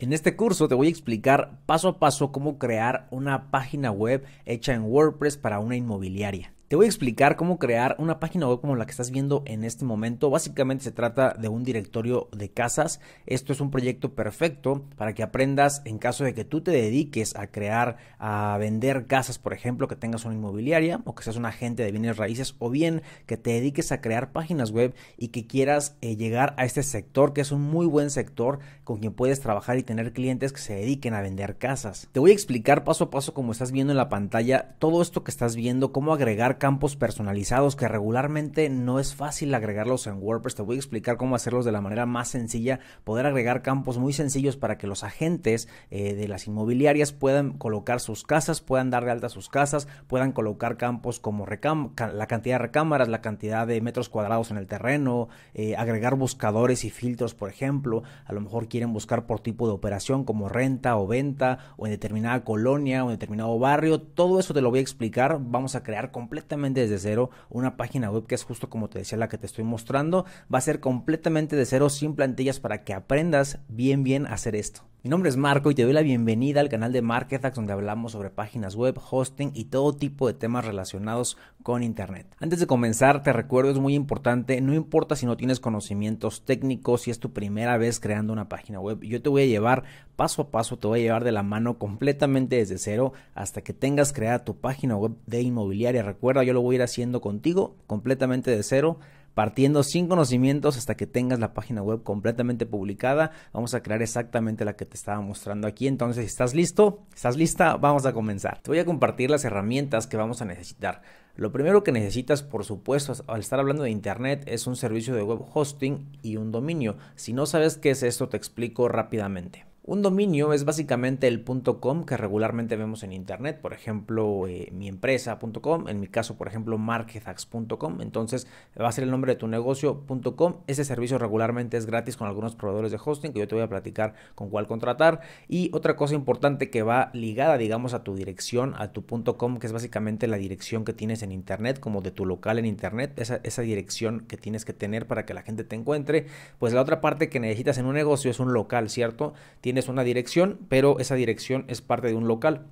En este curso te voy a explicar paso a paso cómo crear una página web hecha en WordPress para una inmobiliaria. Te voy a explicar cómo crear una página web como la que estás viendo en este momento. Básicamente se trata de un directorio de casas. Esto es un proyecto perfecto para que aprendas en caso de que tú te dediques a crear, a vender casas, por ejemplo, que tengas una inmobiliaria o que seas un agente de bienes raíces o bien que te dediques a crear páginas web y que quieras eh, llegar a este sector que es un muy buen sector con quien puedes trabajar y tener clientes que se dediquen a vender casas. Te voy a explicar paso a paso como estás viendo en la pantalla todo esto que estás viendo, cómo agregar campos personalizados que regularmente no es fácil agregarlos en WordPress. Te voy a explicar cómo hacerlos de la manera más sencilla, poder agregar campos muy sencillos para que los agentes eh, de las inmobiliarias puedan colocar sus casas, puedan dar de alta sus casas, puedan colocar campos como la cantidad de recámaras, la cantidad de metros cuadrados en el terreno, eh, agregar buscadores y filtros, por ejemplo. A lo mejor quieren buscar por tipo de operación como renta o venta o en determinada colonia o en determinado barrio. Todo eso te lo voy a explicar. Vamos a crear completamente desde cero, una página web que es justo como te decía la que te estoy mostrando, va a ser completamente de cero, sin plantillas para que aprendas bien bien hacer esto. Mi nombre es Marco y te doy la bienvenida al canal de MarketAx donde hablamos sobre páginas web, hosting y todo tipo de temas relacionados con Internet. Antes de comenzar, te recuerdo, es muy importante, no importa si no tienes conocimientos técnicos, si es tu primera vez creando una página web, yo te voy a llevar paso a paso, te voy a llevar de la mano completamente desde cero hasta que tengas creada tu página web de inmobiliaria. Recuerda yo lo voy a ir haciendo contigo completamente de cero partiendo sin conocimientos hasta que tengas la página web completamente publicada. Vamos a crear exactamente la que te estaba mostrando aquí. Entonces, ¿estás listo? ¿Estás lista? Vamos a comenzar. Te voy a compartir las herramientas que vamos a necesitar. Lo primero que necesitas, por supuesto, al estar hablando de Internet, es un servicio de web hosting y un dominio. Si no sabes qué es esto, te explico rápidamente. Un dominio es básicamente el .com que regularmente vemos en internet, por ejemplo, eh, miempresa.com, en mi caso, por ejemplo, marketax.com, entonces va a ser el nombre de tu negocio.com. Ese servicio regularmente es gratis con algunos proveedores de hosting que yo te voy a platicar con cuál contratar. Y otra cosa importante que va ligada, digamos, a tu dirección, a tu .com, que es básicamente la dirección que tienes en internet, como de tu local en internet, esa, dirección que tienes que tener para que la gente te encuentre. Pues la otra parte que necesitas en un negocio es un local, ¿cierto? tienes una dirección, pero esa dirección es parte de un local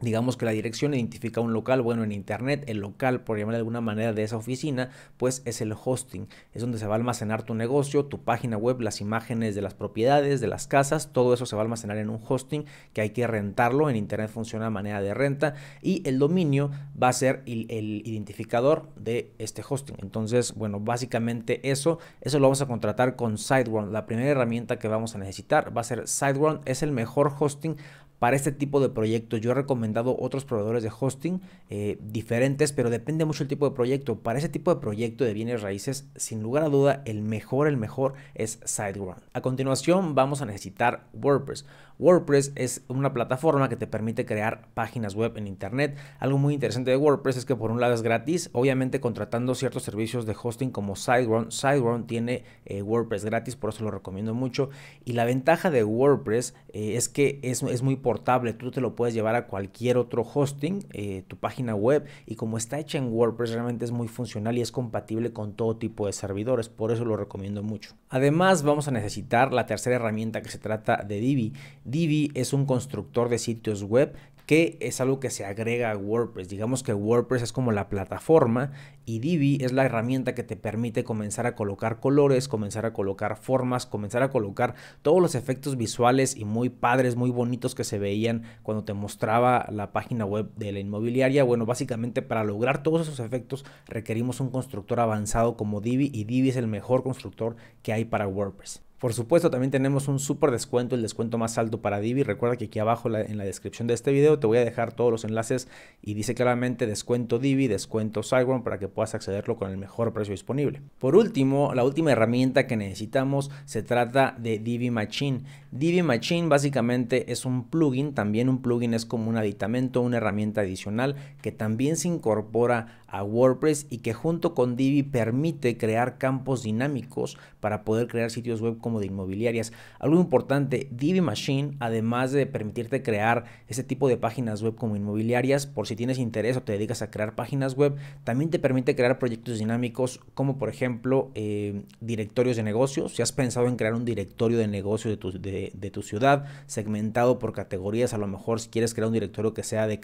digamos que la dirección identifica un local, bueno, en internet el local, por llamarle de alguna manera, de esa oficina, pues es el hosting, es donde se va a almacenar tu negocio, tu página web, las imágenes de las propiedades, de las casas, todo eso se va a almacenar en un hosting que hay que rentarlo, en internet funciona de manera de renta y el dominio va a ser el, identificador de este hosting. Entonces, bueno, básicamente eso, eso lo vamos a contratar con SiteGround, la primera herramienta que vamos a necesitar va a ser SiteGround, es el mejor hosting para este tipo de proyectos. Yo he recomendado otros proveedores de hosting eh, diferentes, pero depende mucho el tipo de proyecto. Para ese tipo de proyecto de bienes raíces, sin lugar a duda, el mejor, el mejor es SiteGround. A continuación, vamos a necesitar WordPress. WordPress es una plataforma que te permite crear páginas web en Internet. Algo muy interesante de WordPress es que por un lado es gratis, obviamente contratando ciertos servicios de hosting como SiteGround. SiteGround tiene eh, WordPress gratis, por eso lo recomiendo mucho. Y la ventaja de WordPress eh, es que es, muy portable, tú te lo puedes llevar a cualquier otro hosting, eh, tu página web, y como está hecha en WordPress realmente es muy funcional y es compatible con todo tipo de servidores, por eso lo recomiendo mucho. Además vamos a necesitar la tercera herramienta que se trata de Divi. Divi es un constructor de sitios web que es algo que se agrega a WordPress. Digamos que WordPress es como la plataforma y Divi es la herramienta que te permite comenzar a colocar colores, comenzar a colocar formas, comenzar a colocar todos los efectos visuales y muy padres, muy bonitos que se veían cuando te mostraba la página web de la inmobiliaria. Bueno, básicamente para lograr todos esos efectos requerimos un constructor avanzado como Divi y Divi es el mejor constructor que hay para WordPress. Por supuesto, también tenemos un super descuento, el descuento más alto para Divi. Recuerda que aquí abajo en la descripción de este video te voy a dejar todos los enlaces y dice claramente descuento Divi, descuento SiteGround para que puedas accederlo con el mejor precio disponible. Por último, la última herramienta que necesitamos se trata de Divi Machine. Divi Machine básicamente es un plugin, también un plugin es como un aditamento, una herramienta adicional que también se incorpora a WordPress y que junto con Divi permite crear campos dinámicos para poder crear sitios web como de inmobiliarias. Algo importante, Divi Machine, además de permitirte crear ese tipo de páginas web como inmobiliarias, por si tienes interés o te dedicas a crear páginas web, también te permite crear proyectos dinámicos como por ejemplo eh, directorios de negocios. Si has pensado en crear un directorio de negocios de tus... De, de, tu ciudad, segmentado por categorías. A lo mejor si quieres crear un directorio que sea de,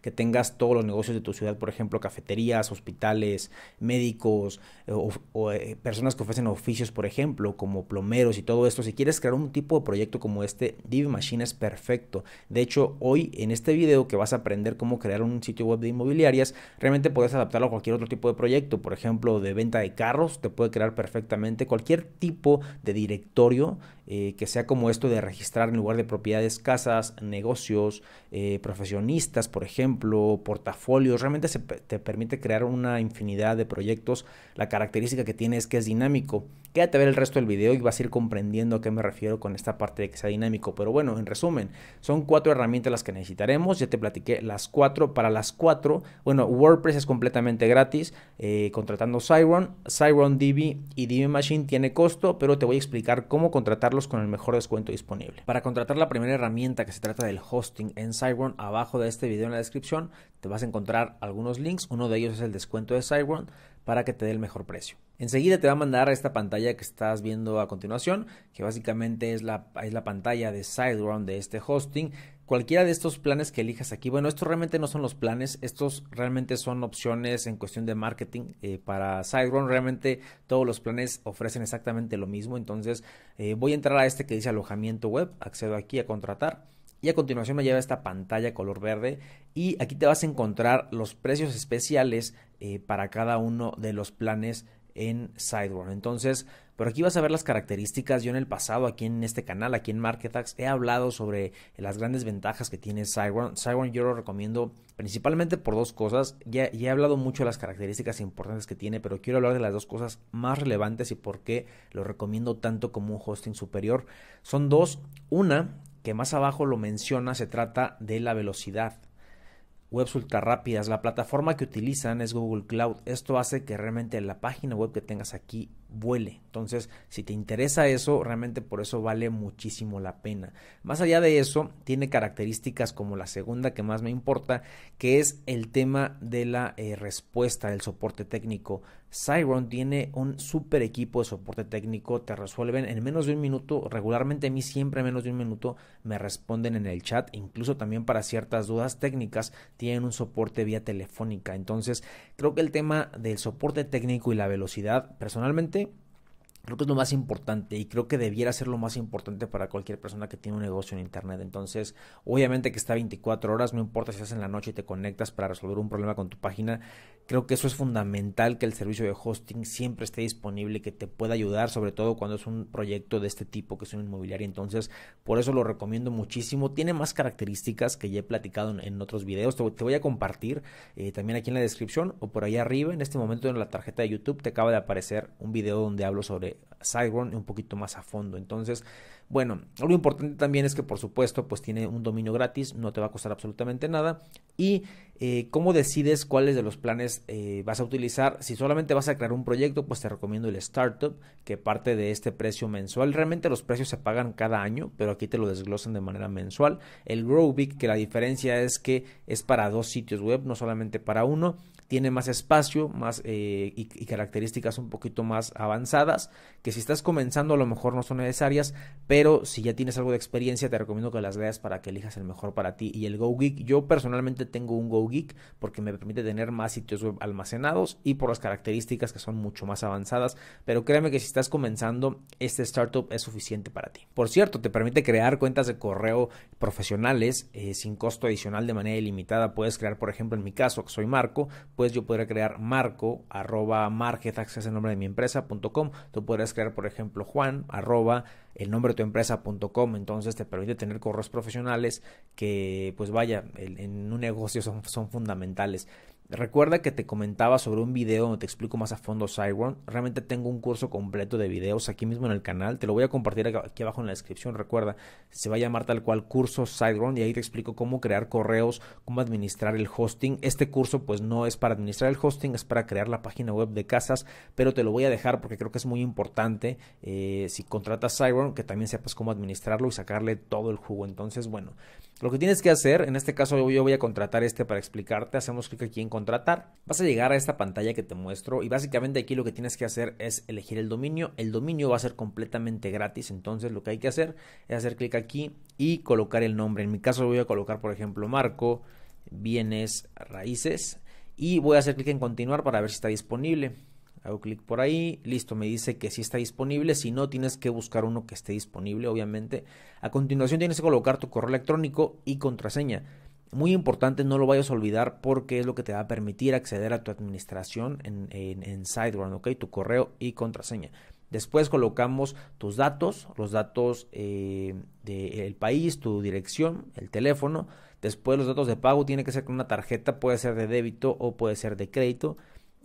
que tengas todos los negocios de tu ciudad, por ejemplo, cafeterías, hospitales, médicos, eh, o, eh, personas que ofrecen oficios, por ejemplo, como plomeros y todo esto. Si quieres crear un tipo de proyecto como este, div Machine es perfecto. De hecho, hoy en este video que vas a aprender cómo crear un sitio web de inmobiliarias, realmente puedes adaptarlo a cualquier otro tipo de proyecto, por ejemplo, de venta de carros, te puede crear perfectamente cualquier tipo de directorio eh, que sea como como esto de registrar en lugar de propiedades casas, negocios, eh, profesionistas, por ejemplo, portafolios. Realmente se te permite crear una infinidad de proyectos. La característica que tiene es que es dinámico. Quédate a ver el resto del video y vas a ir comprendiendo a qué me refiero con esta parte de que sea dinámico. Pero bueno, en resumen, son cuatro herramientas las que necesitaremos. Ya te platiqué las cuatro. Para las cuatro, bueno, WordPress es completamente gratis eh, contratando Siron. Siron DB y DB Machine tiene costo, pero te voy a explicar cómo contratarlos con el mejor descuento disponible. Para contratar la primera herramienta que se trata del hosting en Siron, abajo de este video en la descripción te vas a encontrar algunos links. Uno de ellos es el descuento de Siron para que te dé el mejor precio. Enseguida te va a mandar a esta pantalla que estás viendo a continuación, que básicamente es la, la pantalla de SiteGround de este hosting. Cualquiera de estos planes que elijas aquí, bueno, estos realmente no son los planes, estos realmente son opciones en cuestión de marketing. Eh, para SiteGround realmente todos los planes ofrecen exactamente lo mismo, entonces eh, voy a entrar a este que dice alojamiento web, accedo aquí a contratar. Y a continuación me lleva esta pantalla color verde y aquí te vas a encontrar los precios especiales eh, para cada uno de los planes en Sidebar. Entonces, pero aquí vas a ver las características. Yo en el pasado, aquí en este canal, aquí en MarketAx, he hablado sobre las grandes ventajas que tiene Sidebar. Sidebar yo lo recomiendo principalmente por dos cosas. ya, he hablado mucho de las características importantes que tiene, pero quiero hablar de las dos cosas más relevantes y por qué lo recomiendo tanto como un hosting superior. Son dos. Una, que más abajo lo menciona, se trata de la velocidad webs ultra rápidas. La plataforma que utilizan es Google Cloud. Esto hace que realmente la página web que tengas aquí vuele. Entonces, si te interesa eso, realmente por eso vale muchísimo la pena. Más allá de eso, tiene características como la segunda que más me importa, que es el tema de la eh, respuesta, del soporte técnico. Siron tiene un super equipo de soporte técnico, te resuelven en menos de un minuto, regularmente a mí siempre en menos de un minuto me responden en el chat, incluso también para ciertas dudas técnicas tienen un soporte vía telefónica. Entonces, creo que el tema del soporte técnico y la velocidad, personalmente Creo que es lo más importante y creo que debiera ser lo más importante para cualquier persona que tiene un negocio en Internet. Entonces, obviamente que está 24 horas, no importa si estás en la noche y te conectas para resolver un problema con tu página. Creo que eso es fundamental, que el servicio de hosting siempre esté disponible, que te pueda ayudar, sobre todo cuando es un proyecto de este tipo, que es un inmobiliario. Entonces, por eso lo recomiendo muchísimo. Tiene más características que ya he platicado en, otros videos. Te, voy a compartir eh, también aquí en la descripción o por ahí arriba. En este momento en la tarjeta de YouTube te acaba de aparecer un video donde hablo sobre un poquito más a fondo. Entonces, bueno, lo importante también es que por supuesto pues tiene un dominio gratis, no te va a costar absolutamente nada. Y eh, cómo decides cuáles de los planes eh, vas a utilizar. Si solamente vas a crear un proyecto, pues te recomiendo el Startup, que parte de este precio mensual. Realmente los precios se pagan cada año, pero aquí te lo desglosan de manera mensual. El Grow que la diferencia es que es para dos sitios web, no solamente para uno tiene más espacio más, eh, y, características un poquito más avanzadas, que si estás comenzando a lo mejor no son necesarias, pero si ya tienes algo de experiencia te recomiendo que las veas para que elijas el mejor para ti. Y el GoGeek. yo personalmente tengo un GoGeek porque me permite tener más sitios web almacenados y por las características que son mucho más avanzadas, pero créeme que si estás comenzando, este startup es suficiente para ti. Por cierto, te permite crear cuentas de correo profesionales eh, sin costo adicional de manera ilimitada. Puedes crear, por ejemplo, en mi caso, que soy Marco, pues yo podría crear marco arroba es el nombre de mi empresa.com. Tú podrías crear, por ejemplo, Juan arroba el nombre de tu empresa.com. Entonces te permite tener correos profesionales que, pues vaya, en, un negocio son, son fundamentales. Recuerda que te comentaba sobre un video donde te explico más a fondo Siron. Realmente tengo un curso completo de videos aquí mismo en el canal. Te lo voy a compartir aquí abajo en la descripción. Recuerda, se va a llamar tal cual curso SiteGround y ahí te explico cómo crear correos, cómo administrar el hosting. Este curso pues no es para administrar el hosting, es para crear la página web de casas, pero te lo voy a dejar porque creo que es muy importante eh, si contratas Siron que también sepas cómo administrarlo y sacarle todo el jugo. Entonces, bueno. Lo que tienes que hacer, en este caso yo voy a contratar este para explicarte, hacemos clic aquí en contratar, vas a llegar a esta pantalla que te muestro y básicamente aquí lo que tienes que hacer es elegir el dominio, el dominio va a ser completamente gratis, entonces lo que hay que hacer es hacer clic aquí y colocar el nombre, en mi caso voy a colocar por ejemplo Marco, bienes raíces y voy a hacer clic en continuar para ver si está disponible. Hago clic por ahí, listo, me dice que sí está disponible, si no tienes que buscar uno que esté disponible, obviamente. A continuación tienes que colocar tu correo electrónico y contraseña. Muy importante, no lo vayas a olvidar porque es lo que te va a permitir acceder a tu administración en, en, SiteGround, ¿ok? Tu correo y contraseña. Después colocamos tus datos, los datos eh, del país, tu dirección, el teléfono. Después los datos de pago, tiene que ser con una tarjeta, puede ser de débito o puede ser de crédito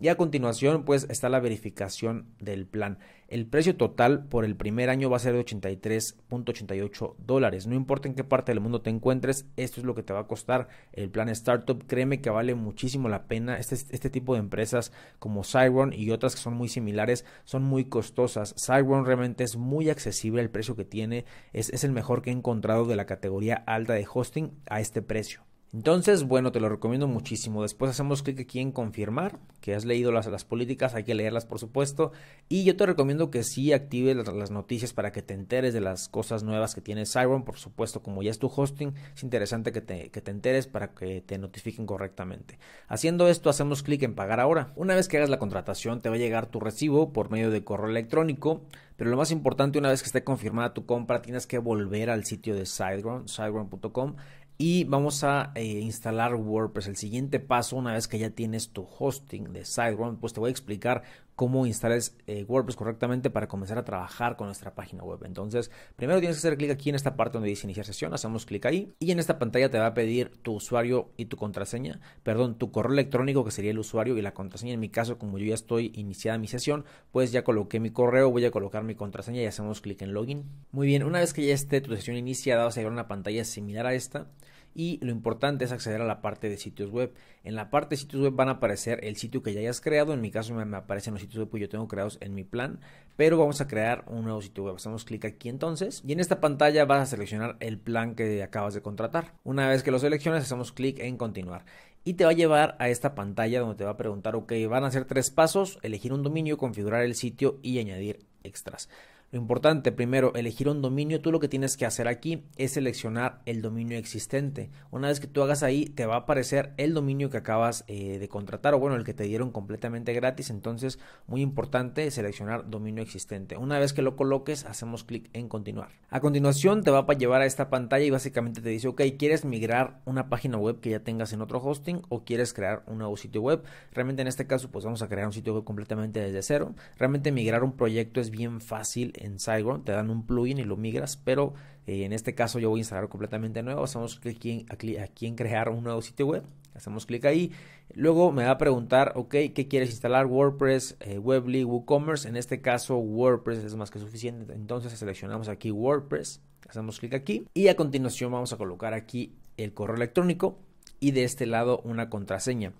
y a continuación, pues está la verificación del plan. El precio total por el primer año va a ser de 83.88 dólares. No importa en qué parte del mundo te encuentres, esto es lo que te va a costar el plan startup. Créeme que vale muchísimo la pena. Este, este tipo de empresas como Cyron y otras que son muy similares son muy costosas. Cyron realmente es muy accesible el precio que tiene. es el mejor que he encontrado de la categoría alta de hosting a este precio. Entonces, bueno, te lo recomiendo muchísimo. Después hacemos clic aquí en confirmar, que has leído las, políticas, hay que leerlas por supuesto. Y yo te recomiendo que sí actives las, noticias para que te enteres de las cosas nuevas que tiene Siron. Por supuesto, como ya es tu hosting, es interesante que te, enteres para que te notifiquen correctamente. Haciendo esto, hacemos clic en pagar ahora. Una vez que hagas la contratación, te va a llegar tu recibo por medio de correo electrónico. Pero lo más importante, una vez que esté confirmada tu compra, tienes que volver al sitio de SiteGround siron.com y vamos a eh, instalar WordPress. El siguiente paso, una vez que ya tienes tu hosting de SiteGround, pues te voy a explicar cómo instales eh, WordPress correctamente para comenzar a trabajar con nuestra página web. Entonces, primero tienes que hacer clic aquí en esta parte donde dice iniciar sesión, hacemos clic ahí y en esta pantalla te va a pedir tu usuario y tu contraseña, perdón, tu correo electrónico que sería el usuario y la contraseña. En mi caso, como yo ya estoy iniciada mi sesión, pues ya coloqué mi correo, voy a colocar mi contraseña y hacemos clic en login. Muy bien, una vez que ya esté tu sesión iniciada, vas a ver una pantalla similar a esta y lo importante es acceder a la parte de sitios web. En la parte de sitios web van a aparecer el sitio que ya hayas creado, en mi caso me, aparecen los sitios web que yo tengo creados en mi plan, pero vamos a crear un nuevo sitio web. Hacemos clic aquí entonces y en esta pantalla vas a seleccionar el plan que acabas de contratar. Una vez que lo selecciones hacemos clic en continuar y te va a llevar a esta pantalla donde te va a preguntar, ok, van a hacer tres pasos, elegir un dominio, configurar el sitio y añadir extras. Lo importante, primero, elegir un dominio, tú lo que tienes que hacer aquí es seleccionar el dominio existente. Una vez que tú hagas ahí, te va a aparecer el dominio que acabas eh, de contratar o bueno, el que te dieron completamente gratis. Entonces, muy importante seleccionar dominio existente. Una vez que lo coloques, hacemos clic en continuar. A continuación, te va a llevar a esta pantalla y básicamente te dice, ok, ¿quieres migrar una página web que ya tengas en otro hosting o quieres crear un nuevo sitio web? Realmente en este caso, pues vamos a crear un sitio web completamente desde cero. Realmente migrar un proyecto es bien fácil en SiteGround, te dan un plugin y lo migras, pero eh, en este caso yo voy a instalar completamente nuevo, hacemos clic aquí, en crear un nuevo sitio web, hacemos clic ahí, luego me va a preguntar, ok, ¿qué quieres instalar? WordPress, eh, Webly, WooCommerce, en este caso WordPress es más que suficiente, entonces seleccionamos aquí WordPress, hacemos clic aquí y a continuación vamos a colocar aquí el correo electrónico y de este lado una contraseña.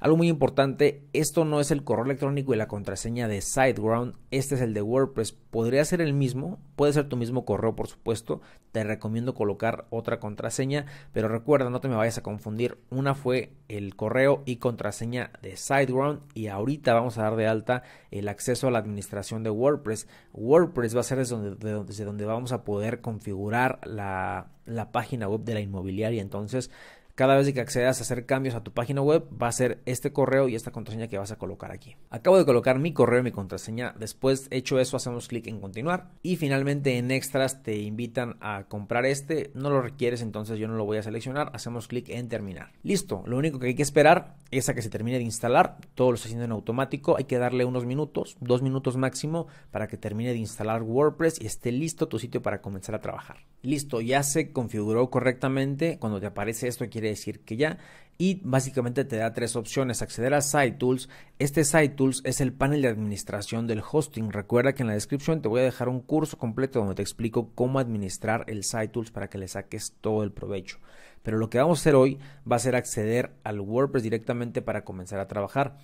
Algo muy importante, esto no es el correo electrónico y la contraseña de SiteGround, este es el de WordPress. Podría ser el mismo, puede ser tu mismo correo por supuesto, te recomiendo colocar otra contraseña, pero recuerda, no te me vayas a confundir, una fue el correo y contraseña de SiteGround y ahorita vamos a dar de alta el acceso a la administración de WordPress. WordPress va a ser desde donde, donde vamos a poder configurar la, la página web de la inmobiliaria, entonces cada vez que accedas a hacer cambios a tu página web, va a ser este correo y esta contraseña que vas a colocar aquí. Acabo de colocar mi correo y mi contraseña. Después, hecho eso, hacemos clic en continuar. Y finalmente, en extras, te invitan a comprar este. No lo requieres, entonces yo no lo voy a seleccionar. Hacemos clic en terminar. Listo. Lo único que hay que esperar es a que se termine de instalar. Todo lo está haciendo en automático. Hay que darle unos minutos, dos minutos máximo, para que termine de instalar WordPress y esté listo tu sitio para comenzar a trabajar. Listo. Ya se configuró correctamente. Cuando te aparece esto, quiere decir que ya. Y básicamente te da tres opciones, acceder a tools Este site tools es el panel de administración del hosting. Recuerda que en la descripción te voy a dejar un curso completo donde te explico cómo administrar el site tools para que le saques todo el provecho. Pero lo que vamos a hacer hoy va a ser acceder al WordPress directamente para comenzar a trabajar.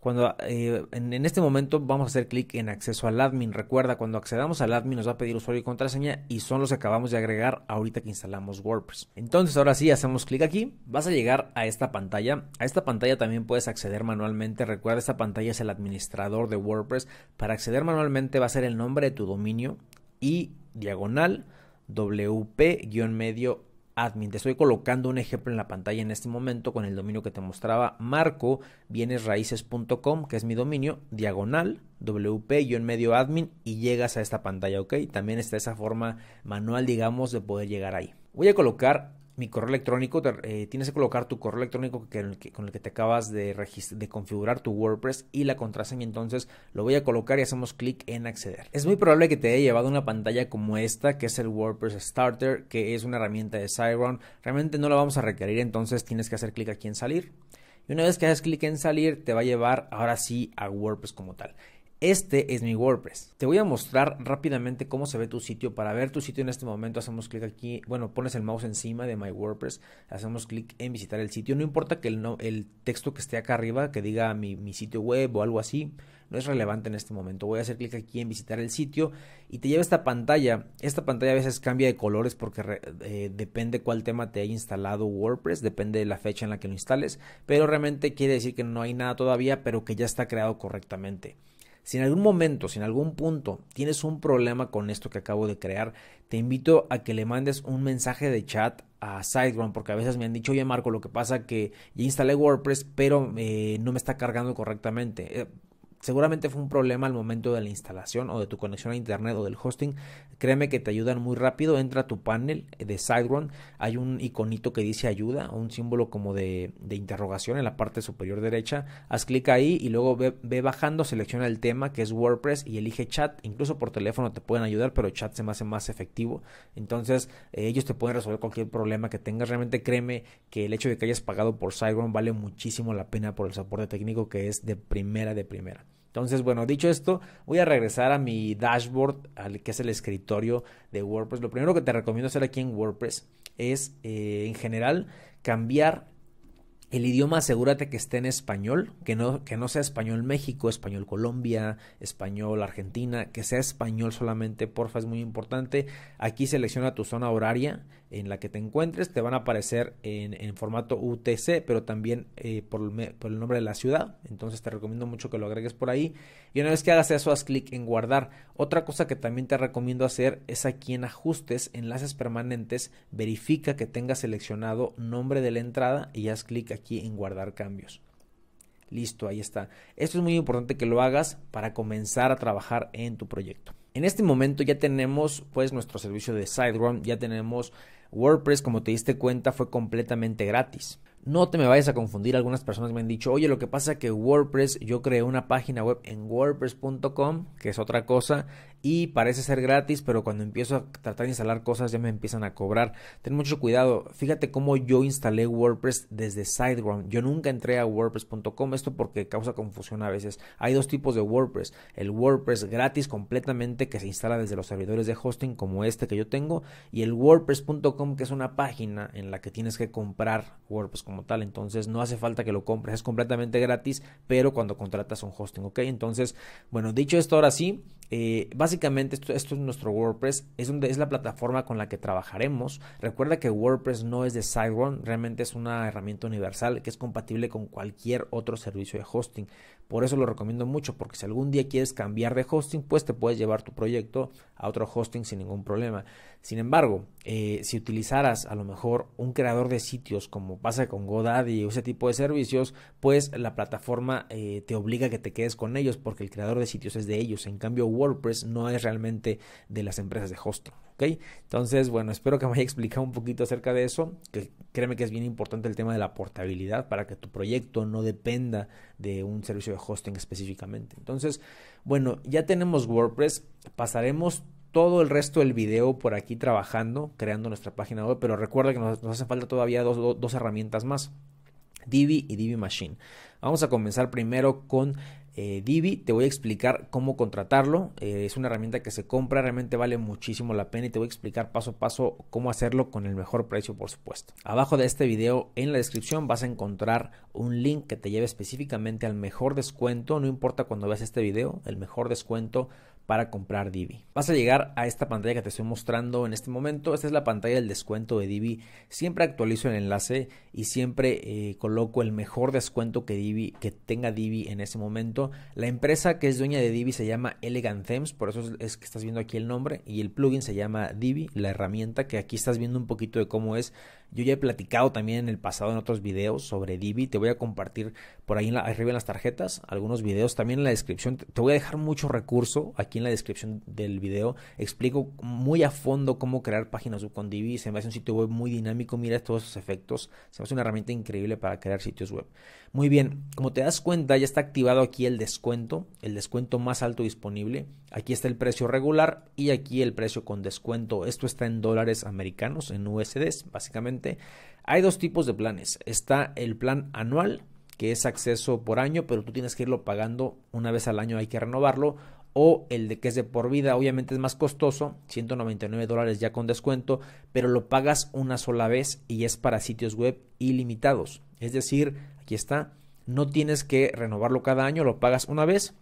Cuando eh, en, en, este momento vamos a hacer clic en acceso al admin. Recuerda, cuando accedamos al admin nos va a pedir usuario y contraseña y son los que acabamos de agregar ahorita que instalamos WordPress. Entonces, ahora sí, hacemos clic aquí. Vas a llegar a esta pantalla. A esta pantalla también puedes acceder manualmente. Recuerda, esta pantalla es el administrador de WordPress. Para acceder manualmente va a ser el nombre de tu dominio y diagonal wp-medio admin. Te estoy colocando un ejemplo en la pantalla en este momento con el dominio que te mostraba marco bienesraíces.com, que es mi dominio, diagonal, WP, yo en medio admin y llegas a esta pantalla, ¿ok? También está esa forma manual, digamos, de poder llegar ahí. Voy a colocar mi correo electrónico, eh, tienes que colocar tu correo electrónico con el que te acabas de, de configurar tu WordPress y la contraseña. Entonces lo voy a colocar y hacemos clic en acceder. Es muy probable que te haya llevado una pantalla como esta, que es el WordPress Starter, que es una herramienta de Siron. Realmente no la vamos a requerir, entonces tienes que hacer clic aquí en salir. Y una vez que haces clic en salir, te va a llevar ahora sí a WordPress como tal. Este es mi WordPress. Te voy a mostrar rápidamente cómo se ve tu sitio. Para ver tu sitio en este momento hacemos clic aquí, bueno, pones el mouse encima de My WordPress, hacemos clic en visitar el sitio. No importa que el, texto que esté acá arriba, que diga mi, sitio web o algo así, no es relevante en este momento. Voy a hacer clic aquí en visitar el sitio y te lleva esta pantalla. Esta pantalla a veces cambia de colores porque eh, depende cuál tema te haya instalado WordPress, depende de la fecha en la que lo instales, pero realmente quiere decir que no hay nada todavía, pero que ya está creado correctamente. Si en algún momento, si en algún punto tienes un problema con esto que acabo de crear, te invito a que le mandes un mensaje de chat a SiteGround porque a veces me han dicho, oye Marco, lo que pasa que ya instalé WordPress pero eh, no me está cargando correctamente. Eh, Seguramente fue un problema al momento de la instalación o de tu conexión a internet o del hosting. Créeme que te ayudan muy rápido. Entra a tu panel de SiteGround. Hay un iconito que dice ayuda, un símbolo como de, interrogación en la parte superior derecha. Haz clic ahí y luego ve, bajando, selecciona el tema que es WordPress y elige chat. Incluso por teléfono te pueden ayudar, pero chat se me hace más efectivo. Entonces eh, ellos te pueden resolver cualquier problema que tengas. Realmente créeme que el hecho de que hayas pagado por SiteGround vale muchísimo la pena por el soporte técnico que es de primera, de primera. Entonces, bueno, dicho esto, voy a regresar a mi dashboard, al que es el escritorio de WordPress. Lo primero que te recomiendo hacer aquí en WordPress es, eh, en general, cambiar el idioma. Asegúrate que esté en español, que no, que no sea español México, español Colombia, español Argentina, que sea español solamente, porfa, es muy importante. Aquí selecciona tu zona horaria en la que te encuentres, te van a aparecer en, formato UTC, pero también eh, por, el nombre de la ciudad. Entonces te recomiendo mucho que lo agregues por ahí. Y una vez que hagas eso, haz clic en guardar. Otra cosa que también te recomiendo hacer es aquí en ajustes, enlaces permanentes, verifica que tengas seleccionado nombre de la entrada y haz clic aquí en guardar cambios. Listo, ahí está. Esto es muy importante que lo hagas para comenzar a trabajar en tu proyecto. En este momento ya tenemos pues nuestro servicio de SiteGround, ya tenemos WordPress, como te diste cuenta, fue completamente gratis. No te me vayas a confundir, algunas personas me han dicho, oye, lo que pasa es que WordPress, yo creé una página web en wordpress.com, que es otra cosa, y parece ser gratis, pero cuando empiezo a tratar de instalar cosas ya me empiezan a cobrar. Ten mucho cuidado. Fíjate cómo yo instalé WordPress desde SiteGround. Yo nunca entré a wordpress.com, esto porque causa confusión a veces. Hay dos tipos de WordPress. El WordPress gratis completamente que se instala desde los servidores de hosting como este que yo tengo y el wordpress.com que es una página en la que tienes que comprar WordPress como tal. Entonces no hace falta que lo compres, es completamente gratis, pero cuando contratas un hosting, ¿ok? Entonces, bueno, dicho esto ahora sí, eh, básicamente esto, es nuestro WordPress, es, es la plataforma con la que trabajaremos. Recuerda que WordPress no es de SiteGround, realmente es una herramienta universal que es compatible con cualquier otro servicio de hosting. Por eso lo recomiendo mucho, porque si algún día quieres cambiar de hosting, pues te puedes llevar tu proyecto a otro hosting sin ningún problema. Sin embargo, eh, si utilizaras a lo mejor un creador de sitios como pasa con GoDaddy o ese tipo de servicios, pues la plataforma eh, te obliga a que te quedes con ellos porque el creador de sitios es de ellos. En cambio, WordPress no es realmente de las empresas de hosting. ¿Okay? Entonces, bueno, espero que me haya explicado un poquito acerca de eso, que créeme que es bien importante el tema de la portabilidad para que tu proyecto no dependa de un servicio de hosting específicamente. Entonces, bueno, ya tenemos WordPress, pasaremos todo el resto del video por aquí trabajando, creando nuestra página web, pero recuerda que nos, hacen falta todavía dos herramientas más. Divi y Divi Machine. Vamos a comenzar primero con eh, Divi. Te voy a explicar cómo contratarlo. Eh, es una herramienta que se compra, realmente vale muchísimo la pena y te voy a explicar paso a paso cómo hacerlo con el mejor precio, por supuesto. Abajo de este video, en la descripción, vas a encontrar un link que te lleve específicamente al mejor descuento. No importa cuando veas este video, el mejor descuento para comprar Divi. Vas a llegar a esta pantalla que te estoy mostrando en este momento. Esta es la pantalla del descuento de Divi. Siempre actualizo el enlace y siempre eh, coloco el mejor descuento que Divi que tenga Divi en ese momento. La empresa que es dueña de Divi se llama Elegant Themes, por eso es que estás viendo aquí el nombre y el plugin se llama Divi, la herramienta que aquí estás viendo un poquito de cómo es yo ya he platicado también en el pasado en otros videos sobre Divi. Te voy a compartir por ahí en arriba en las tarjetas algunos videos. También en la descripción. Te voy a dejar mucho recurso aquí en la descripción del video. Explico muy a fondo cómo crear páginas web con Divi. Se me hace un sitio web muy dinámico. Mira todos esos efectos. Se me hace una herramienta increíble para crear sitios web. Muy bien, como te das cuenta, ya está activado aquí el descuento, el descuento más alto disponible. Aquí está el precio regular y aquí el precio con descuento. Esto está en dólares americanos, en USDs, básicamente. Hay dos tipos de planes. Está el plan anual, que es acceso por año, pero tú tienes que irlo pagando una vez al año, hay que renovarlo o el de que es de por vida, obviamente es más costoso, 199 dólares ya con descuento, pero lo pagas una sola vez y es para sitios web ilimitados. Es decir, aquí está, no tienes que renovarlo cada año, lo pagas una vez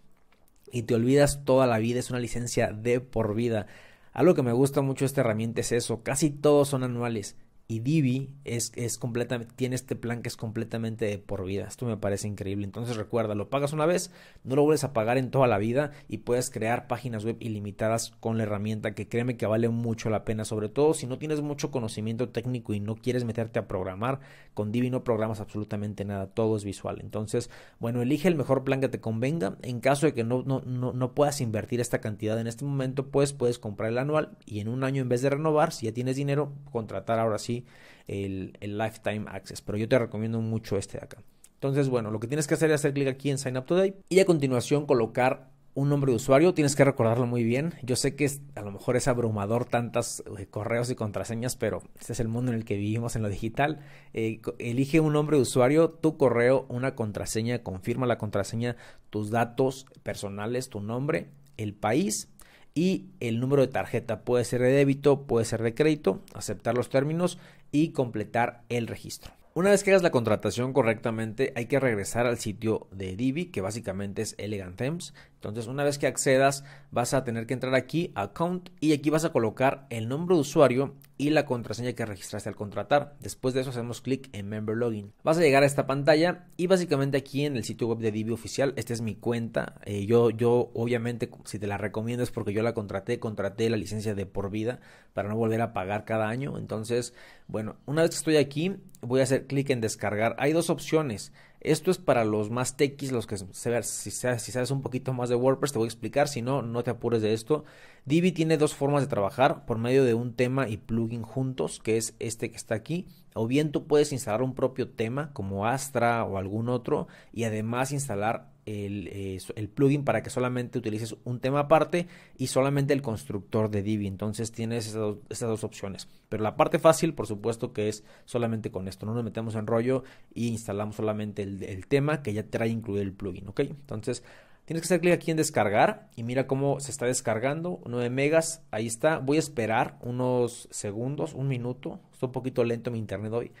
y te olvidas toda la vida, es una licencia de por vida. Algo que me gusta mucho de esta herramienta es eso, casi todos son anuales. Y Divi es, es completamente, tiene este plan que es completamente por vida. Esto me parece increíble. Entonces recuerda, lo pagas una vez, no lo vuelves a pagar en toda la vida y puedes crear páginas web ilimitadas con la herramienta que créeme que vale mucho la pena. Sobre todo si no tienes mucho conocimiento técnico y no quieres meterte a programar, con Divi no programas absolutamente nada, todo es visual. Entonces, bueno, elige el mejor plan que te convenga. En caso de que no, no, no puedas invertir esta cantidad en este momento, pues puedes comprar el anual y en un año en vez de renovar, si ya tienes dinero, contratar ahora sí el, Lifetime Access. Pero yo te recomiendo mucho este de acá. Entonces, bueno, lo que tienes que hacer es hacer clic aquí en Sign Up Today y a continuación colocar un nombre de usuario, tienes que recordarlo muy bien. Yo sé que a lo mejor es abrumador tantas eh, correos y contraseñas, pero este es el mundo en el que vivimos en lo digital. Eh, elige un nombre de usuario, tu correo, una contraseña, confirma la contraseña, tus datos personales, tu nombre, el país y el número de tarjeta. Puede ser de débito, puede ser de crédito, aceptar los términos y completar el registro. Una vez que hagas la contratación correctamente, hay que regresar al sitio de Divi, que básicamente es Elegant Themes, entonces, una vez que accedas, vas a tener que entrar aquí, Account, y aquí vas a colocar el nombre de usuario y la contraseña que registraste al contratar. Después de eso, hacemos clic en Member Login. Vas a llegar a esta pantalla y básicamente aquí en el sitio web de Divi Oficial, esta es mi cuenta. Eh, yo, yo, obviamente, si te la recomiendo es porque yo la contraté, contraté la licencia de por vida para no volver a pagar cada año. Entonces, bueno, una vez que estoy aquí, voy a hacer clic en descargar. Hay dos opciones. Esto es para los más tequis, los que se, si, si sabes un poquito más de WordPress, te voy a explicar. Si no, no te apures de esto. Divi tiene dos formas de trabajar, por medio de un tema y plugin juntos, que es este que está aquí. O bien tú puedes instalar un propio tema como Astra o algún otro y además instalar eh, el, plugin para que solamente utilices un tema aparte y solamente el constructor de Divi. Entonces tienes esas dos, opciones. Pero la parte fácil, por supuesto, que es solamente con esto. No nos metemos en rollo y instalamos solamente el, tema que ya trae incluido el plugin. ¿Ok? Entonces tienes que hacer clic aquí en descargar y mira cómo se está descargando. 9 megas. Ahí está. Voy a esperar unos segundos, un minuto. Está un poquito lento mi internet hoy.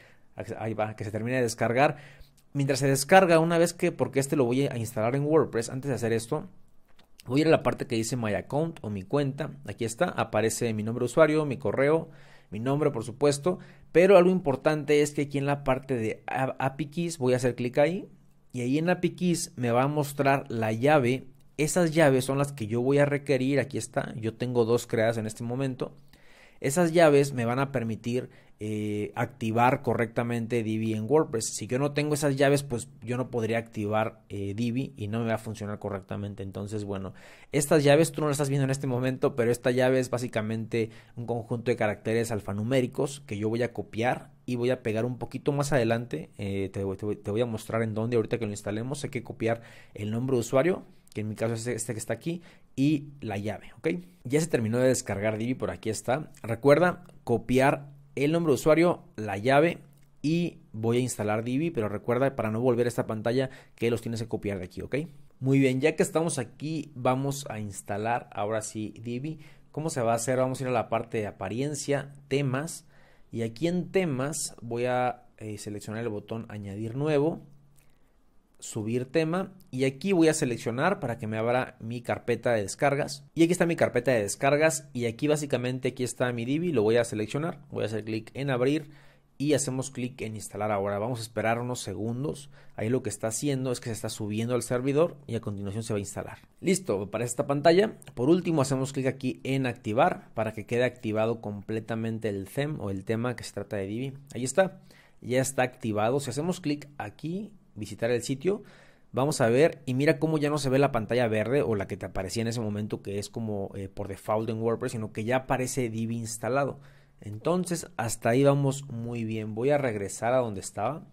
Ahí va, que se termine de descargar mientras se descarga, una vez que, porque este lo voy a instalar en WordPress, antes de hacer esto, voy a ir a la parte que dice My Account o mi cuenta. Aquí está, aparece mi nombre de usuario, mi correo, mi nombre, por supuesto. Pero algo importante es que aquí en la parte de API Keys voy a hacer clic ahí. Y ahí en API Keys me va a mostrar la llave. Esas llaves son las que yo voy a requerir. Aquí está, yo tengo dos creadas en este momento. Esas llaves me van a permitir eh, activar correctamente Divi en WordPress. Si yo no tengo esas llaves, pues yo no podría activar eh, Divi y no me va a funcionar correctamente. Entonces, bueno, estas llaves tú no las estás viendo en este momento, pero esta llave es básicamente un conjunto de caracteres alfanuméricos que yo voy a copiar y voy a pegar un poquito más adelante. Eh, te, te voy a mostrar en dónde ahorita que lo instalemos. Hay que copiar el nombre de usuario que en mi caso es este que está aquí, y la llave, ¿ok? Ya se terminó de descargar Divi, por aquí está. Recuerda copiar el nombre de usuario, la llave y voy a instalar Divi, pero recuerda para no volver a esta pantalla que los tienes que copiar de aquí, ¿ok? Muy bien, ya que estamos aquí, vamos a instalar ahora sí Divi. ¿Cómo se va a hacer? Vamos a ir a la parte de apariencia, temas, y aquí en temas voy a eh, seleccionar el botón añadir nuevo subir tema y aquí voy a seleccionar para que me abra mi carpeta de descargas y aquí está mi carpeta de descargas y aquí básicamente aquí está mi Divi, lo voy a seleccionar, voy a hacer clic en abrir y hacemos clic en instalar ahora. Vamos a esperar unos segundos. Ahí lo que está haciendo es que se está subiendo al servidor y a continuación se va a instalar. Listo, para esta pantalla. Por último hacemos clic aquí en activar para que quede activado completamente el theme o el tema que se trata de Divi. Ahí está, ya está activado. Si hacemos clic aquí visitar el sitio. Vamos a ver y mira cómo ya no se ve la pantalla verde o la que te aparecía en ese momento que es como eh, por default en WordPress, sino que ya aparece Divi instalado. Entonces hasta ahí vamos muy bien. Voy a regresar a donde estaba.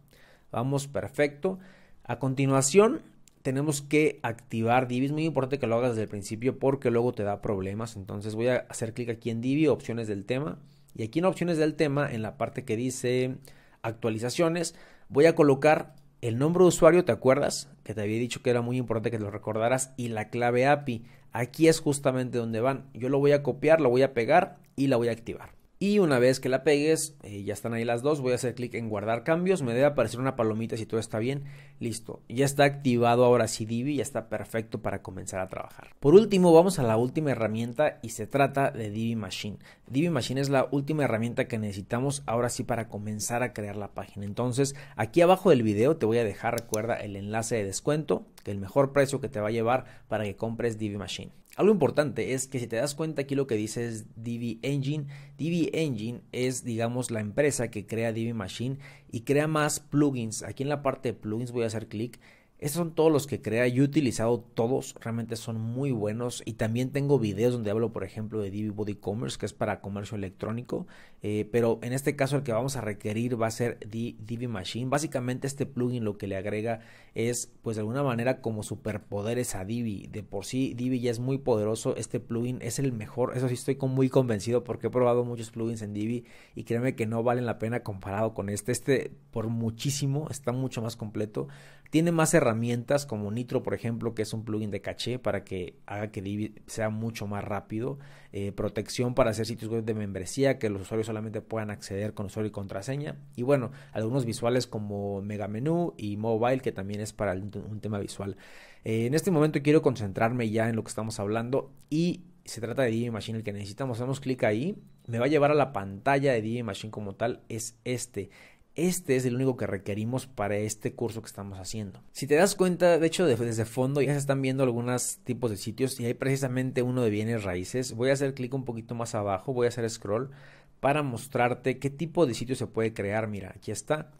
Vamos perfecto. A continuación tenemos que activar Divi. Es muy importante que lo hagas desde el principio porque luego te da problemas. Entonces voy a hacer clic aquí en Divi, opciones del tema. Y aquí en opciones del tema, en la parte que dice actualizaciones, voy a colocar el nombre de usuario, ¿te acuerdas? Que te había dicho que era muy importante que lo recordaras y la clave API. Aquí es justamente donde van. Yo lo voy a copiar, lo voy a pegar y la voy a activar. Y una vez que la pegues, eh, ya están ahí las dos, voy a hacer clic en guardar cambios, me debe aparecer una palomita si todo está bien, listo. Ya está activado ahora sí Divi, ya está perfecto para comenzar a trabajar. Por último, vamos a la última herramienta y se trata de Divi Machine. Divi Machine es la última herramienta que necesitamos ahora sí para comenzar a crear la página. Entonces, aquí abajo del video te voy a dejar, recuerda, el enlace de descuento, que el mejor precio que te va a llevar para que compres Divi Machine. Algo importante es que si te das cuenta aquí lo que dice es DB Engine. DB Engine es, digamos, la empresa que crea DB Machine y crea más plugins. Aquí en la parte de plugins voy a hacer clic esos son todos los que crea. Yo he utilizado todos, realmente son muy buenos. Y también tengo videos donde hablo, por ejemplo, de Divi Body Commerce, que es para comercio electrónico. Eh, pero en este caso el que vamos a requerir va a ser Divi Machine. Básicamente este plugin lo que le agrega es, pues de alguna manera, como superpoderes a Divi. De por sí, Divi ya es muy poderoso. Este plugin es el mejor. Eso sí estoy muy convencido porque he probado muchos plugins en Divi y créeme que no valen la pena comparado con este. Este por muchísimo está mucho más completo. Tiene más herramientas como Nitro, por ejemplo, que es un plugin de caché para que haga que sea mucho más rápido. Eh, protección para hacer sitios web de membresía que los usuarios solamente puedan acceder con usuario y contraseña. Y bueno, algunos visuales como mega menú y Mobile, que también es para un tema visual. Eh, en este momento quiero concentrarme ya en lo que estamos hablando y se trata de Divi Machine el que necesitamos. Hacemos clic ahí, me va a llevar a la pantalla de Divi Machine como tal, es este. Este es el único que requerimos para este curso que estamos haciendo. Si te das cuenta, de hecho, desde fondo ya se están viendo algunos tipos de sitios y hay precisamente uno de bienes raíces. Voy a hacer clic un poquito más abajo, voy a hacer scroll para mostrarte qué tipo de sitio se puede crear. Mira, aquí está.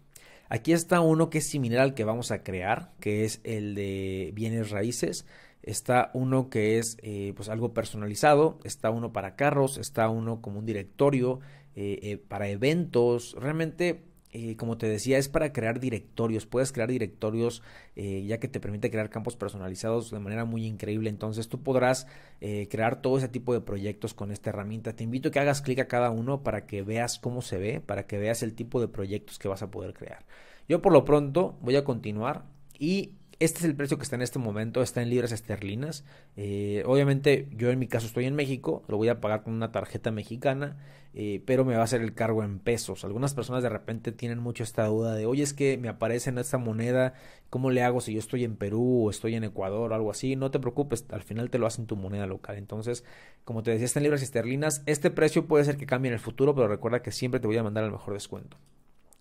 Aquí está uno que es similar al que vamos a crear, que es el de bienes raíces. Está uno que es eh, pues algo personalizado, está uno para carros, está uno como un directorio eh, eh, para eventos. Realmente eh, como te decía, es para crear directorios. Puedes crear directorios eh, ya que te permite crear campos personalizados de manera muy increíble. Entonces tú podrás eh, crear todo ese tipo de proyectos con esta herramienta. Te invito a que hagas clic a cada uno para que veas cómo se ve, para que veas el tipo de proyectos que vas a poder crear. Yo por lo pronto voy a continuar y este es el precio que está en este momento, está en libras esterlinas. Eh, obviamente yo en mi caso estoy en México, lo voy a pagar con una tarjeta mexicana, eh, pero me va a hacer el cargo en pesos. Algunas personas de repente tienen mucho esta duda de, oye, es que me aparece en esta moneda, ¿cómo le hago si yo estoy en Perú o estoy en Ecuador o algo así? No te preocupes, al final te lo hacen tu moneda local. Entonces, como te decía, está en libras esterlinas. Este precio puede ser que cambie en el futuro, pero recuerda que siempre te voy a mandar el mejor descuento.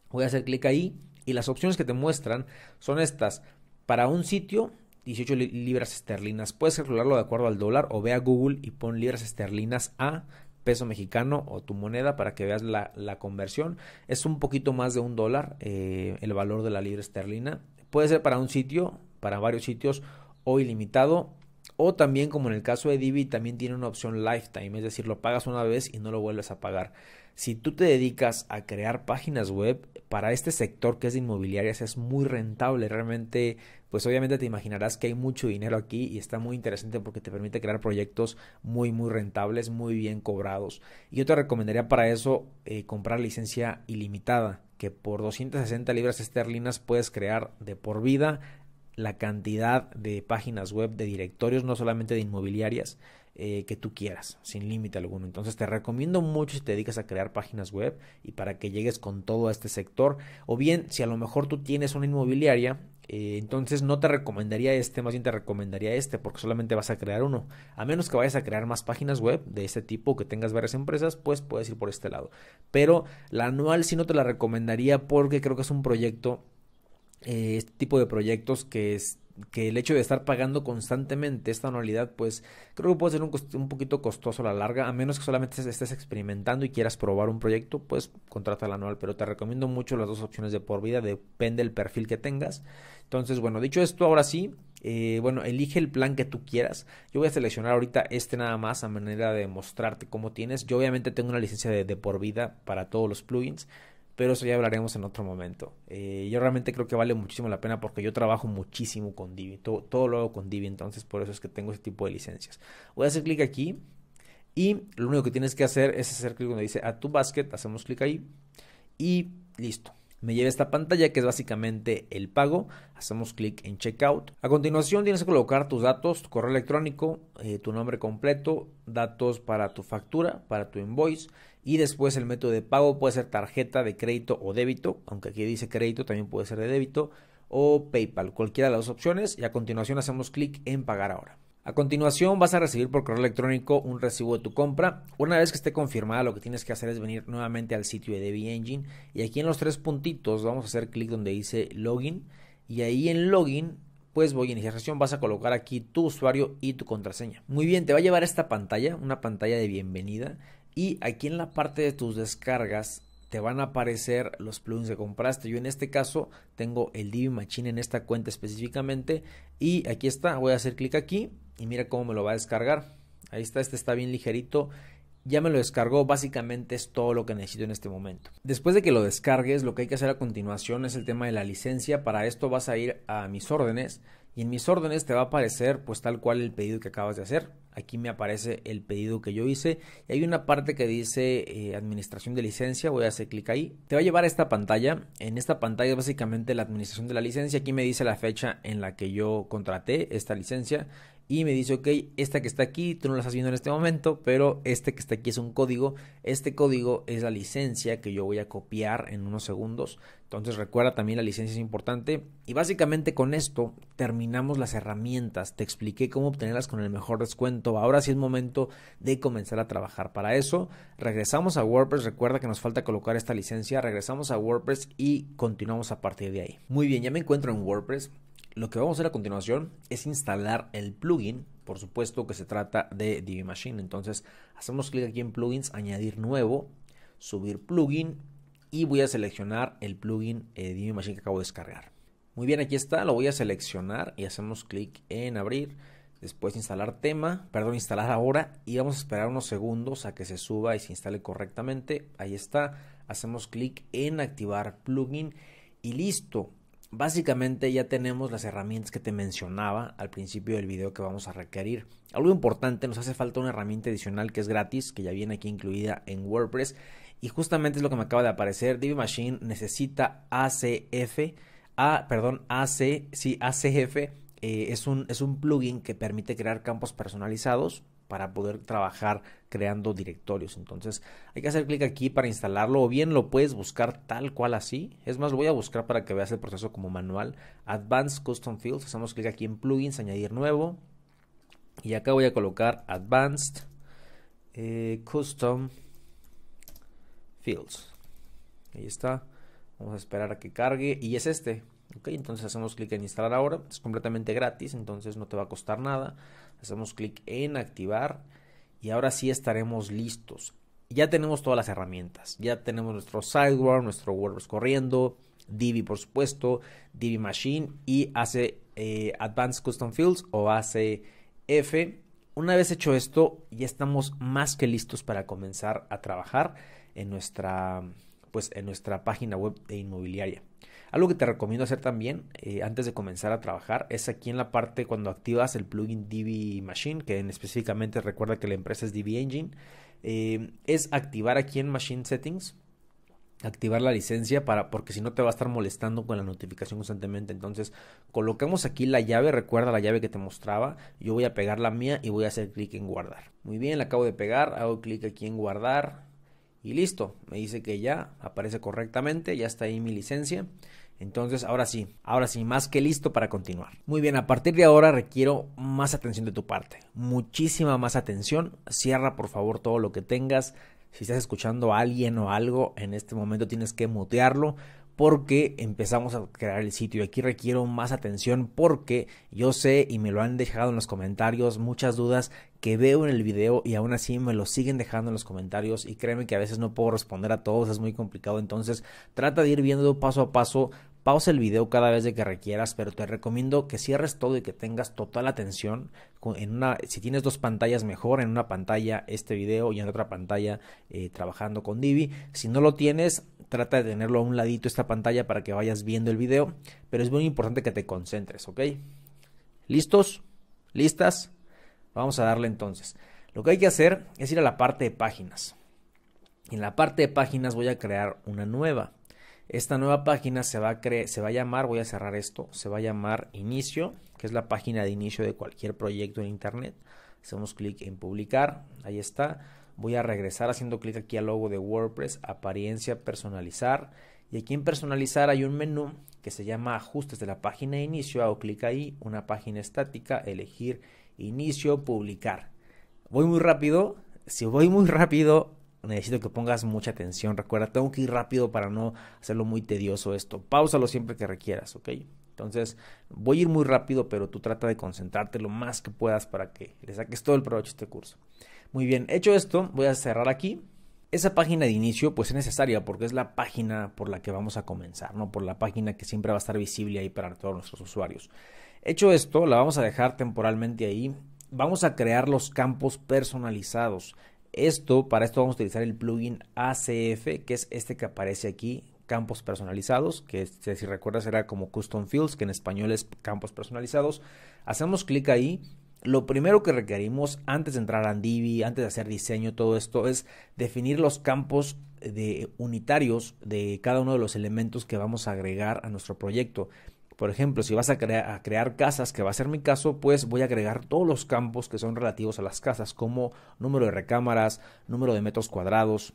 Voy a hacer clic ahí, y las opciones que te muestran son estas. Para un sitio, 18 libras esterlinas. Puedes calcularlo de acuerdo al dólar o ve a Google y pon libras esterlinas a peso mexicano o tu moneda para que veas la, conversión. Es un poquito más de un dólar eh, el valor de la libra esterlina. Puede ser para un sitio, para varios sitios o ilimitado. O también como en el caso de Divi, también tiene una opción lifetime, es decir, lo pagas una vez y no lo vuelves a pagar. Si tú te dedicas a crear páginas web, para este sector que es de inmobiliarias es muy rentable. Realmente, pues obviamente te imaginarás que hay mucho dinero aquí y está muy interesante porque te permite crear proyectos muy, muy rentables, muy bien cobrados. Y yo te recomendaría para eso eh, comprar licencia ilimitada, que por 260 libras esterlinas puedes crear de por vida la cantidad de páginas web de directorios, no solamente de inmobiliarias, eh, que tú quieras, sin límite alguno. Entonces te recomiendo mucho si te dedicas a crear páginas web y para que llegues con todo a este sector. O bien, si a lo mejor tú tienes una inmobiliaria, eh, entonces no te recomendaría este, más bien te recomendaría este, porque solamente vas a crear uno. A menos que vayas a crear más páginas web de este tipo, que tengas varias empresas, pues puedes ir por este lado. Pero la anual si no te la recomendaría porque creo que es un proyecto eh, este tipo de proyectos que es que el hecho de estar pagando constantemente esta anualidad, pues creo que puede ser un, un, poquito costoso a la larga, a menos que solamente estés experimentando y quieras probar un proyecto, pues contrata la anual, pero te recomiendo mucho las dos opciones de por vida, depende del perfil que tengas. Entonces, bueno, dicho esto, ahora sí, eh, bueno, elige el plan que tú quieras. Yo voy a seleccionar ahorita este nada más a manera de mostrarte cómo tienes. Yo obviamente tengo una licencia de por vida para todos los plugins, pero eso ya hablaremos en otro momento. Eh, yo realmente creo que vale muchísimo la pena porque yo trabajo muchísimo con Divi, todo, lo hago con Divi, entonces por eso es que tengo ese tipo de licencias. Voy a hacer clic aquí y lo único que tienes que hacer es hacer clic donde dice a tu basket, hacemos clic ahí y listo. Me lleva esta pantalla que es básicamente el pago. Hacemos clic en checkout. A continuación tienes que colocar tus datos, tu correo electrónico, eh, tu nombre completo, datos para tu factura, para tu invoice y después el método de pago puede ser tarjeta de crédito o débito, aunque aquí dice crédito, también puede ser de débito, o PayPal, cualquiera de las opciones. Y a continuación hacemos clic en pagar ahora. A continuación vas a recibir por correo electrónico un recibo de tu compra. Una vez que esté confirmada lo que tienes que hacer es venir nuevamente al sitio de Debi Engine y aquí en los tres puntitos vamos a hacer clic donde dice login y ahí en login pues voy a iniciar sesión, vas a colocar aquí tu usuario y tu contraseña. Muy bien, te va a llevar a esta pantalla, una pantalla de bienvenida y aquí en la parte de tus descargas te van a aparecer los plugins que compraste. Yo en este caso tengo el Divi Machine en esta cuenta específicamente. Y aquí está, voy a hacer clic aquí y mira cómo me lo va a descargar. Ahí está, este está bien ligerito. Ya me lo descargó, básicamente es todo lo que necesito en este momento. Después de que lo descargues, lo que hay que hacer a continuación es el tema de la licencia. Para esto vas a ir a mis órdenes y en mis órdenes te va a aparecer pues tal cual el pedido que acabas de hacer. Aquí me aparece el pedido que yo hice. Y hay una parte que dice eh, administración de licencia. Voy a hacer clic ahí. Te va a llevar a esta pantalla. En esta pantalla es básicamente la administración de la licencia. Aquí me dice la fecha en la que yo contraté esta licencia y me dice, ok, esta que está aquí, tú no la estás viendo en este momento, pero este que está aquí es un código, este código es la licencia que yo voy a copiar en unos segundos, entonces recuerda también la licencia es importante y básicamente con esto terminamos las herramientas, te expliqué cómo obtenerlas con el mejor descuento, ahora sí es momento de comenzar a trabajar para eso, regresamos a WordPress, recuerda que nos falta colocar esta licencia, regresamos a WordPress y continuamos a partir de ahí. Muy bien, ya me encuentro en WordPress. Lo que vamos a hacer a continuación es instalar el plugin. Por supuesto que se trata de Divi Machine. Entonces hacemos clic aquí en plugins, añadir nuevo, subir plugin y voy a seleccionar el plugin eh, Machine que acabo de descargar. Muy bien, aquí está, lo voy a seleccionar y hacemos clic en abrir. Después instalar tema, perdón, instalar ahora y vamos a esperar unos segundos a que se suba y se instale correctamente. Ahí está, hacemos clic en activar plugin y listo Básicamente ya tenemos las herramientas que te mencionaba al principio del video que vamos a requerir. Algo importante, nos hace falta una herramienta adicional que es gratis, que ya viene aquí incluida en WordPress. Y justamente es lo que me acaba de aparecer. Divi Machine necesita ACF. perdón, AC, sí, ACF eh, es, un, es un plugin que permite crear campos personalizados para poder trabajar creando directorios. Entonces hay que hacer clic aquí para instalarlo o bien lo puedes buscar tal cual así. Es más, lo voy a buscar para que veas el proceso como manual. Advanced Custom Fields. Hacemos clic aquí en Plugins, añadir nuevo. Y acá voy a colocar Advanced eh, Custom Fields. Ahí está. Vamos a esperar a que cargue. Y es este. ¿ok? Entonces hacemos clic en instalar ahora, es completamente gratis, entonces no te va a costar nada. Hacemos clic en activar y ahora sí estaremos listos. Ya tenemos todas las herramientas, ya tenemos nuestro sidebar, nuestro WordPress corriendo, Divi por supuesto, Divi Machine y hace eh, Advanced Custom Fields o hace F. Una vez hecho esto, ya estamos más que listos para comenzar a trabajar en nuestra, pues, en nuestra página web de inmobiliaria. Algo que te recomiendo hacer también eh, antes de comenzar a trabajar es aquí en la parte cuando activas el plugin DB Machine, que en específicamente recuerda que la empresa es DB Engine, eh, es activar aquí en Machine Settings activar la licencia para porque si no te va a estar molestando con la notificación constantemente entonces colocamos aquí la llave recuerda la llave que te mostraba yo voy a pegar la mía y voy a hacer clic en guardar muy bien la acabo de pegar hago clic aquí en guardar y listo, me dice que ya aparece correctamente, ya está ahí mi licencia. Entonces, ahora sí, ahora sí, más que listo para continuar. Muy bien, a partir de ahora requiero más atención de tu parte, muchísima más atención. Cierra por favor todo lo que tengas. Si estás escuchando a alguien o algo, en este momento tienes que mutearlo porque empezamos a crear el sitio. Y aquí requiero más atención porque yo sé y me lo han dejado en los comentarios muchas dudas que veo en el video y aún así me lo siguen dejando en los comentarios y créeme que a veces no puedo responder a todos, es muy complicado. Entonces trata de ir viendo paso a paso. Pausa el video cada vez que requieras, pero te recomiendo que cierres todo y que tengas total atención. En una, si tienes dos pantallas, mejor en una pantalla este video y en otra pantalla eh, trabajando con Divi. Si no lo tienes, Trata de tenerlo a un ladito esta pantalla para que vayas viendo el video, pero es muy importante que te concentres, ¿ok? ¿Listos? ¿Listas? Vamos a darle entonces. Lo que hay que hacer es ir a la parte de páginas. En la parte de páginas voy a crear una nueva. Esta nueva página se va, a crear, se va a llamar, voy a cerrar esto, se va a llamar inicio, que es la página de inicio de cualquier proyecto en internet. Hacemos clic en publicar, ahí está voy a regresar haciendo clic aquí al logo de WordPress, apariencia, personalizar. Y aquí en personalizar hay un menú que se llama ajustes de la página de inicio. Hago clic ahí, una página estática, elegir inicio, publicar. Voy muy rápido. Si voy muy rápido, necesito que pongas mucha atención. Recuerda, tengo que ir rápido para no hacerlo muy tedioso esto. pausalo siempre que requieras, ¿ok? Entonces, voy a ir muy rápido, pero tú trata de concentrarte lo más que puedas para que le saques todo el provecho a este curso. Muy bien, hecho esto, voy a cerrar aquí. Esa página de inicio pues es necesaria porque es la página por la que vamos a comenzar, ¿no? Por la página que siempre va a estar visible ahí para todos nuestros usuarios. Hecho esto, la vamos a dejar temporalmente ahí. Vamos a crear los campos personalizados. Esto, para esto vamos a utilizar el plugin ACF, que es este que aparece aquí, campos personalizados, que este, si recuerdas era como Custom Fields, que en español es campos personalizados. Hacemos clic ahí lo primero que requerimos antes de entrar a Divi, antes de hacer diseño, todo esto, es definir los campos de unitarios de cada uno de los elementos que vamos a agregar a nuestro proyecto. Por ejemplo, si vas a, a, crear casas, que va a ser mi caso, pues voy a agregar todos los campos que son relativos a las casas, como número de recámaras, número de metros cuadrados,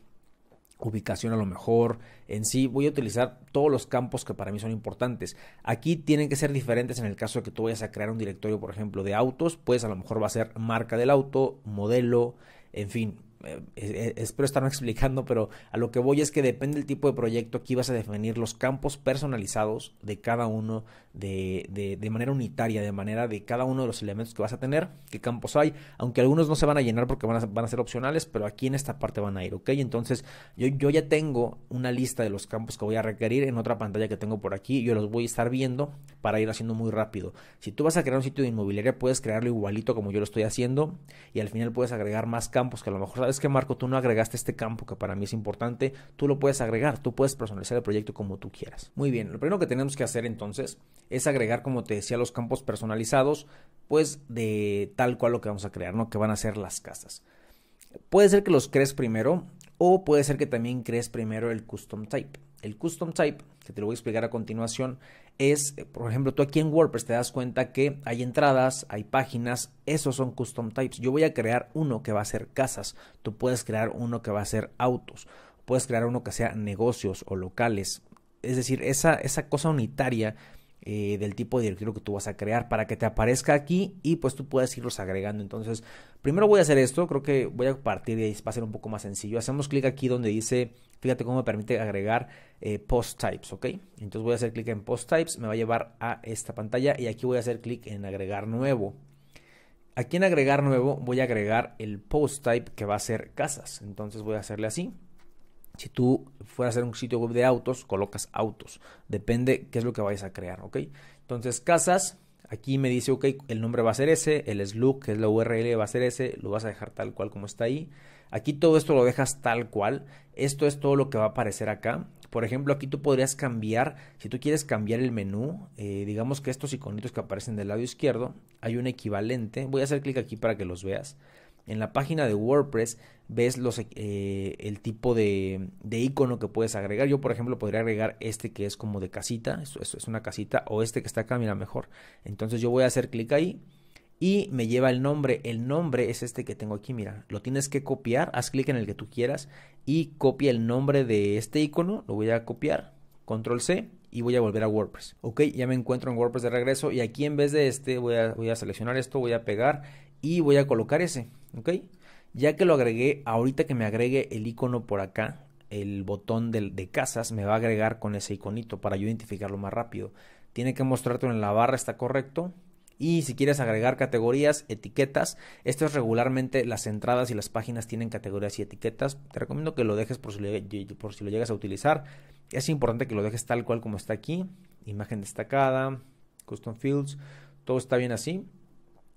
ubicación a lo mejor, en sí voy a utilizar todos los campos que para mí son importantes. Aquí tienen que ser diferentes en el caso de que tú vayas a crear un directorio, por ejemplo, de autos, pues a lo mejor va a ser marca del auto, modelo, en fin, eh, eh, espero estarme explicando, pero a lo que voy es que depende del tipo de proyecto, aquí vas a definir los campos personalizados de cada uno de, de, manera unitaria, de manera de cada uno de los elementos que vas a tener, qué campos hay, aunque algunos no se van a llenar porque van a, van a ser opcionales, pero aquí en esta parte van a ir, ¿ok? Entonces yo, yo ya tengo una lista de los campos que voy a requerir en otra pantalla que tengo por aquí, yo los voy a estar viendo para ir haciendo muy rápido. Si tú vas a crear un sitio de inmobiliaria, puedes crearlo igualito como yo lo estoy haciendo y al final puedes agregar más campos que a lo mejor es que Marco, tú no agregaste este campo que para mí es importante, tú lo puedes agregar, tú puedes personalizar el proyecto como tú quieras. Muy bien, lo primero que tenemos que hacer entonces es agregar, como te decía, los campos personalizados, pues de tal cual lo que vamos a crear, ¿no? Que van a ser las casas. Puede ser que los crees primero o puede ser que también crees primero el custom type. El custom type, que te lo voy a explicar a continuación, es, eh, por ejemplo, tú aquí en WordPress te das cuenta que hay entradas, hay páginas, esos son custom types. Yo voy a crear uno que va a ser casas, tú puedes crear uno que va a ser autos, puedes crear uno que sea negocios o locales. Es decir, esa, esa cosa unitaria eh, del tipo de directorio que tú vas a crear para que te aparezca aquí y pues tú puedes irlos agregando. Entonces, primero voy a hacer esto, creo que voy a partir de ahí, va a ser un poco más sencillo. Hacemos clic aquí donde dice Fíjate cómo me permite agregar eh, post types, ¿ok? Entonces voy a hacer clic en post types, me va a llevar a esta pantalla y aquí voy a hacer clic en agregar nuevo. Aquí en agregar nuevo voy a agregar el post type que va a ser casas. Entonces voy a hacerle así. Si tú fueras a hacer un sitio web de autos, colocas autos. Depende qué es lo que vayas a crear, ¿ok? Entonces casas, aquí me dice, ok, el nombre va a ser ese, el slug, que es la URL, va a ser ese, lo vas a dejar tal cual como está ahí. Aquí todo esto lo dejas tal cual. Esto es todo lo que va a aparecer acá. Por ejemplo, aquí tú podrías cambiar, si tú quieres cambiar el menú, eh, digamos que estos iconitos que aparecen del lado izquierdo, hay un equivalente. Voy a hacer clic aquí para que los veas. En la página de WordPress ves eh, el tipo de, icono que puedes agregar. Yo, por ejemplo, podría agregar este que es como de casita, es una casita, o este que está acá, mira mejor. Entonces yo voy a hacer clic ahí y me lleva el nombre. El nombre es este que tengo aquí, mira, lo tienes que copiar, haz clic en el que tú quieras y copia el nombre de este icono, lo voy a copiar, control C y voy a volver a WordPress. Ok, ya me encuentro en WordPress de regreso y aquí en vez de este voy a, voy a seleccionar esto, voy a pegar y voy a colocar ese. Ok, ya que lo agregué, ahorita que me agregue el icono por acá, el botón de, de casas me va a agregar con ese iconito para yo identificarlo más rápido. Tiene que mostrarte en la barra, está correcto. Y si quieres agregar categorías, etiquetas, esto es regularmente las entradas y las páginas tienen categorías y etiquetas. Te recomiendo que lo dejes por si, lo llegas a utilizar. Es importante que lo dejes tal cual como está aquí. Imagen destacada, custom fields, todo está bien así.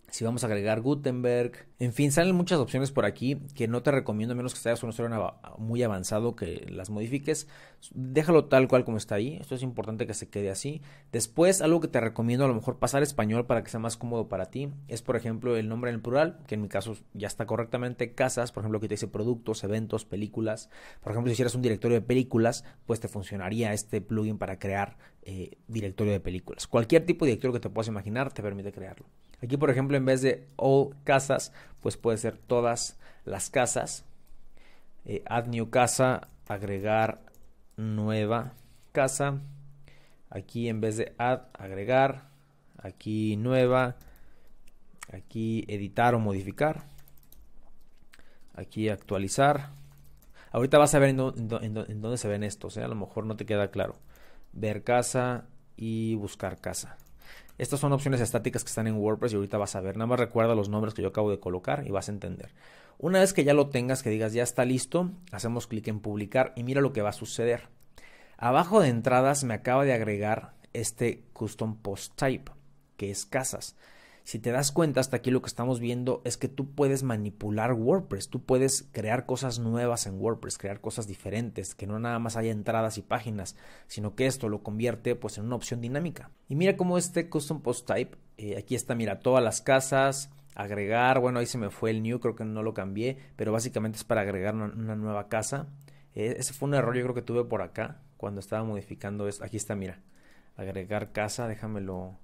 Si vamos a agregar Gutenberg, en fin, salen muchas opciones por aquí que no te recomiendo, a menos que seas un usuario muy avanzado, que las modifiques. Déjalo tal cual como está ahí. Esto es importante que se quede así. Después, algo que te recomiendo, a lo mejor pasar español para que sea más cómodo para ti, es por ejemplo el nombre en el plural, que en mi caso ya está correctamente. Casas, por ejemplo, que te dice productos, eventos, películas. Por ejemplo, si hicieras un directorio de películas, pues te funcionaría este plugin para crear eh, directorio de películas. Cualquier tipo de directorio que te puedas imaginar te permite crearlo. Aquí, por ejemplo, en vez de all casas, pues puede ser todas las casas. Eh, add new casa, agregar nueva casa. Aquí en vez de add, agregar. Aquí nueva. Aquí editar o modificar. Aquí actualizar. Ahorita vas a ver en, dónde se ven estos. ¿eh? A lo mejor no te queda claro. Ver casa y buscar casa. Estas son opciones estáticas que están en WordPress y ahorita vas a ver. Nada más recuerda los nombres que yo acabo de colocar y vas a entender. Una vez que ya lo tengas, que digas ya está listo, hacemos clic en publicar y mira lo que va a suceder. Abajo de entradas me acaba de agregar este custom post type, que es casas. Si te das cuenta, hasta aquí lo que estamos viendo es que tú puedes manipular WordPress, tú puedes crear cosas nuevas en WordPress, crear cosas diferentes, que no nada más haya entradas y páginas, sino que esto lo convierte pues en una opción dinámica. Y mira cómo este custom post type, eh, aquí está, mira, todas las casas, agregar, bueno, ahí se me fue el new, creo que no lo cambié, pero básicamente es para agregar una, nueva casa. Eh, ese fue un error yo creo que tuve por acá, cuando estaba modificando esto. Aquí está, mira, agregar casa, déjamelo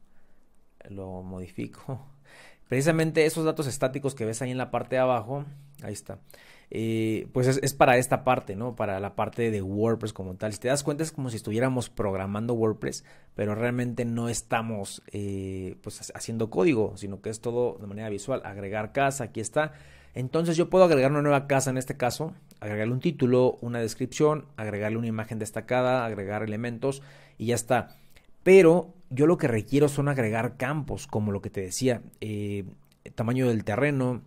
lo modifico. Precisamente esos datos estáticos que ves ahí en la parte de abajo, ahí está. Eh, pues es, para esta parte, ¿no? Para la parte de WordPress como tal. Si te das cuenta es como si estuviéramos programando WordPress, pero realmente no estamos eh, pues haciendo código, sino que es todo de manera visual. Agregar casa, aquí está. Entonces yo puedo agregar una nueva casa en este caso, agregarle un título, una descripción, agregarle una imagen destacada, agregar elementos y ya está. Pero yo lo que requiero son agregar campos, como lo que te decía, eh, tamaño del terreno,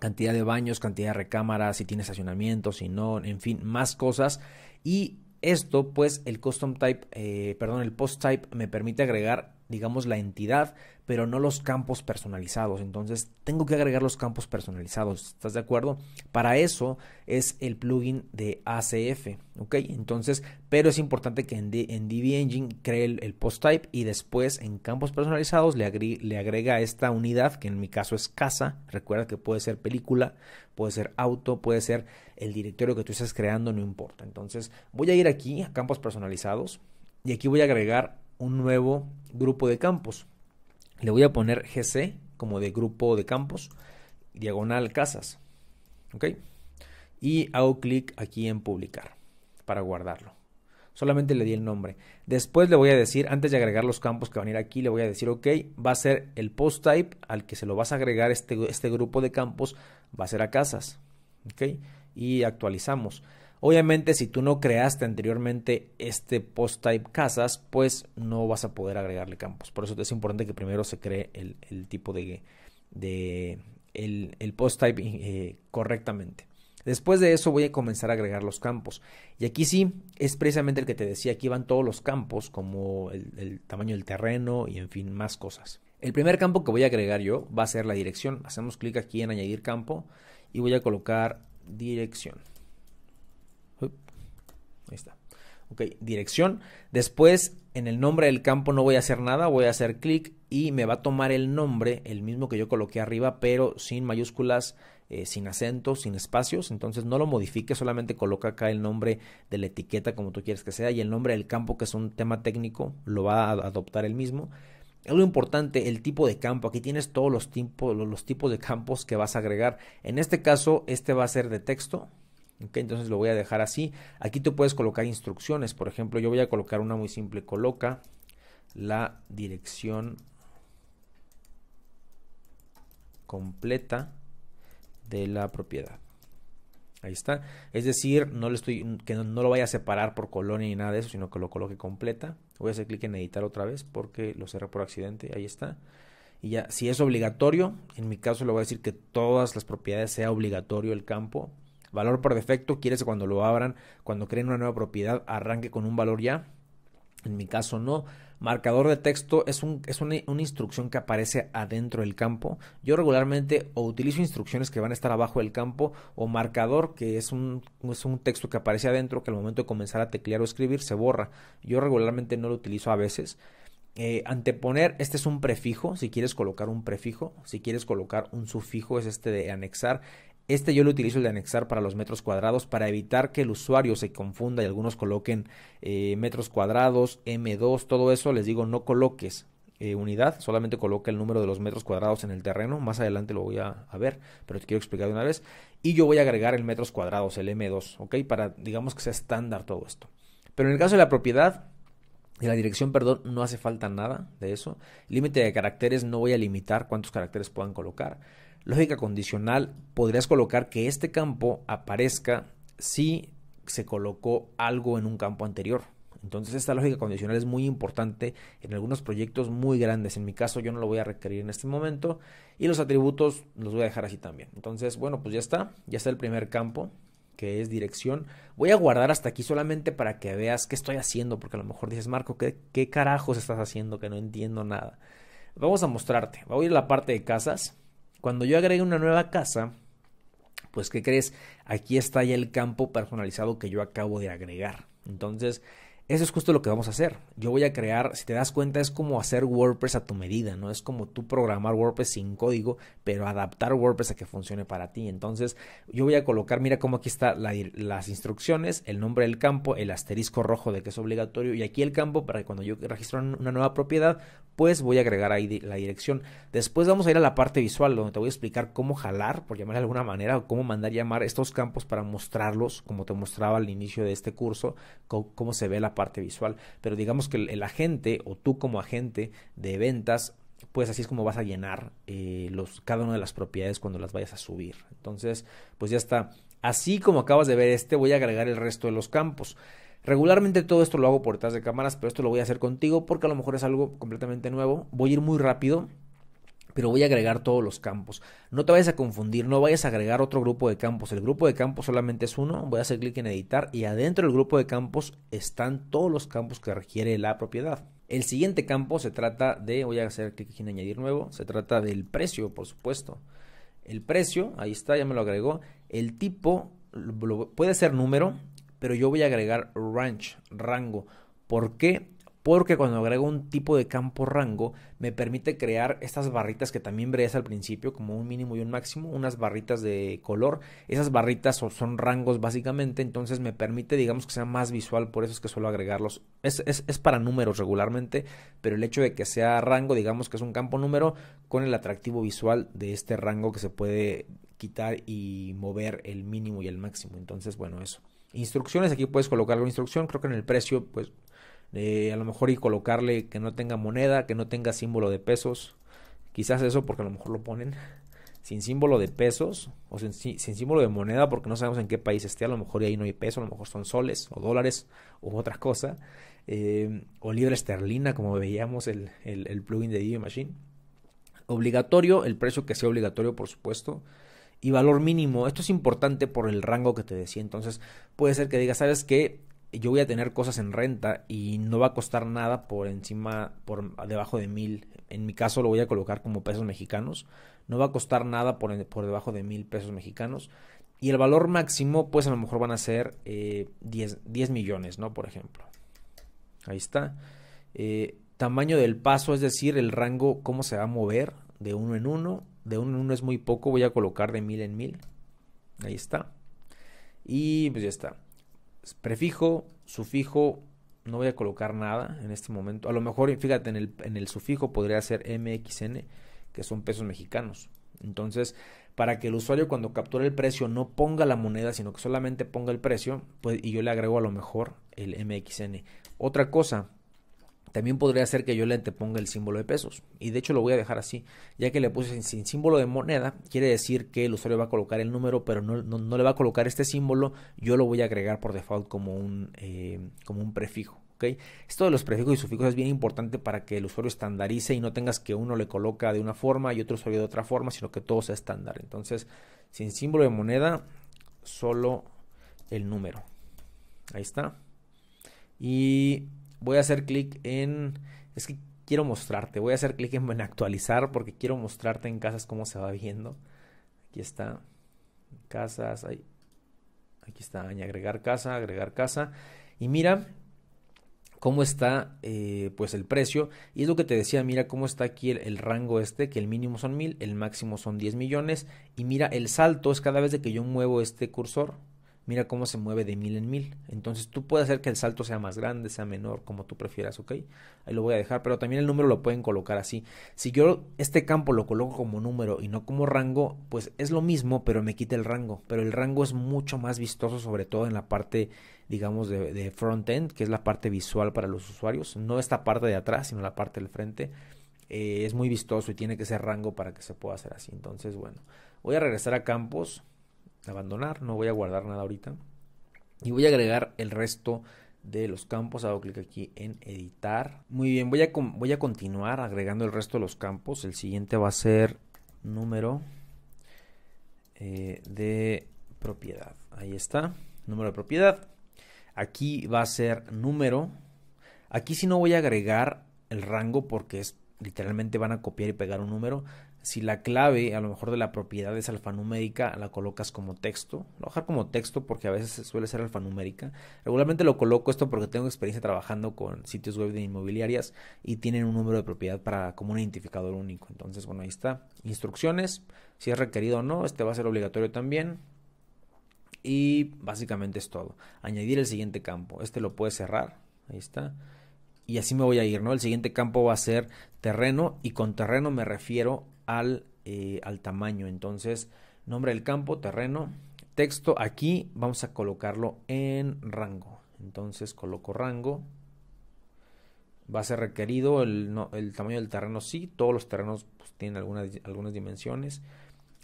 cantidad de baños, cantidad de recámaras, si tiene estacionamiento, si no, en fin, más cosas. Y esto, pues, el custom type, eh, perdón, el post type me permite agregar digamos, la entidad, pero no los campos personalizados. Entonces, tengo que agregar los campos personalizados, ¿estás de acuerdo? Para eso es el plugin de ACF, ¿ok? Entonces, pero es importante que en, DB Engine cree el, post type y después en campos personalizados le, le agrega esta unidad, que en mi caso es casa. Recuerda que puede ser película, puede ser auto, puede ser el directorio que tú estés creando, no importa. Entonces, voy a ir aquí a campos personalizados y aquí voy a agregar un nuevo grupo de campos. Le voy a poner GC como de grupo de campos, diagonal casas. ¿Ok? Y hago clic aquí en publicar para guardarlo. Solamente le di el nombre. Después le voy a decir, antes de agregar los campos que van a ir aquí, le voy a decir, ok, va a ser el post type al que se lo vas a agregar este, este grupo de campos, va a ser a casas. ¿Ok? Y actualizamos. Obviamente, si tú no creaste anteriormente este post type casas, pues no vas a poder agregarle campos. Por eso es importante que primero se cree el, tipo de, el, post type eh, correctamente. Después de eso voy a comenzar a agregar los campos. Y aquí sí, es precisamente el que te decía, aquí van todos los campos, como el, el, tamaño del terreno y en fin, más cosas. El primer campo que voy a agregar yo va a ser la dirección. Hacemos clic aquí en añadir campo y voy a colocar dirección. Ahí está. Ok, dirección. Después, en el nombre del campo no voy a hacer nada, voy a hacer clic y me va a tomar el nombre, el mismo que yo coloqué arriba, pero sin mayúsculas, eh, sin acentos, sin espacios. Entonces no lo modifique, solamente coloca acá el nombre de la etiqueta como tú quieres que sea y el nombre del campo, que es un tema técnico, lo va a adoptar el mismo. Algo importante, el tipo de campo. Aquí tienes todos los, los tipos de campos que vas a agregar. En este caso, este va a ser de texto, entonces lo voy a dejar así. Aquí tú puedes colocar instrucciones. Por ejemplo, yo voy a colocar una muy simple. Coloca la dirección completa de la propiedad. Ahí está. Es decir, no le estoy, que no, no, lo vaya a separar por colonia ni nada de eso, sino que lo coloque completa. Voy a hacer clic en editar otra vez porque lo cerré por accidente. Ahí está. Y ya, si es obligatorio, en mi caso le voy a decir que todas las propiedades sea obligatorio el campo. Valor por defecto, quieres que cuando lo abran, cuando creen una nueva propiedad, arranque con un valor ya. En mi caso no. Marcador de texto es, un, es una, instrucción que aparece adentro del campo. Yo regularmente o utilizo instrucciones que van a estar abajo del campo o marcador que es un, un texto que aparece adentro que al momento de comenzar a teclear o escribir se borra. Yo regularmente no lo utilizo a veces. Eh, anteponer, este es un prefijo, si quieres colocar un prefijo, si quieres colocar un sufijo, es este de anexar. Este yo lo utilizo el de anexar para los metros cuadrados para evitar que el usuario se confunda y algunos coloquen eh, metros cuadrados, M2, todo eso. Les digo, no coloques eh, unidad, solamente coloca el número de los metros cuadrados en el terreno. Más adelante lo voy a, a, ver, pero te quiero explicar de una vez. Y yo voy a agregar el metros cuadrados, el M2, ¿ok? Para, digamos que sea estándar todo esto. Pero en el caso de la propiedad, de la dirección, perdón, no hace falta nada de eso. Límite de caracteres, no voy a limitar cuántos caracteres puedan colocar lógica condicional, podrías colocar que este campo aparezca si se colocó algo en un campo anterior. Entonces esta lógica condicional es muy importante en algunos proyectos muy grandes. En mi caso yo no lo voy a requerir en este momento y los atributos los voy a dejar así también. Entonces, bueno, pues ya está, ya está el primer campo que es dirección. Voy a guardar hasta aquí solamente para que veas qué estoy haciendo, porque a lo mejor dices, Marco, ¿qué, carajos estás haciendo que no entiendo nada? Vamos a mostrarte. Voy a ir a la parte de casas cuando yo agregué una nueva casa, pues ¿qué crees? Aquí está ya el campo personalizado que yo acabo de agregar. Entonces, eso es justo lo que vamos a hacer. Yo voy a crear, si te das cuenta, es como hacer WordPress a tu medida, ¿no? Es como tú programar WordPress sin código, pero adaptar WordPress a que funcione para ti. Entonces, yo voy a colocar, mira cómo aquí está las instrucciones, el nombre del campo, el asterisco rojo de que es obligatorio y aquí el campo para que cuando yo registro una nueva propiedad, pues voy a agregar ahí la dirección. Después vamos a ir a la parte visual, donde te voy a explicar cómo jalar, por llamar de alguna manera, o cómo mandar llamar estos campos para mostrarlos, como te mostraba al inicio de este curso, cómo, cómo se ve la parte visual, pero digamos que el, agente o tú como agente de ventas pues así es como vas a llenar eh, los, cada una de las propiedades cuando las vayas a subir. Entonces, pues ya está. Así como acabas de ver este, voy a agregar el resto de los campos. Regularmente todo esto lo hago por detrás de cámaras, pero esto lo voy a hacer contigo porque a lo mejor es algo completamente nuevo. Voy a ir muy rápido pero voy a agregar todos los campos. No te vayas a confundir, no vayas a agregar otro grupo de campos. El grupo de campos solamente es uno. Voy a hacer clic en editar y adentro del grupo de campos están todos los campos que requiere la propiedad. El siguiente campo se trata de, voy a hacer clic en añadir nuevo, se trata del precio, por supuesto. El precio, ahí está, ya me lo agregó. El tipo puede ser número, pero yo voy a agregar range, rango. ¿Por qué? porque cuando agrego un tipo de campo rango me permite crear estas barritas que también veías al principio como un mínimo y un máximo, unas barritas de color, esas barritas son, rangos básicamente, entonces me permite digamos que sea más visual, por eso es que suelo agregarlos, es, es para números regularmente, pero el hecho de que sea rango digamos que es un campo número con el atractivo visual de este rango que se puede quitar y mover el mínimo y el máximo, entonces bueno eso. Instrucciones, aquí puedes colocar la instrucción, creo que en el precio pues eh, a lo mejor y colocarle que no tenga moneda, que no tenga símbolo de pesos, quizás eso porque a lo mejor lo ponen sin símbolo de pesos o sin, símbolo de moneda porque no sabemos en qué país esté, a lo mejor ahí no hay peso, a lo mejor son soles o dólares u otra cosa, eh, o libra esterlina como veíamos el, plugin de DB Machine. Obligatorio, el precio que sea obligatorio por supuesto, y valor mínimo, esto es importante por el rango que te decía, entonces puede ser que digas, sabes que yo voy a tener cosas en renta y no va a costar nada por encima, por debajo de mil. En mi caso lo voy a colocar como pesos mexicanos. No va a costar nada por, por debajo de mil pesos mexicanos. Y el valor máximo, pues a lo mejor van a ser 10, eh, millones, ¿no? Por ejemplo. Ahí está. Eh, tamaño del paso, es decir, el rango, cómo se va a mover de uno en uno. De uno en uno es muy poco, voy a colocar de mil en mil. Ahí está. Y pues ya está prefijo, sufijo, no voy a colocar nada en este momento. A lo mejor, fíjate, en el, sufijo podría ser MXN, que son pesos mexicanos. Entonces, para que el usuario cuando capture el precio no ponga la moneda, sino que solamente ponga el precio, pues, y yo le agrego a lo mejor el MXN. Otra cosa, también podría ser que yo le anteponga el símbolo de pesos. Y de hecho lo voy a dejar así, ya que le puse sin símbolo de moneda, quiere decir que el usuario va a colocar el número, pero no, le va a colocar este símbolo, yo lo voy a agregar por default como un, eh, como un prefijo. Esto de los prefijos y sufijos es bien importante para que el usuario estandarice y no tengas que uno le coloca de una forma y otro usuario de otra forma, sino que todo sea estándar. Entonces, sin símbolo de moneda, solo el número. Ahí está. Y Voy a hacer clic en... Es que quiero mostrarte. Voy a hacer clic en, actualizar porque quiero mostrarte en casas cómo se va viendo. Aquí está. Casas. Ahí. Aquí está. Agregar casa, agregar casa. Y mira, cómo está eh, pues el precio y es lo que te decía mira cómo está aquí el, rango este que el mínimo son mil el máximo son 10 millones y mira el salto es cada vez de que yo muevo este cursor mira cómo se mueve de mil en mil. Entonces tú puedes hacer que el salto sea más grande, sea menor, como tú prefieras, ¿ok? Ahí lo voy a dejar, pero también el número lo pueden colocar así. Si yo este campo lo coloco como número y no como rango, pues es lo mismo, pero me quita el rango. Pero el rango es mucho más vistoso, sobre todo en la parte, digamos, de, front-end, que es la parte visual para los usuarios. No esta parte de atrás, sino la parte del frente. Eh, es muy vistoso y tiene que ser rango para que se pueda hacer así. Entonces, bueno, voy a regresar a campos abandonar, no voy a guardar nada ahorita. Y voy a agregar el resto de los campos, hago clic aquí en editar. Muy bien, voy a, voy a continuar agregando el resto de los campos. El siguiente va a ser número eh, de propiedad. Ahí está, número de propiedad. Aquí va a ser número. Aquí si no voy a agregar el rango porque es literalmente van a copiar y pegar un número. Si la clave, a lo mejor de la propiedad es alfanumérica, la colocas como texto. Lo dejar como texto porque a veces suele ser alfanumérica. Regularmente lo coloco esto porque tengo experiencia trabajando con sitios web de inmobiliarias y tienen un número de propiedad para como un identificador único. Entonces, bueno, ahí está. Instrucciones, si es requerido o no, este va a ser obligatorio también. Y básicamente es todo. Añadir el siguiente campo. Este lo puedes cerrar. Ahí está y así me voy a ir, ¿no? El siguiente campo va a ser terreno y con terreno me refiero al, eh, al tamaño. Entonces, nombre del campo, terreno, texto aquí vamos a colocarlo en rango. Entonces coloco rango. Va a ser requerido el, tamaño del terreno, si Todos los terrenos pues, tienen algunas, algunas dimensiones.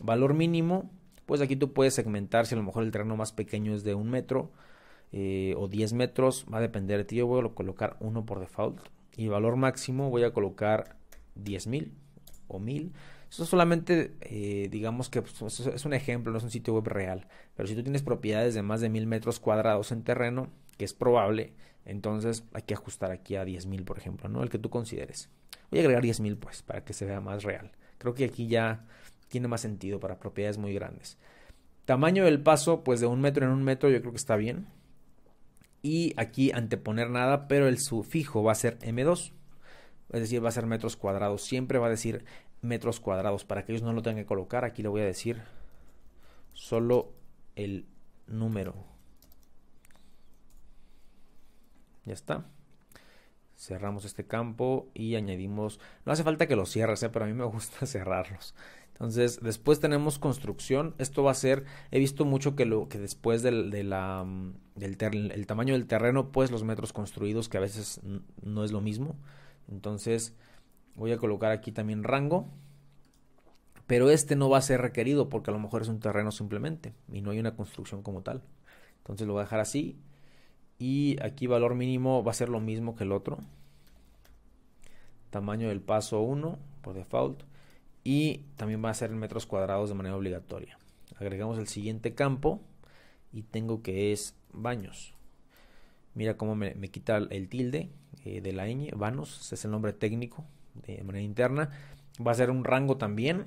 Valor mínimo, pues aquí tú puedes segmentar si a lo mejor el terreno más pequeño es de un metro eh, o 10 metros. Va a depender de ti. Yo voy a colocar uno por default. Y valor máximo voy a colocar 10.000 o 1000 esto solamente, eh, digamos que pues, es un ejemplo, no es un sitio web real. Pero si tú tienes propiedades de más de mil metros cuadrados en terreno, que es probable, entonces hay que ajustar aquí a 10.000, por ejemplo, ¿no? El que tú consideres. Voy a agregar 10.000, pues, para que se vea más real. Creo que aquí ya tiene más sentido para propiedades muy grandes. Tamaño del paso, pues de un metro en un metro, yo creo que está bien. Y aquí anteponer nada, pero el sufijo va a ser M2. Es decir, va a ser metros cuadrados. Siempre va a decir metros cuadrados. Para que ellos no lo tengan que colocar, aquí le voy a decir solo el número. Ya está. Cerramos este campo y añadimos... No hace falta que lo cierres, ¿eh? pero a mí me gusta cerrarlos. Entonces, después tenemos construcción. Esto va a ser... He visto mucho que, lo, que después del, mm, del tamaño del terreno, pues los metros construidos, que a veces no es lo mismo. Entonces, Voy a colocar aquí también rango. Pero este no va a ser requerido porque a lo mejor es un terreno simplemente y no hay una construcción como tal. Entonces lo voy a dejar así. Y aquí valor mínimo va a ser lo mismo que el otro. Tamaño del paso 1 por default. Y también va a ser en metros cuadrados de manera obligatoria. Agregamos el siguiente campo y tengo que es baños. Mira cómo me, quita el tilde eh, de la ñ, vanos, es el nombre técnico de manera interna. Va a ser un rango también.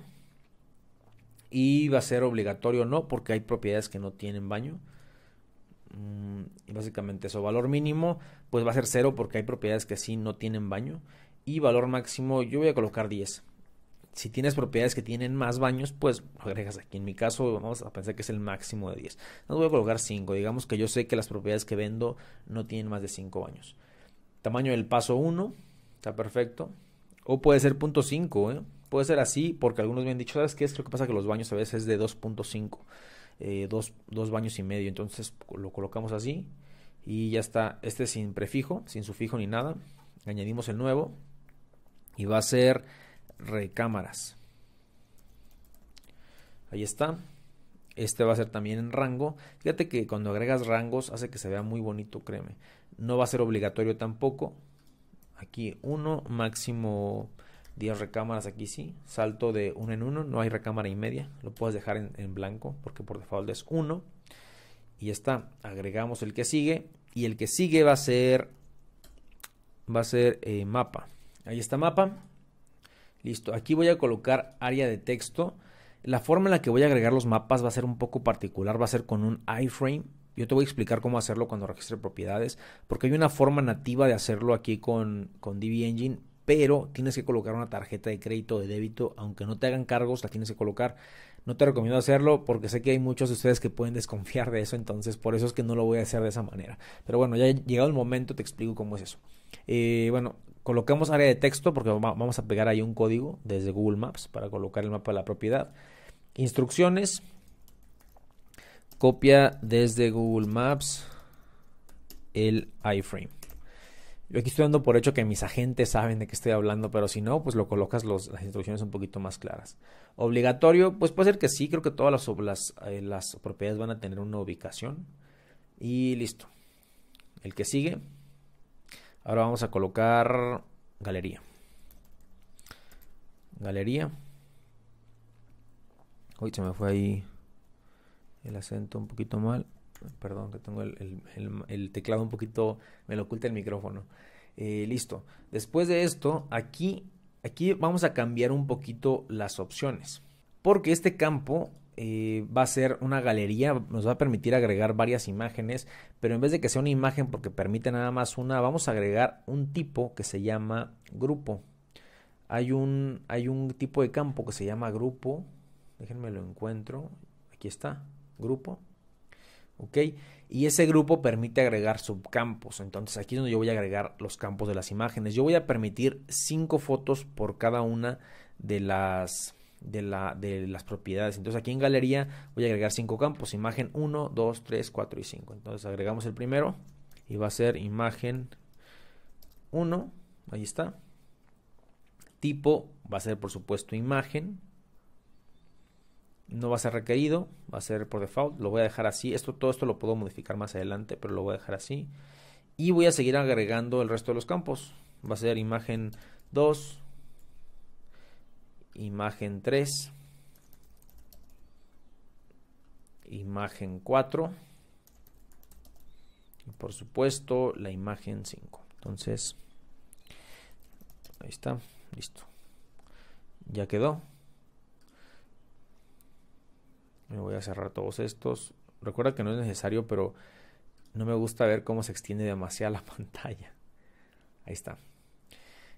Y va a ser obligatorio o no, porque hay propiedades que no tienen baño. Mm, y básicamente eso, valor mínimo, pues va a ser 0 porque hay propiedades que sí no tienen baño. Y valor máximo, yo voy a colocar 10. Si tienes propiedades que tienen más baños, pues agregas aquí. En mi caso, vamos a pensar que es el máximo de 10. No voy a colocar 5. Digamos que yo sé que las propiedades que vendo no tienen más de 5 baños. Tamaño del paso 1, está perfecto. O puede ser .5, ¿eh? Puede ser así, porque algunos me han dicho, ¿sabes qué es? Creo que pasa que los baños a veces es de 2.5, eh, dos, dos baños y medio. Entonces lo colocamos así y ya está. Este sin prefijo, sin sufijo ni nada. Añadimos el nuevo y va a ser recámaras. Ahí está. Este va a ser también en rango. Fíjate que cuando agregas rangos hace que se vea muy bonito, créeme. No va a ser obligatorio tampoco. Aquí uno, máximo 10 recámaras, aquí sí. Salto de uno en uno, no hay recámara y media. Lo puedes dejar en, blanco porque por default es uno. Y ya está, agregamos el que sigue. Y el que sigue va a ser, va a ser eh, mapa. Ahí está mapa. Listo, aquí voy a colocar área de texto. La forma en la que voy a agregar los mapas va a ser un poco particular, va a ser con un iframe yo te voy a explicar cómo hacerlo cuando registre propiedades, porque hay una forma nativa de hacerlo aquí con, con DB Engine, pero tienes que colocar una tarjeta de crédito o de débito, aunque no te hagan cargos, la tienes que colocar. No te recomiendo hacerlo porque sé que hay muchos de ustedes que pueden desconfiar de eso, entonces por eso es que no lo voy a hacer de esa manera. Pero bueno, ya llegado el momento te explico cómo es eso. Eh, bueno, colocamos área de texto porque vamos a pegar ahí un código desde Google Maps para colocar el mapa de la propiedad. Instrucciones, copia desde Google Maps el iframe. Yo aquí estoy dando por hecho que mis agentes saben de qué estoy hablando, pero si no, pues lo colocas las instrucciones un poquito más claras. Obligatorio, pues puede ser que sí, creo que todas las, eh, las propiedades van a tener una ubicación. Y listo. El que sigue. Ahora vamos a colocar galería. Galería. Uy, se me fue ahí el acento un poquito mal. Perdón que tengo el, teclado un poquito, me lo oculta el micrófono. Eh, listo. Después de esto, aquí, aquí vamos a cambiar un poquito las opciones. Porque este campo eh, va a ser una galería, nos va a permitir agregar varias imágenes, pero en vez de que sea una imagen porque permite nada más una, vamos a agregar un tipo que se llama grupo. Hay un, hay un tipo de campo que se llama grupo, déjenme lo encuentro, aquí está, grupo. ¿Ok? Y ese grupo permite agregar subcampos. Entonces aquí es donde yo voy a agregar los campos de las imágenes. Yo voy a permitir cinco fotos por cada una de las, de, las propiedades. Entonces aquí en galería voy a agregar cinco campos. Imagen 1, 2, 3, 4 y 5. Entonces agregamos el primero y va a ser imagen 1. Ahí está. Tipo va a ser por supuesto imagen no va a ser requerido, va a ser por default, lo voy a dejar así, esto, todo esto lo puedo modificar más adelante, pero lo voy a dejar así. Y voy a seguir agregando el resto de los campos, va a ser imagen 2, imagen 3, imagen 4, y por supuesto la imagen 5. Entonces, ahí está, listo. Ya quedó. Me voy a cerrar todos estos. Recuerda que no es necesario, pero no me gusta ver cómo se extiende demasiado la pantalla. Ahí está.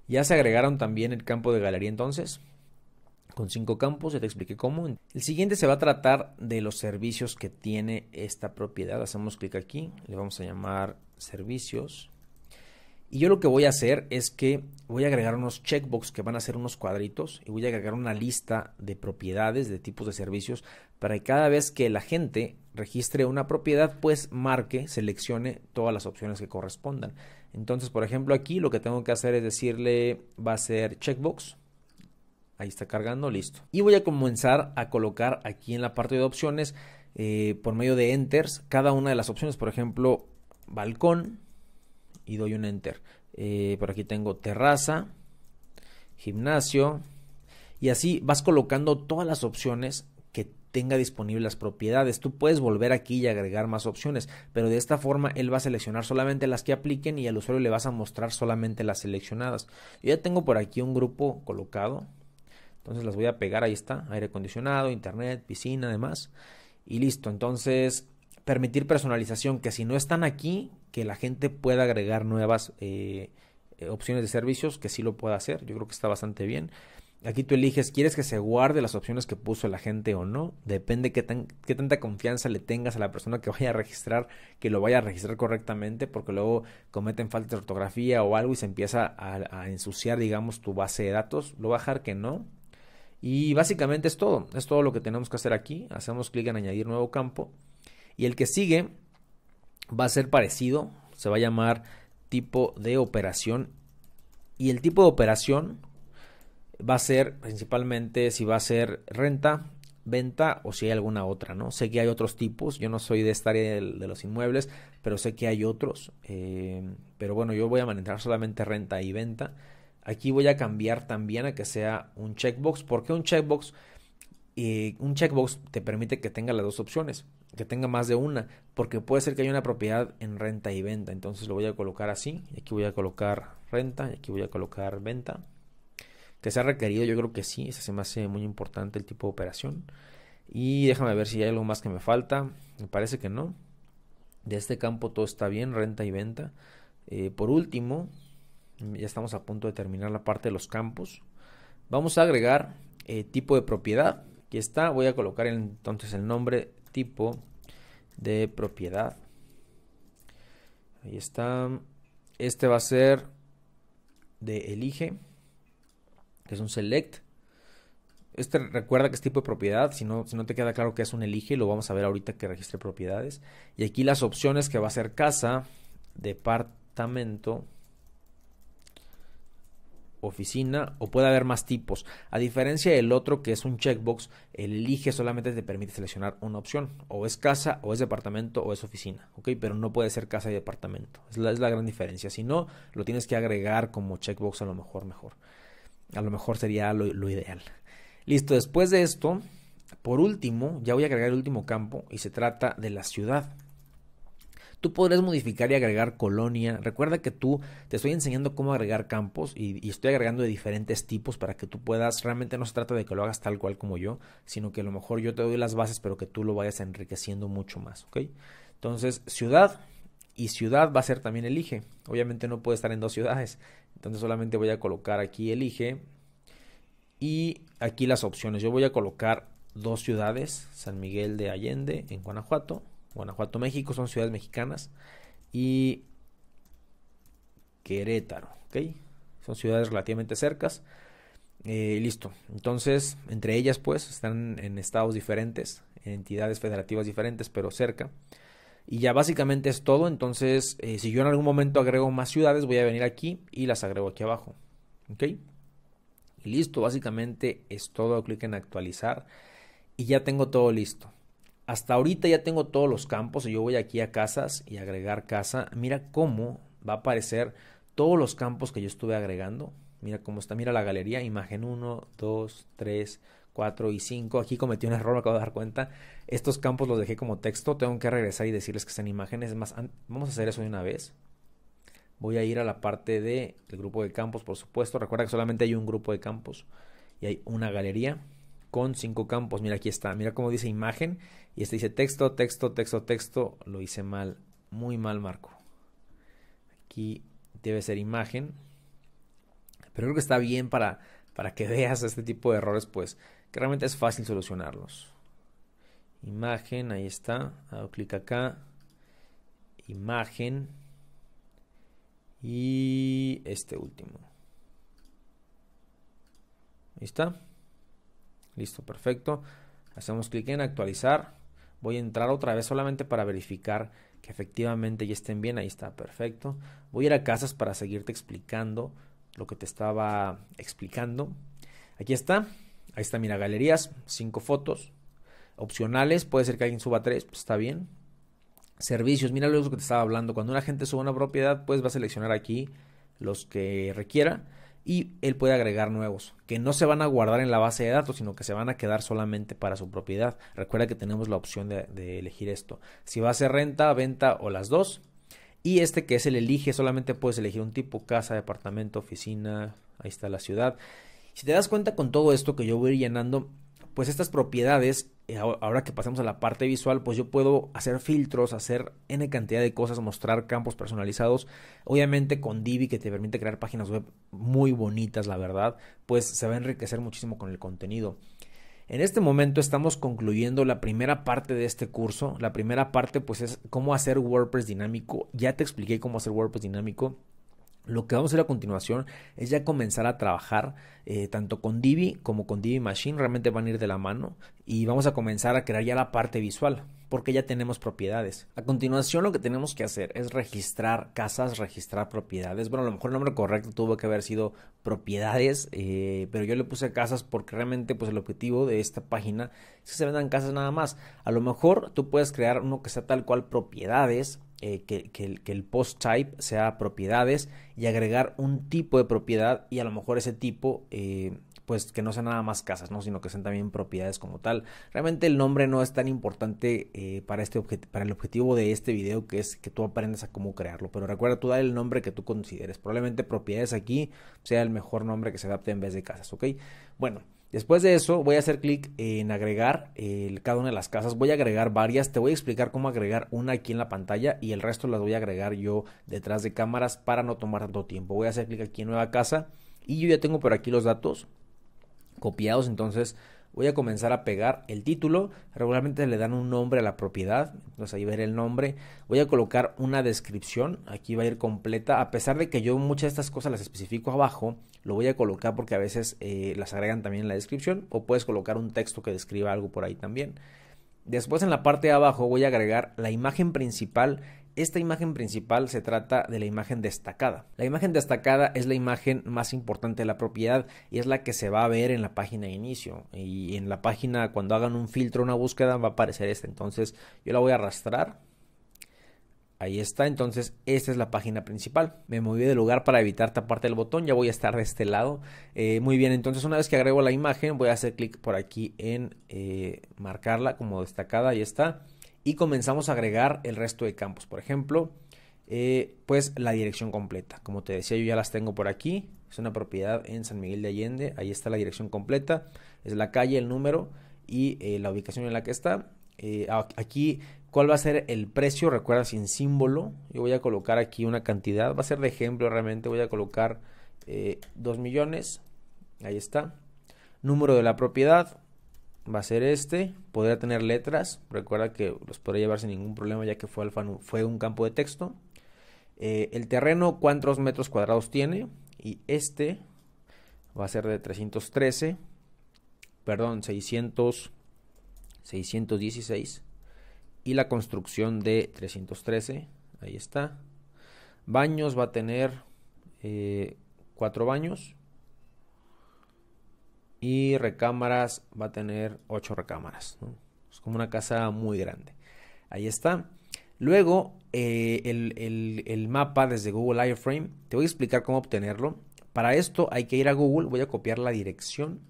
Ya se agregaron también el campo de galería entonces, con cinco campos, ya te expliqué cómo. El siguiente se va a tratar de los servicios que tiene esta propiedad. Hacemos clic aquí, le vamos a llamar servicios. Y yo lo que voy a hacer es que voy a agregar unos checkbox que van a ser unos cuadritos y voy a agregar una lista de propiedades, de tipos de servicios para que cada vez que la gente registre una propiedad, pues marque, seleccione todas las opciones que correspondan. Entonces, por ejemplo, aquí lo que tengo que hacer es decirle va a ser checkbox. Ahí está cargando, listo. Y voy a comenzar a colocar aquí en la parte de opciones, eh, por medio de enters, cada una de las opciones. Por ejemplo, balcón y doy un enter. Eh, por aquí tengo terraza, gimnasio. Y así vas colocando todas las opciones tenga disponibles las propiedades. Tú puedes volver aquí y agregar más opciones, pero de esta forma él va a seleccionar solamente las que apliquen y al usuario le vas a mostrar solamente las seleccionadas. Yo ya tengo por aquí un grupo colocado, entonces las voy a pegar, ahí está, aire acondicionado, internet, piscina, además, y listo. Entonces, permitir personalización, que si no están aquí, que la gente pueda agregar nuevas... Eh, eh, opciones de servicios que sí lo pueda hacer. Yo creo que está bastante bien. Aquí tú eliges, ¿quieres que se guarde las opciones que puso la gente o no? Depende qué, qué tanta confianza le tengas a la persona que vaya a registrar, que lo vaya a registrar correctamente, porque luego cometen falta de ortografía o algo y se empieza a, a ensuciar, digamos, tu base de datos. Lo va a dejar que no. Y básicamente es todo, es todo lo que tenemos que hacer aquí. Hacemos clic en añadir nuevo campo. Y el que sigue va a ser parecido, se va a llamar tipo de operación. Y el tipo de operación va a ser principalmente si va a ser renta, venta o si hay alguna otra, ¿no? Sé que hay otros tipos, yo no soy de esta área de, los inmuebles, pero sé que hay otros, eh, pero bueno, yo voy a manejar solamente renta y venta. Aquí voy a cambiar también a que sea un checkbox. ¿Por qué un checkbox? Eh, un checkbox te permite que tenga las dos opciones, que tenga más de una, porque puede ser que haya una propiedad en renta y venta, entonces lo voy a colocar así, y aquí voy a colocar renta, y aquí voy a colocar venta, que sea requerido, yo creo que sí, es se me hace muy importante el tipo de operación. Y déjame ver si hay algo más que me falta, me parece que no. De este campo todo está bien, renta y venta. Eh, por último, ya estamos a punto de terminar la parte de los campos. Vamos a agregar eh, tipo de propiedad. Aquí está, voy a colocar entonces el nombre tipo de propiedad. Ahí está. Este va a ser de elige que es un select. Este recuerda que es tipo de propiedad, si no, si no te queda claro que es un elige, lo vamos a ver ahorita que registre propiedades. Y aquí las opciones que va a ser casa, departamento, oficina o puede haber más tipos. A diferencia del otro que es un checkbox, elige solamente te permite seleccionar una opción. O es casa, o es departamento, o es oficina. ¿ok? Pero no puede ser casa y departamento. Es la, es la gran diferencia. Si no, lo tienes que agregar como checkbox a lo mejor mejor a lo mejor sería lo, ideal. Listo, después de esto, por último, ya voy a agregar el último campo y se trata de la ciudad. Tú podrás modificar y agregar colonia. Recuerda que tú te estoy enseñando cómo agregar campos y, estoy agregando de diferentes tipos para que tú puedas. Realmente no se trata de que lo hagas tal cual como yo, sino que a lo mejor yo te doy las bases, pero que tú lo vayas enriqueciendo mucho más. ¿Ok? Entonces, ciudad y ciudad va a ser también elige. Obviamente no puede estar en dos ciudades. Entonces solamente voy a colocar aquí elige y aquí las opciones. Yo voy a colocar dos ciudades, San Miguel de Allende en Guanajuato, Guanajuato, México, son ciudades mexicanas y Querétaro, ¿ok? Son ciudades relativamente cercas. Eh, listo. Entonces, entre ellas pues están en estados diferentes, en entidades federativas diferentes, pero cerca. Y ya básicamente es todo. Entonces, eh, si yo en algún momento agrego más ciudades, voy a venir aquí y las agrego aquí abajo. ¿Ok? Y listo, básicamente es todo. Clic en actualizar y ya tengo todo listo. Hasta ahorita ya tengo todos los campos. Y yo voy aquí a casas y agregar casa. Mira cómo va a aparecer todos los campos que yo estuve agregando. Mira cómo está. Mira la galería. Imagen 1, 2, 3, 4 y 5. Aquí cometí un error, me acabo de dar cuenta. Estos campos los dejé como texto. Tengo que regresar y decirles que sean imágenes. más, vamos a hacer eso de una vez. Voy a ir a la parte del el grupo de campos, por supuesto. Recuerda que solamente hay un grupo de campos y hay una galería con cinco campos. Mira, aquí está. Mira cómo dice imagen. Y este dice texto, texto, texto, texto. Lo hice mal. Muy mal, Marco. Aquí debe ser imagen. Pero creo que está bien para, para que veas este tipo de errores, pues que realmente es fácil solucionarlos. Imagen, ahí está. Hago clic acá. Imagen. Y este último. Ahí está. Listo, perfecto. Hacemos clic en actualizar. Voy a entrar otra vez solamente para verificar que efectivamente ya estén bien. Ahí está, perfecto. Voy a ir a casas para seguirte explicando lo que te estaba explicando. Aquí está. Ahí está, mira, galerías, cinco fotos. Opcionales, puede ser que alguien suba tres, pues está bien. Servicios, mira lo que te estaba hablando. Cuando una gente suba una propiedad, pues va a seleccionar aquí los que requiera y él puede agregar nuevos, que no se van a guardar en la base de datos, sino que se van a quedar solamente para su propiedad. Recuerda que tenemos la opción de, de elegir esto. Si va a ser renta, venta o las dos. Y este que es el elige, solamente puedes elegir un tipo, casa, departamento, oficina, ahí está la ciudad. Si te das cuenta con todo esto que yo voy llenando, pues estas propiedades, eh, ahora que pasamos a la parte visual, pues yo puedo hacer filtros, hacer n cantidad de cosas, mostrar campos personalizados. Obviamente con Divi que te permite crear páginas web muy bonitas, la verdad, pues se va a enriquecer muchísimo con el contenido. En este momento estamos concluyendo la primera parte de este curso. La primera parte pues es cómo hacer WordPress dinámico. Ya te expliqué cómo hacer WordPress dinámico. Lo que vamos a hacer a continuación es ya comenzar a trabajar eh, tanto con Divi como con Divi Machine, realmente van a ir de la mano y vamos a comenzar a crear ya la parte visual porque ya tenemos propiedades. A continuación lo que tenemos que hacer es registrar casas, registrar propiedades. Bueno, a lo mejor el nombre correcto tuvo que haber sido propiedades, eh, pero yo le puse casas porque realmente pues el objetivo de esta página es que se vendan casas nada más. A lo mejor tú puedes crear uno que sea tal cual propiedades, eh, que, que, el post type sea propiedades y agregar un tipo de propiedad y a lo mejor ese tipo eh, pues que no sean nada más casas, ¿no? sino que sean también propiedades como tal. Realmente el nombre no es tan importante eh, para, este para el objetivo de este video que es que tú aprendas a cómo crearlo, pero recuerda tú dale el nombre que tú consideres. Probablemente propiedades aquí sea el mejor nombre que se adapte en vez de casas, ¿ok? Bueno. Después de eso voy a hacer clic en agregar el cada una de las casas. Voy a agregar varias. Te voy a explicar cómo agregar una aquí en la pantalla y el resto las voy a agregar yo detrás de cámaras para no tomar tanto tiempo. Voy a hacer clic aquí en nueva casa y yo ya tengo por aquí los datos copiados. Entonces voy a comenzar a pegar el título. Regularmente le dan un nombre a la propiedad. Entonces ahí ver el nombre. Voy a colocar una descripción. Aquí va a ir completa. A pesar de que yo muchas de estas cosas las especifico abajo lo voy a colocar porque a veces eh, las agregan también en la descripción o puedes colocar un texto que describa algo por ahí también. Después en la parte de abajo voy a agregar la imagen principal. Esta imagen principal se trata de la imagen destacada. La imagen destacada es la imagen más importante de la propiedad y es la que se va a ver en la página de inicio. Y en la página cuando hagan un filtro, una búsqueda, va a aparecer esta. Entonces yo la voy a arrastrar Ahí está, entonces esta es la página principal. Me moví de lugar para evitar taparte el botón, ya voy a estar de este lado. Eh, muy bien, entonces una vez que agrego la imagen voy a hacer clic por aquí en eh, marcarla como destacada, ahí está. Y comenzamos a agregar el resto de campos, por ejemplo, eh, pues la dirección completa. Como te decía yo ya las tengo por aquí, es una propiedad en San Miguel de Allende, ahí está la dirección completa, es la calle, el número y la ubicación en la que está. aquí cuál va a ser el precio, recuerda sin símbolo, yo voy a colocar aquí una cantidad, va a ser de ejemplo realmente, voy a colocar 2 eh, millones, ahí está, número de la propiedad, va a ser este, podría tener letras, recuerda que los podría llevar sin ningún problema ya que fue, fue un campo de texto, eh, el terreno cuántos metros cuadrados tiene y este va a ser de 313, perdón, 600, 616 y la construcción de 313. Ahí está. Baños va a tener eh, cuatro baños. Y recámaras va a tener ocho recámaras. Es como una casa muy grande. Ahí está. Luego, eh, el, el, mapa desde Google Iframe. Te voy a explicar cómo obtenerlo. Para esto hay que ir a Google. Voy a copiar la dirección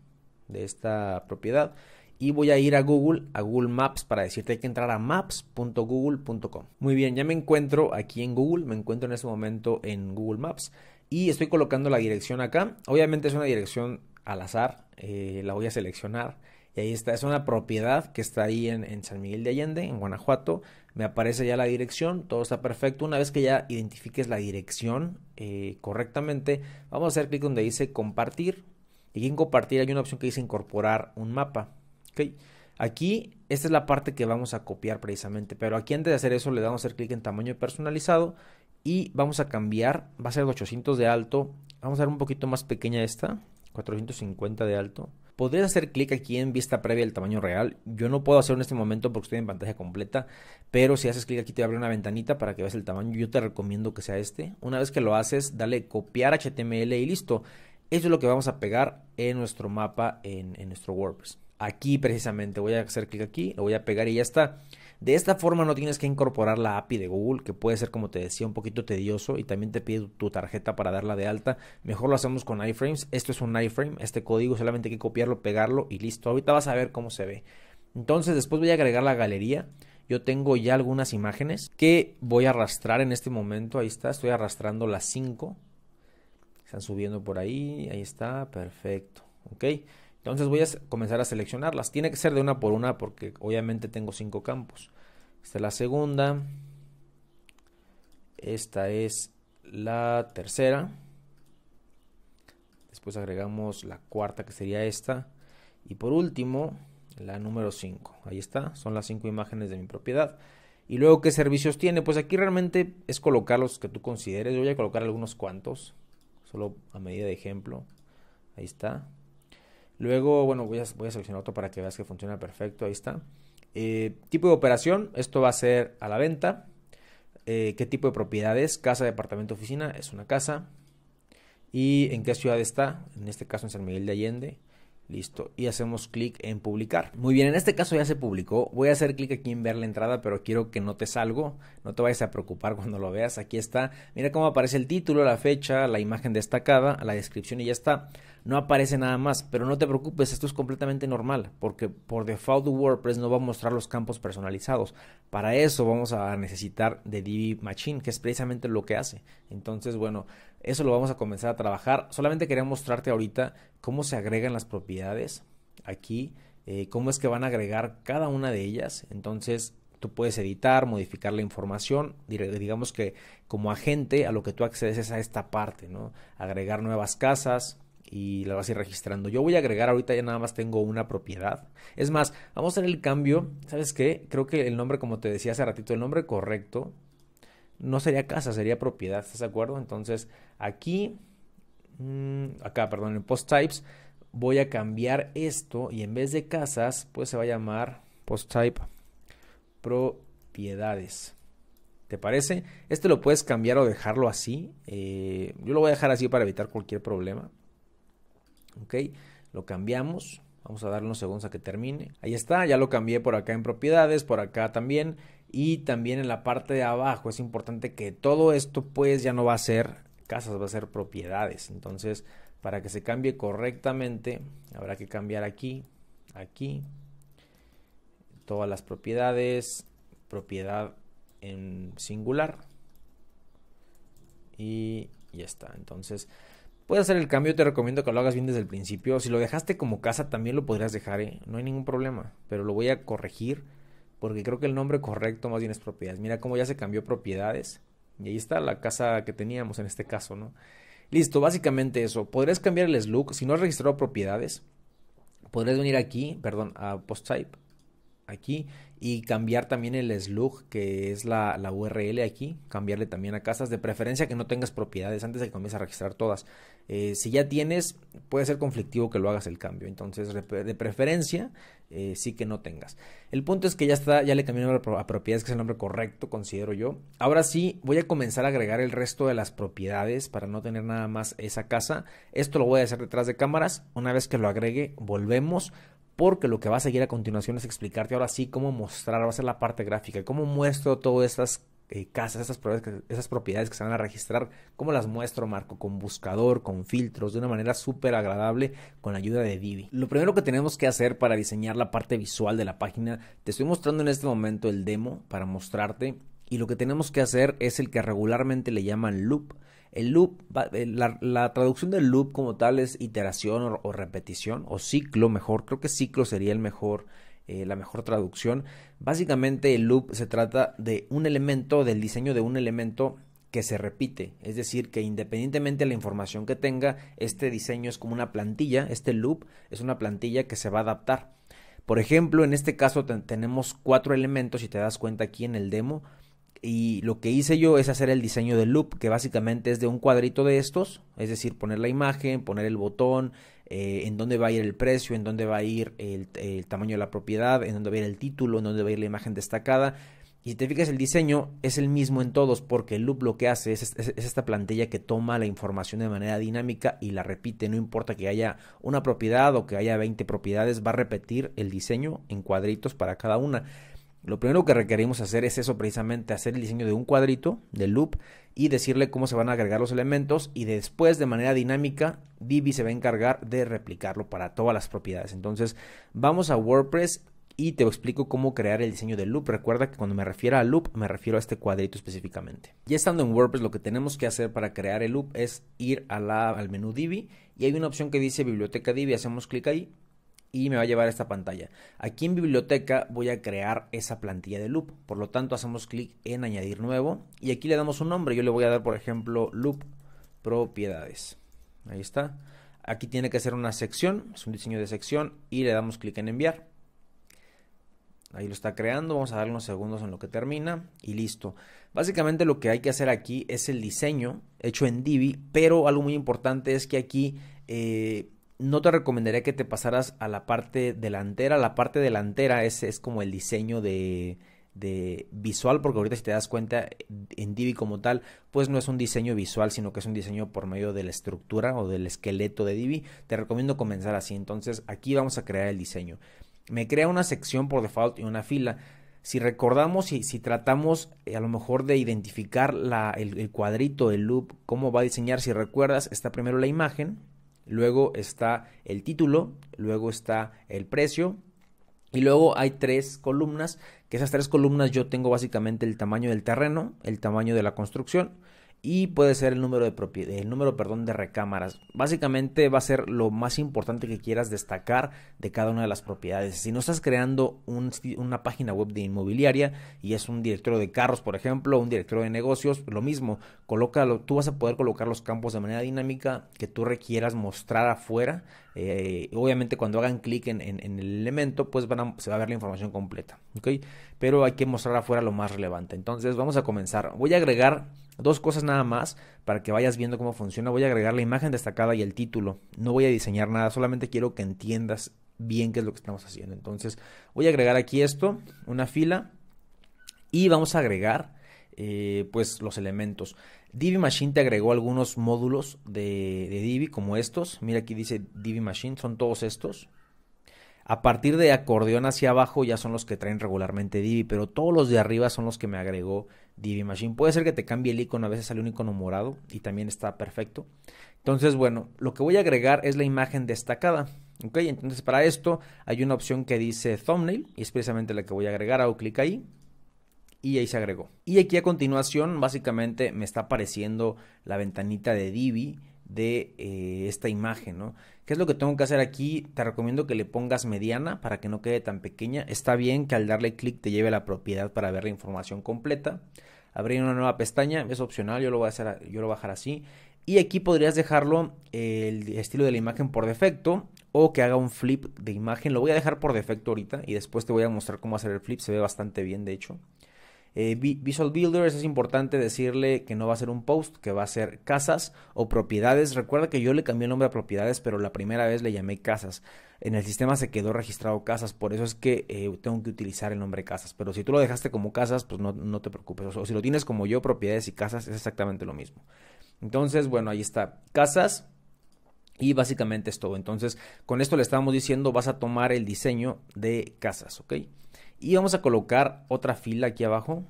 de esta propiedad y voy a ir a Google, a Google Maps, para decirte hay que entrar a maps.google.com. Muy bien, ya me encuentro aquí en Google, me encuentro en este momento en Google Maps y estoy colocando la dirección acá. Obviamente es una dirección al azar, eh, la voy a seleccionar. Y ahí está, es una propiedad que está ahí en, San Miguel de Allende, en Guanajuato. Me aparece ya la dirección, todo está perfecto. Una vez que ya identifiques la dirección eh, correctamente, vamos a hacer clic donde dice compartir. Y en compartir hay una opción que dice incorporar un mapa ok, Aquí, esta es la parte que vamos a copiar precisamente, pero aquí antes de hacer eso le damos a hacer clic en tamaño personalizado y vamos a cambiar, va a ser 800 de alto, vamos a dar un poquito más pequeña esta, 450 de alto. Podrías hacer clic aquí en vista previa del tamaño real. Yo no puedo hacerlo en este momento porque estoy en pantalla completa, pero si haces clic aquí te abrir una ventanita para que veas el tamaño. Yo te recomiendo que sea este. Una vez que lo haces, dale copiar HTML y listo. Eso es lo que vamos a pegar en nuestro mapa en nuestro WordPress aquí precisamente. Voy a hacer clic aquí, lo voy a pegar y ya está. De esta forma no tienes que incorporar la API de Google, que puede ser, como te decía, un poquito tedioso y también te pide tu tarjeta para darla de alta. Mejor lo hacemos con iframes. Esto es un iframe, este código solamente hay que copiarlo, pegarlo y listo. Ahorita vas a ver cómo se ve. Entonces después voy a agregar la galería. Yo tengo ya algunas imágenes que voy a arrastrar en este momento. Ahí está, estoy arrastrando las 5. Están subiendo por ahí, ahí está, perfecto. ok entonces voy a comenzar a seleccionarlas. Tiene que ser de una por una porque obviamente tengo cinco campos. Esta es la segunda. Esta es la tercera. Después agregamos la cuarta que sería esta. Y por último, la número 5. Ahí está, son las cinco imágenes de mi propiedad. Y luego, ¿qué servicios tiene? Pues aquí realmente es colocar los que tú consideres. Yo voy a colocar algunos cuantos, solo a medida de ejemplo. Ahí está. Luego, bueno, voy a, seleccionar otro para que veas que funciona perfecto. Ahí está. Eh, tipo de operación, esto va a ser a la venta. Eh, ¿Qué tipo de propiedades? Casa, departamento, oficina, es una casa. ¿Y en qué ciudad está? En este caso en San Miguel de Allende. Listo. Y hacemos clic en publicar. Muy bien, en este caso ya se publicó. Voy a hacer clic aquí en ver la entrada, pero quiero que no te salgo No te vayas a preocupar cuando lo veas. Aquí está. Mira cómo aparece el título, la fecha, la imagen destacada, la descripción y ya está. No aparece nada más, pero no te preocupes, esto es completamente normal, porque por default WordPress no va a mostrar los campos personalizados. Para eso vamos a necesitar de divi Machine, que es precisamente lo que hace. Entonces, bueno, eso lo vamos a comenzar a trabajar. Solamente quería mostrarte ahorita cómo se agregan las propiedades aquí, eh, cómo es que van a agregar cada una de ellas. Entonces tú puedes editar, modificar la información, digamos que como agente a lo que tú accedes es a esta parte, ¿no? Agregar nuevas casas, y la vas a ir registrando. Yo voy a agregar ahorita ya nada más tengo una propiedad. Es más, vamos a hacer el cambio. ¿Sabes qué? Creo que el nombre, como te decía hace ratito, el nombre correcto no sería casa, sería propiedad, ¿estás de acuerdo? Entonces aquí, mm, acá, perdón, en post types, voy a cambiar esto y en vez de casas, pues se va a llamar post type propiedades. ¿Te parece? Este lo puedes cambiar o dejarlo así. Eh, yo lo voy a dejar así para evitar cualquier problema. Ok, lo cambiamos. Vamos a darle unos segundos a que termine. Ahí está, ya lo cambié por acá en propiedades, por acá también. Y también en la parte de abajo es importante que todo esto pues ya no va a ser casas, va a ser propiedades. Entonces, para que se cambie correctamente, habrá que cambiar aquí, aquí, todas las propiedades, propiedad en singular. Y ya está. Entonces, puedes hacer el cambio. Te recomiendo que lo hagas bien desde el principio. Si lo dejaste como casa, también lo podrías dejar. ¿eh? No hay ningún problema. Pero lo voy a corregir porque creo que el nombre correcto más bien es propiedades. Mira cómo ya se cambió propiedades. Y ahí está la casa que teníamos en este caso, ¿no? Listo, básicamente eso. Podrías cambiar el slug. Si no has registrado propiedades, podrías venir aquí, perdón, a post type, aquí, y cambiar también el SLUG, que es la, la, URL aquí, cambiarle también a casas, de preferencia que no tengas propiedades antes de que comiences a registrar todas. Eh, si ya tienes, puede ser conflictivo que lo hagas el cambio. Entonces, de preferencia, eh, sí que no tengas. El punto es que ya está, ya le cambié a propiedades, que es el nombre correcto, considero yo. Ahora sí, voy a comenzar a agregar el resto de las propiedades para no tener nada más esa casa. Esto lo voy a hacer detrás de cámaras. Una vez que lo agregue, volvemos porque lo que va a seguir a continuación es explicarte ahora sí cómo mostrar, va a ser la parte gráfica, cómo muestro todas estas eh, casas, esas propiedades, que, se van a registrar, cómo las muestro, Marco? Con buscador, con filtros, de una manera súper agradable con la ayuda de Divi. Lo primero que tenemos que hacer para diseñar la parte visual de la página, te estoy mostrando en este momento el demo para mostrarte y lo que tenemos que hacer es el que regularmente le llaman loop. El loop, eh, la, traducción del loop como tal es iteración o repetición o ciclo mejor, creo que ciclo sería el mejor eh, la mejor traducción. Básicamente el loop se trata de un elemento, del diseño de un elemento que se repite, es decir, que independientemente de la información que tenga, este diseño es como una plantilla, este loop es una plantilla que se va a adaptar. Por ejemplo, en este caso tenemos cuatro elementos, si te das cuenta aquí en el demo, y lo que hice yo es hacer el diseño del loop, que básicamente es de un cuadrito de estos, es decir, poner la imagen, poner el botón, eh, en dónde va a ir el precio, en dónde va a ir el, tamaño de la propiedad, en dónde va a ir el título, en dónde va a ir la imagen destacada. Y si te fijas, el diseño es el mismo en todos porque el loop lo que hace es, es esta plantilla que toma la información de manera dinámica y la repite. No importa que haya una propiedad o que haya 20 propiedades, va a repetir el diseño en cuadritos para cada una. Lo primero que requerimos hacer es eso precisamente, hacer el diseño de un cuadrito, de loop, y decirle cómo se van a agregar los elementos y después de manera dinámica Divi se va a encargar de replicarlo para todas las propiedades. Entonces vamos a WordPress y te explico cómo crear el diseño del loop. Recuerda que cuando me refiero a loop me refiero a este cuadrito específicamente. Ya estando en WordPress lo que tenemos que hacer para crear el loop es ir al menú Divi y hay una opción que dice biblioteca Divi, hacemos clic ahí y me va a llevar a esta pantalla. Aquí en biblioteca voy a crear esa plantilla de loop. Por lo tanto, hacemos clic en añadir nuevo y aquí le damos un nombre. Yo le voy a dar, por ejemplo, loop propiedades. Ahí está. Aquí tiene que ser una sección, es un diseño de sección y le damos clic en enviar. Ahí lo está creando, vamos a dar unos segundos en lo que termina y listo. Básicamente lo que hay que hacer aquí es el diseño hecho en Divi, pero algo muy importante es que aquí eh, no te recomendaría que te pasaras a la parte delantera. La parte delantera es, es como el diseño de, de visual, porque ahorita si te das cuenta, en Divi como tal, pues no es un diseño visual, sino que es un diseño por medio de la estructura o del esqueleto de Divi. Te recomiendo comenzar así. Entonces aquí vamos a crear el diseño. Me crea una sección por default y una fila. Si recordamos y si, tratamos eh, a lo mejor de identificar el, el cuadrito, el loop, cómo va a diseñar, si recuerdas, está primero la imagen, luego está el título, luego está el precio y luego hay tres columnas, que esas tres columnas yo tengo básicamente el tamaño del terreno, el tamaño de la construcción y puede ser el número de propiedad, el número, perdón, de recámaras. Básicamente va a ser lo más importante que quieras destacar de cada una de las propiedades. Si no estás creando una página web de inmobiliaria y es un directorio de carros, por ejemplo, un directorio de negocios, lo mismo, colócalo, tú vas a poder colocar los campos de manera dinámica que tú requieras mostrar afuera. Eh, obviamente cuando hagan clic en, el elemento, pues van se va a ver la información completa, Pero hay que mostrar afuera lo más relevante. Entonces vamos a comenzar. Voy a agregar Dos cosas nada más para que vayas viendo cómo funciona. Voy a agregar la imagen destacada y el título. No voy a diseñar nada, solamente quiero que entiendas bien qué es lo que estamos haciendo. Entonces voy a agregar aquí esto, una fila, y vamos a agregar eh, pues los elementos. Divi Machine te agregó algunos módulos de, de Divi como estos. Mira aquí dice Divi Machine, son todos estos. A partir de acordeón hacia abajo ya son los que traen regularmente Divi, pero todos los de arriba son los que me agregó Divi Machine. Puede ser que te cambie el icono, a veces sale un icono morado y también está perfecto. Entonces, bueno, lo que voy a agregar es la imagen destacada. Ok, entonces para esto hay una opción que dice thumbnail y es precisamente la que voy a agregar. Hago clic ahí y ahí se agregó. Y aquí a continuación, básicamente me está apareciendo la ventanita de Divi de eh, esta imagen, ¿no? ¿Qué es lo que tengo que hacer aquí? Te recomiendo que le pongas mediana para que no quede tan pequeña. Está bien que al darle clic te lleve a la propiedad para ver la información completa. Abrir una nueva pestaña, es opcional, yo lo voy a hacer, yo lo voy así. Y aquí podrías dejarlo eh, el estilo de la imagen por defecto o que haga un flip de imagen. Lo voy a dejar por defecto ahorita y después te voy a mostrar cómo hacer el flip. Se ve bastante bien, de hecho. Eh, Visual Builders es importante decirle que no va a ser un post, que va a ser casas o propiedades. Recuerda que yo le cambié el nombre a propiedades, pero la primera vez le llamé casas. En el sistema se quedó registrado casas, por eso es que eh, tengo que utilizar el nombre casas. Pero si tú lo dejaste como casas, pues no, no te preocupes. O si lo tienes como yo, propiedades y casas, es exactamente lo mismo. Entonces, bueno, ahí está. Casas, y básicamente es todo. Entonces, con esto le estábamos diciendo, vas a tomar el diseño de casas, ¿ok? Y vamos a colocar otra fila aquí abajo.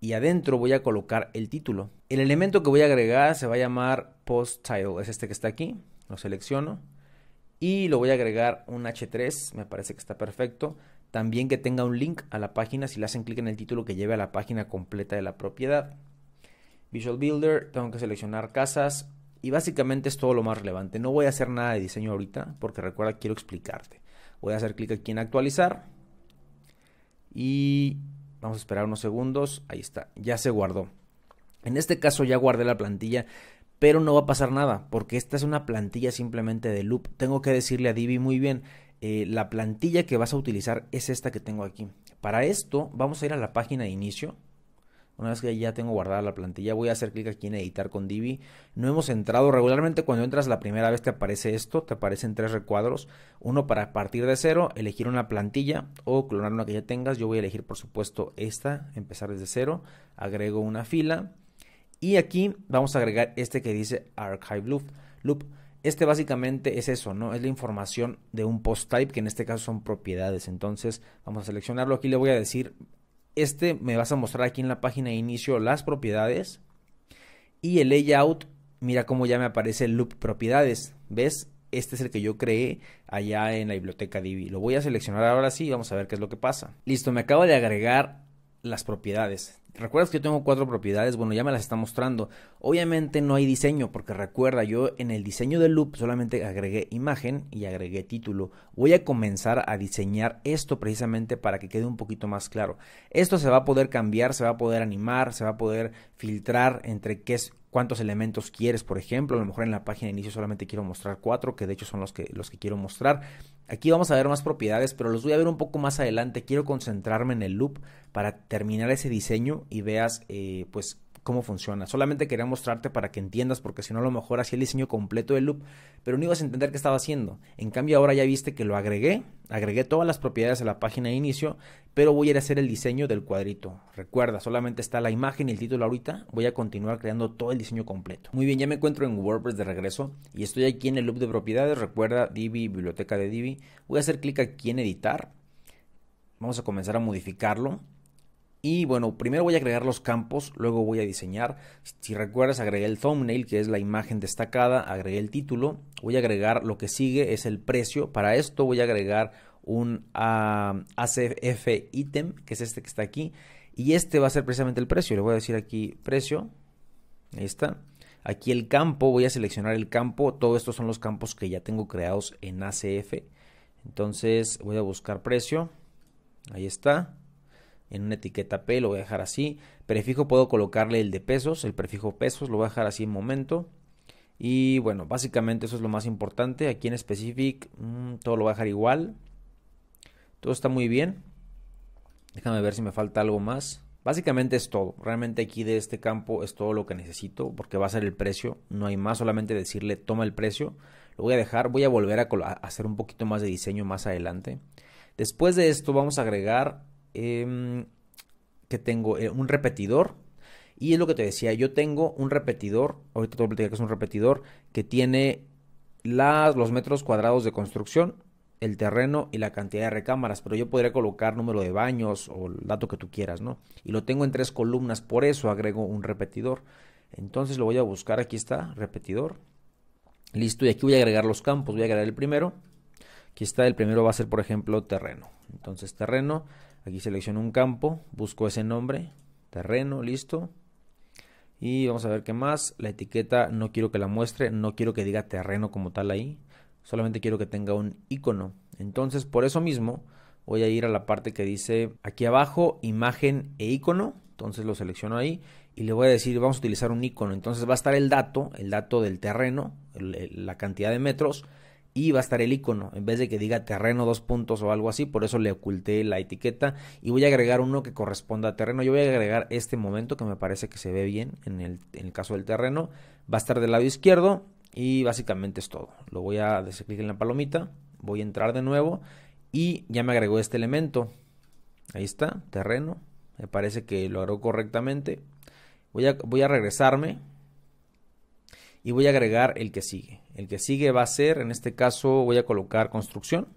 Y adentro voy a colocar el título. El elemento que voy a agregar se va a llamar post title. Es este que está aquí. Lo selecciono. Y lo voy a agregar un H3. Me parece que está perfecto. También que tenga un link a la página. Si le hacen clic en el título que lleve a la página completa de la propiedad. Visual Builder. Tengo que seleccionar casas. Y básicamente es todo lo más relevante. No voy a hacer nada de diseño ahorita porque recuerda quiero explicarte. Voy a hacer clic aquí en actualizar y vamos a esperar unos segundos, ahí está, ya se guardó. En este caso ya guardé la plantilla, pero no va a pasar nada, porque esta es una plantilla simplemente de loop. Tengo que decirle a Divi muy bien, eh, la plantilla que vas a utilizar es esta que tengo aquí. Para esto vamos a ir a la página de inicio, una vez que ya tengo guardada la plantilla, voy a hacer clic aquí en editar con Divi. No hemos entrado. Regularmente cuando entras la primera vez te aparece esto, te aparecen tres recuadros. Uno para partir de cero, elegir una plantilla o clonar una que ya tengas. Yo voy a elegir por supuesto esta, empezar desde cero. Agrego una fila. Y aquí vamos a agregar este que dice Archive Loop. Loop. Este básicamente es eso, ¿no? Es la información de un post type, que en este caso son propiedades. Entonces, vamos a seleccionarlo. Aquí le voy a decir este me vas a mostrar aquí en la página de inicio las propiedades. Y el layout, mira cómo ya me aparece el loop propiedades. ¿Ves? Este es el que yo creé allá en la biblioteca Divi. Lo voy a seleccionar ahora sí vamos a ver qué es lo que pasa. Listo, me acaba de agregar las propiedades. Recuerdas que yo tengo cuatro propiedades, bueno, ya me las está mostrando. Obviamente no hay diseño, porque recuerda, yo en el diseño del loop solamente agregué imagen y agregué título. Voy a comenzar a diseñar esto precisamente para que quede un poquito más claro. Esto se va a poder cambiar, se va a poder animar, se va a poder filtrar entre qué es, cuántos elementos quieres, por ejemplo. A lo mejor en la página de inicio solamente quiero mostrar cuatro, que de hecho son los que, los que quiero mostrar. Aquí vamos a ver más propiedades, pero los voy a ver un poco más adelante. Quiero concentrarme en el loop para terminar ese diseño y veas eh, pues cómo funciona. Solamente quería mostrarte para que entiendas, porque si no a lo mejor hacía el diseño completo del loop, pero no ibas a entender qué estaba haciendo. En cambio ahora ya viste que lo agregué, agregué todas las propiedades a la página de inicio, pero voy a ir a hacer el diseño del cuadrito. Recuerda, solamente está la imagen y el título ahorita, voy a continuar creando todo el diseño completo. Muy bien, ya me encuentro en WordPress de regreso y estoy aquí en el loop de propiedades, recuerda Divi, biblioteca de Divi. Voy a hacer clic aquí en editar. Vamos a comenzar a modificarlo. Y bueno, primero voy a agregar los campos, luego voy a diseñar. Si recuerdas, agregué el thumbnail, que es la imagen destacada, agregué el título, voy a agregar lo que sigue, es el precio. Para esto voy a agregar un ACF ah, item, que es este que está aquí. Y este va a ser precisamente el precio. Le voy a decir aquí precio. Ahí está. Aquí el campo, voy a seleccionar el campo. Todos estos son los campos que ya tengo creados en ACF. Entonces voy a buscar precio. Ahí está en una etiqueta P, lo voy a dejar así. Prefijo puedo colocarle el de pesos, el prefijo pesos, lo voy a dejar así en momento. Y bueno, básicamente eso es lo más importante. Aquí en Specific mm, todo lo voy a dejar igual. Todo está muy bien. Déjame ver si me falta algo más. Básicamente es todo. Realmente aquí de este campo es todo lo que necesito porque va a ser el precio. No hay más, solamente decirle toma el precio. Lo voy a dejar, voy a volver a hacer un poquito más de diseño más adelante. Después de esto vamos a agregar Em, que tengo eh, un repetidor. Y es lo que te decía, yo tengo un repetidor, ahorita te voy a platicar que es un repetidor, que tiene las, los metros cuadrados de construcción, el terreno y la cantidad de recámaras, pero yo podría colocar número de baños o el dato que tú quieras, ¿no? Y lo tengo en tres columnas, por eso agrego un repetidor. Entonces lo voy a buscar, aquí está, repetidor. Listo, y aquí voy a agregar los campos, voy a agregar el primero. Aquí está, el primero va a ser, por ejemplo, terreno. Entonces, terreno, Aquí selecciono un campo, busco ese nombre, terreno, listo. Y vamos a ver qué más. La etiqueta no quiero que la muestre, no quiero que diga terreno como tal ahí. Solamente quiero que tenga un icono. Entonces, por eso mismo, voy a ir a la parte que dice aquí abajo, imagen e icono. Entonces lo selecciono ahí y le voy a decir, vamos a utilizar un icono. Entonces va a estar el dato, el dato del terreno, la cantidad de metros y va a estar el icono en vez de que diga terreno dos puntos o algo así por eso le oculté la etiqueta y voy a agregar uno que corresponda a terreno yo voy a agregar este momento que me parece que se ve bien en el, caso del terreno va a estar del lado izquierdo y básicamente es todo lo voy a desclic en la palomita voy a entrar de nuevo y ya me agregó este elemento ahí está terreno me parece que lo agregó correctamente voy voy a regresarme y voy a agregar el que sigue. El que sigue va a ser, en este caso voy a colocar construcción.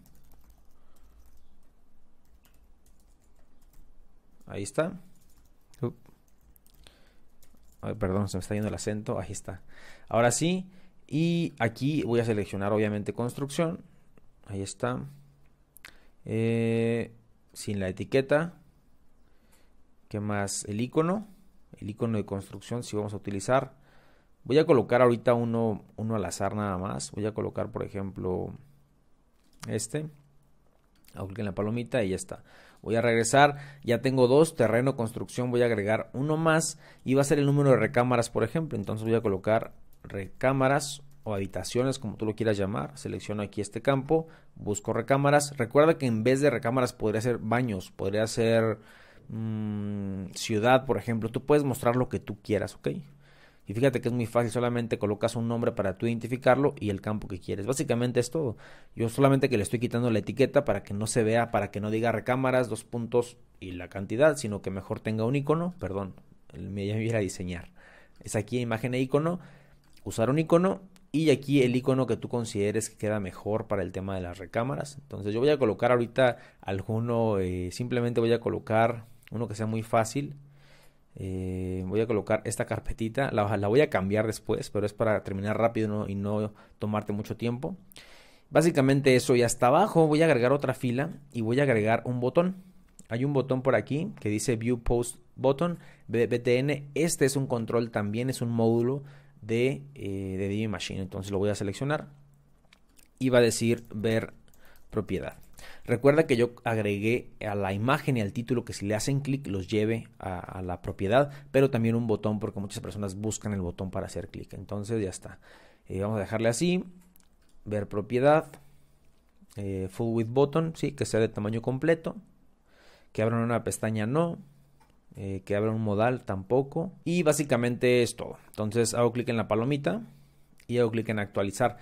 Ahí está. perdón, se me está yendo el acento. Ahí está. Ahora sí. Y aquí voy a seleccionar obviamente construcción. Ahí está. Eh, sin la etiqueta. ¿Qué más? El icono. El icono de construcción si vamos a utilizar. Voy a colocar ahorita uno, uno al azar nada más. Voy a colocar, por ejemplo, este. Hago clic en la palomita y ya está. Voy a regresar, ya tengo dos, terreno, construcción, voy a agregar uno más y va a ser el número de recámaras, por ejemplo. Entonces voy a colocar recámaras o habitaciones, como tú lo quieras llamar. Selecciono aquí este campo, busco recámaras. Recuerda que en vez de recámaras podría ser baños, podría ser mm, ciudad, por ejemplo. Tú puedes mostrar lo que tú quieras, ¿ok? Y fíjate que es muy fácil, solamente colocas un nombre para tú identificarlo y el campo que quieres. Básicamente es todo. Yo solamente que le estoy quitando la etiqueta para que no se vea, para que no diga recámaras, dos puntos y la cantidad, sino que mejor tenga un icono, perdón, me voy a diseñar. Es aquí imagen e icono, usar un icono y aquí el icono que tú consideres que queda mejor para el tema de las recámaras. Entonces yo voy a colocar ahorita alguno, eh, simplemente voy a colocar uno que sea muy fácil, eh, voy a colocar esta carpetita, la, la, voy a cambiar después, pero es para terminar rápido y no tomarte mucho tiempo. Básicamente eso y hasta abajo voy a agregar otra fila y voy a agregar un botón. Hay un botón por aquí que dice View Post Button BTN. Este es un control también, es un módulo de, eh, de DB Machine. Entonces lo voy a seleccionar y va a decir ver propiedad. Recuerda que yo agregué a la imagen y al título que si le hacen clic los lleve a, la propiedad, pero también un botón porque muchas personas buscan el botón para hacer clic. Entonces ya está. Eh, vamos a dejarle así. Ver propiedad. Eh, full width button, sí, que sea de tamaño completo. Que abran una pestaña no. Eh, que abra un modal tampoco. Y básicamente es todo. Entonces hago clic en la palomita y hago clic en actualizar.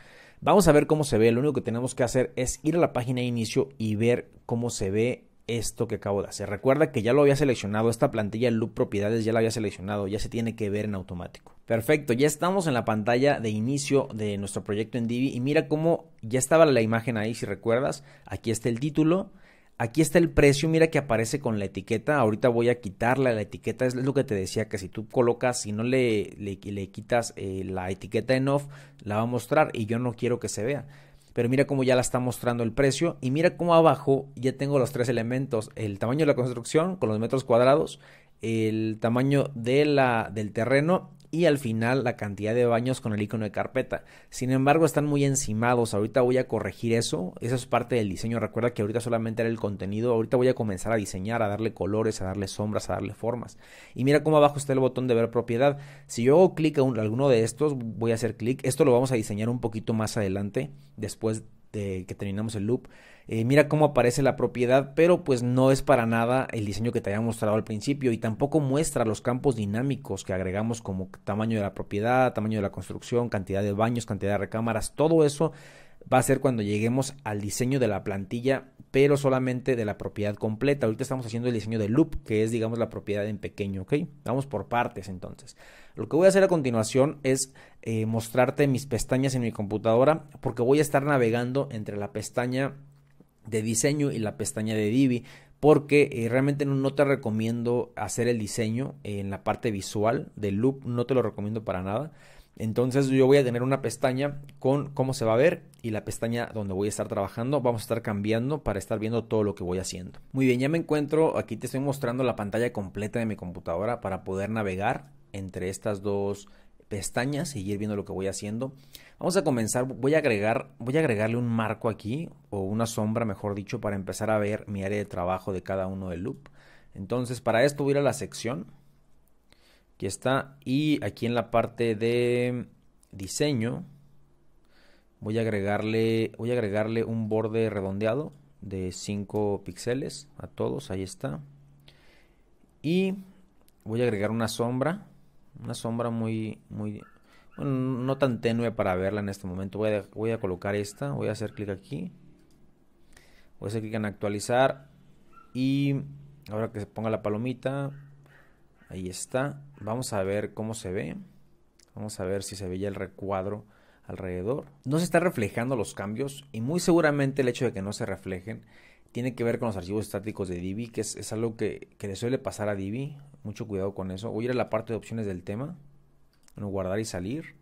Vamos a ver cómo se ve. Lo único que tenemos que hacer es ir a la página de inicio y ver cómo se ve esto que acabo de hacer. Recuerda que ya lo había seleccionado, esta plantilla loop propiedades ya la había seleccionado, ya se tiene que ver en automático. Perfecto, ya estamos en la pantalla de inicio de nuestro proyecto en Divi y mira cómo ya estaba la imagen ahí, si recuerdas. Aquí está el título, Aquí está el precio, mira que aparece con la etiqueta. Ahorita voy a quitarla, la etiqueta es lo que te decía, que si tú colocas, si no le, le, quitas eh, la etiqueta en off, la va a mostrar y yo no quiero que se vea. Pero mira cómo ya la está mostrando el precio y mira cómo abajo ya tengo los tres elementos, el tamaño de la construcción con los metros cuadrados, el tamaño de la, del terreno y al final la cantidad de baños con el icono de carpeta. Sin embargo, están muy encimados. Ahorita voy a corregir eso. Eso es parte del diseño. Recuerda que ahorita solamente era el contenido. Ahorita voy a comenzar a diseñar, a darle colores, a darle sombras, a darle formas. Y mira cómo abajo está el botón de ver propiedad. Si yo hago clic a, alguno de estos, voy a hacer clic. Esto lo vamos a diseñar un poquito más adelante, después de que terminamos el loop. Eh, mira cómo aparece la propiedad, pero pues no es para nada el diseño que te había mostrado al principio y tampoco muestra los campos dinámicos que agregamos como tamaño de la propiedad, tamaño de la construcción, cantidad de baños, cantidad de recámaras, todo eso va a ser cuando lleguemos al diseño de la plantilla, pero solamente de la propiedad completa. Ahorita estamos haciendo el diseño de loop, que es digamos la propiedad en pequeño, ¿ok? Vamos por partes entonces. Lo que voy a hacer a continuación es eh, mostrarte mis pestañas en mi computadora, porque voy a estar navegando entre la pestaña de diseño y la pestaña de Divi porque eh, realmente no te recomiendo hacer el diseño en la parte visual del loop, no te lo recomiendo para nada. Entonces yo voy a tener una pestaña con cómo se va a ver y la pestaña donde voy a estar trabajando. Vamos a estar cambiando para estar viendo todo lo que voy haciendo. Muy bien, ya me encuentro, aquí te estoy mostrando la pantalla completa de mi computadora para poder navegar entre estas dos pestañas y ir viendo lo que voy haciendo. Vamos a comenzar, voy a agregar, voy a agregarle un marco aquí, o una sombra mejor dicho, para empezar a ver mi área de trabajo de cada uno del loop. Entonces para esto voy a ir a la sección, aquí está, y aquí en la parte de diseño voy a agregarle, voy a agregarle un borde redondeado de 5 píxeles a todos, ahí está. Y voy a agregar una sombra, una sombra muy, muy, no tan tenue para verla en este momento. Voy a, colocar esta, voy a hacer clic aquí. Voy a hacer clic en actualizar y ahora que se ponga la palomita, ahí está. Vamos a ver cómo se ve. Vamos a ver si se ve ya el recuadro alrededor. No se están reflejando los cambios y muy seguramente el hecho de que no se reflejen tiene que ver con los archivos estáticos de Divi, que es, algo que, que le suele pasar a Divi. Mucho cuidado con eso. Voy a ir a la parte de opciones del tema. Bueno, guardar y salir.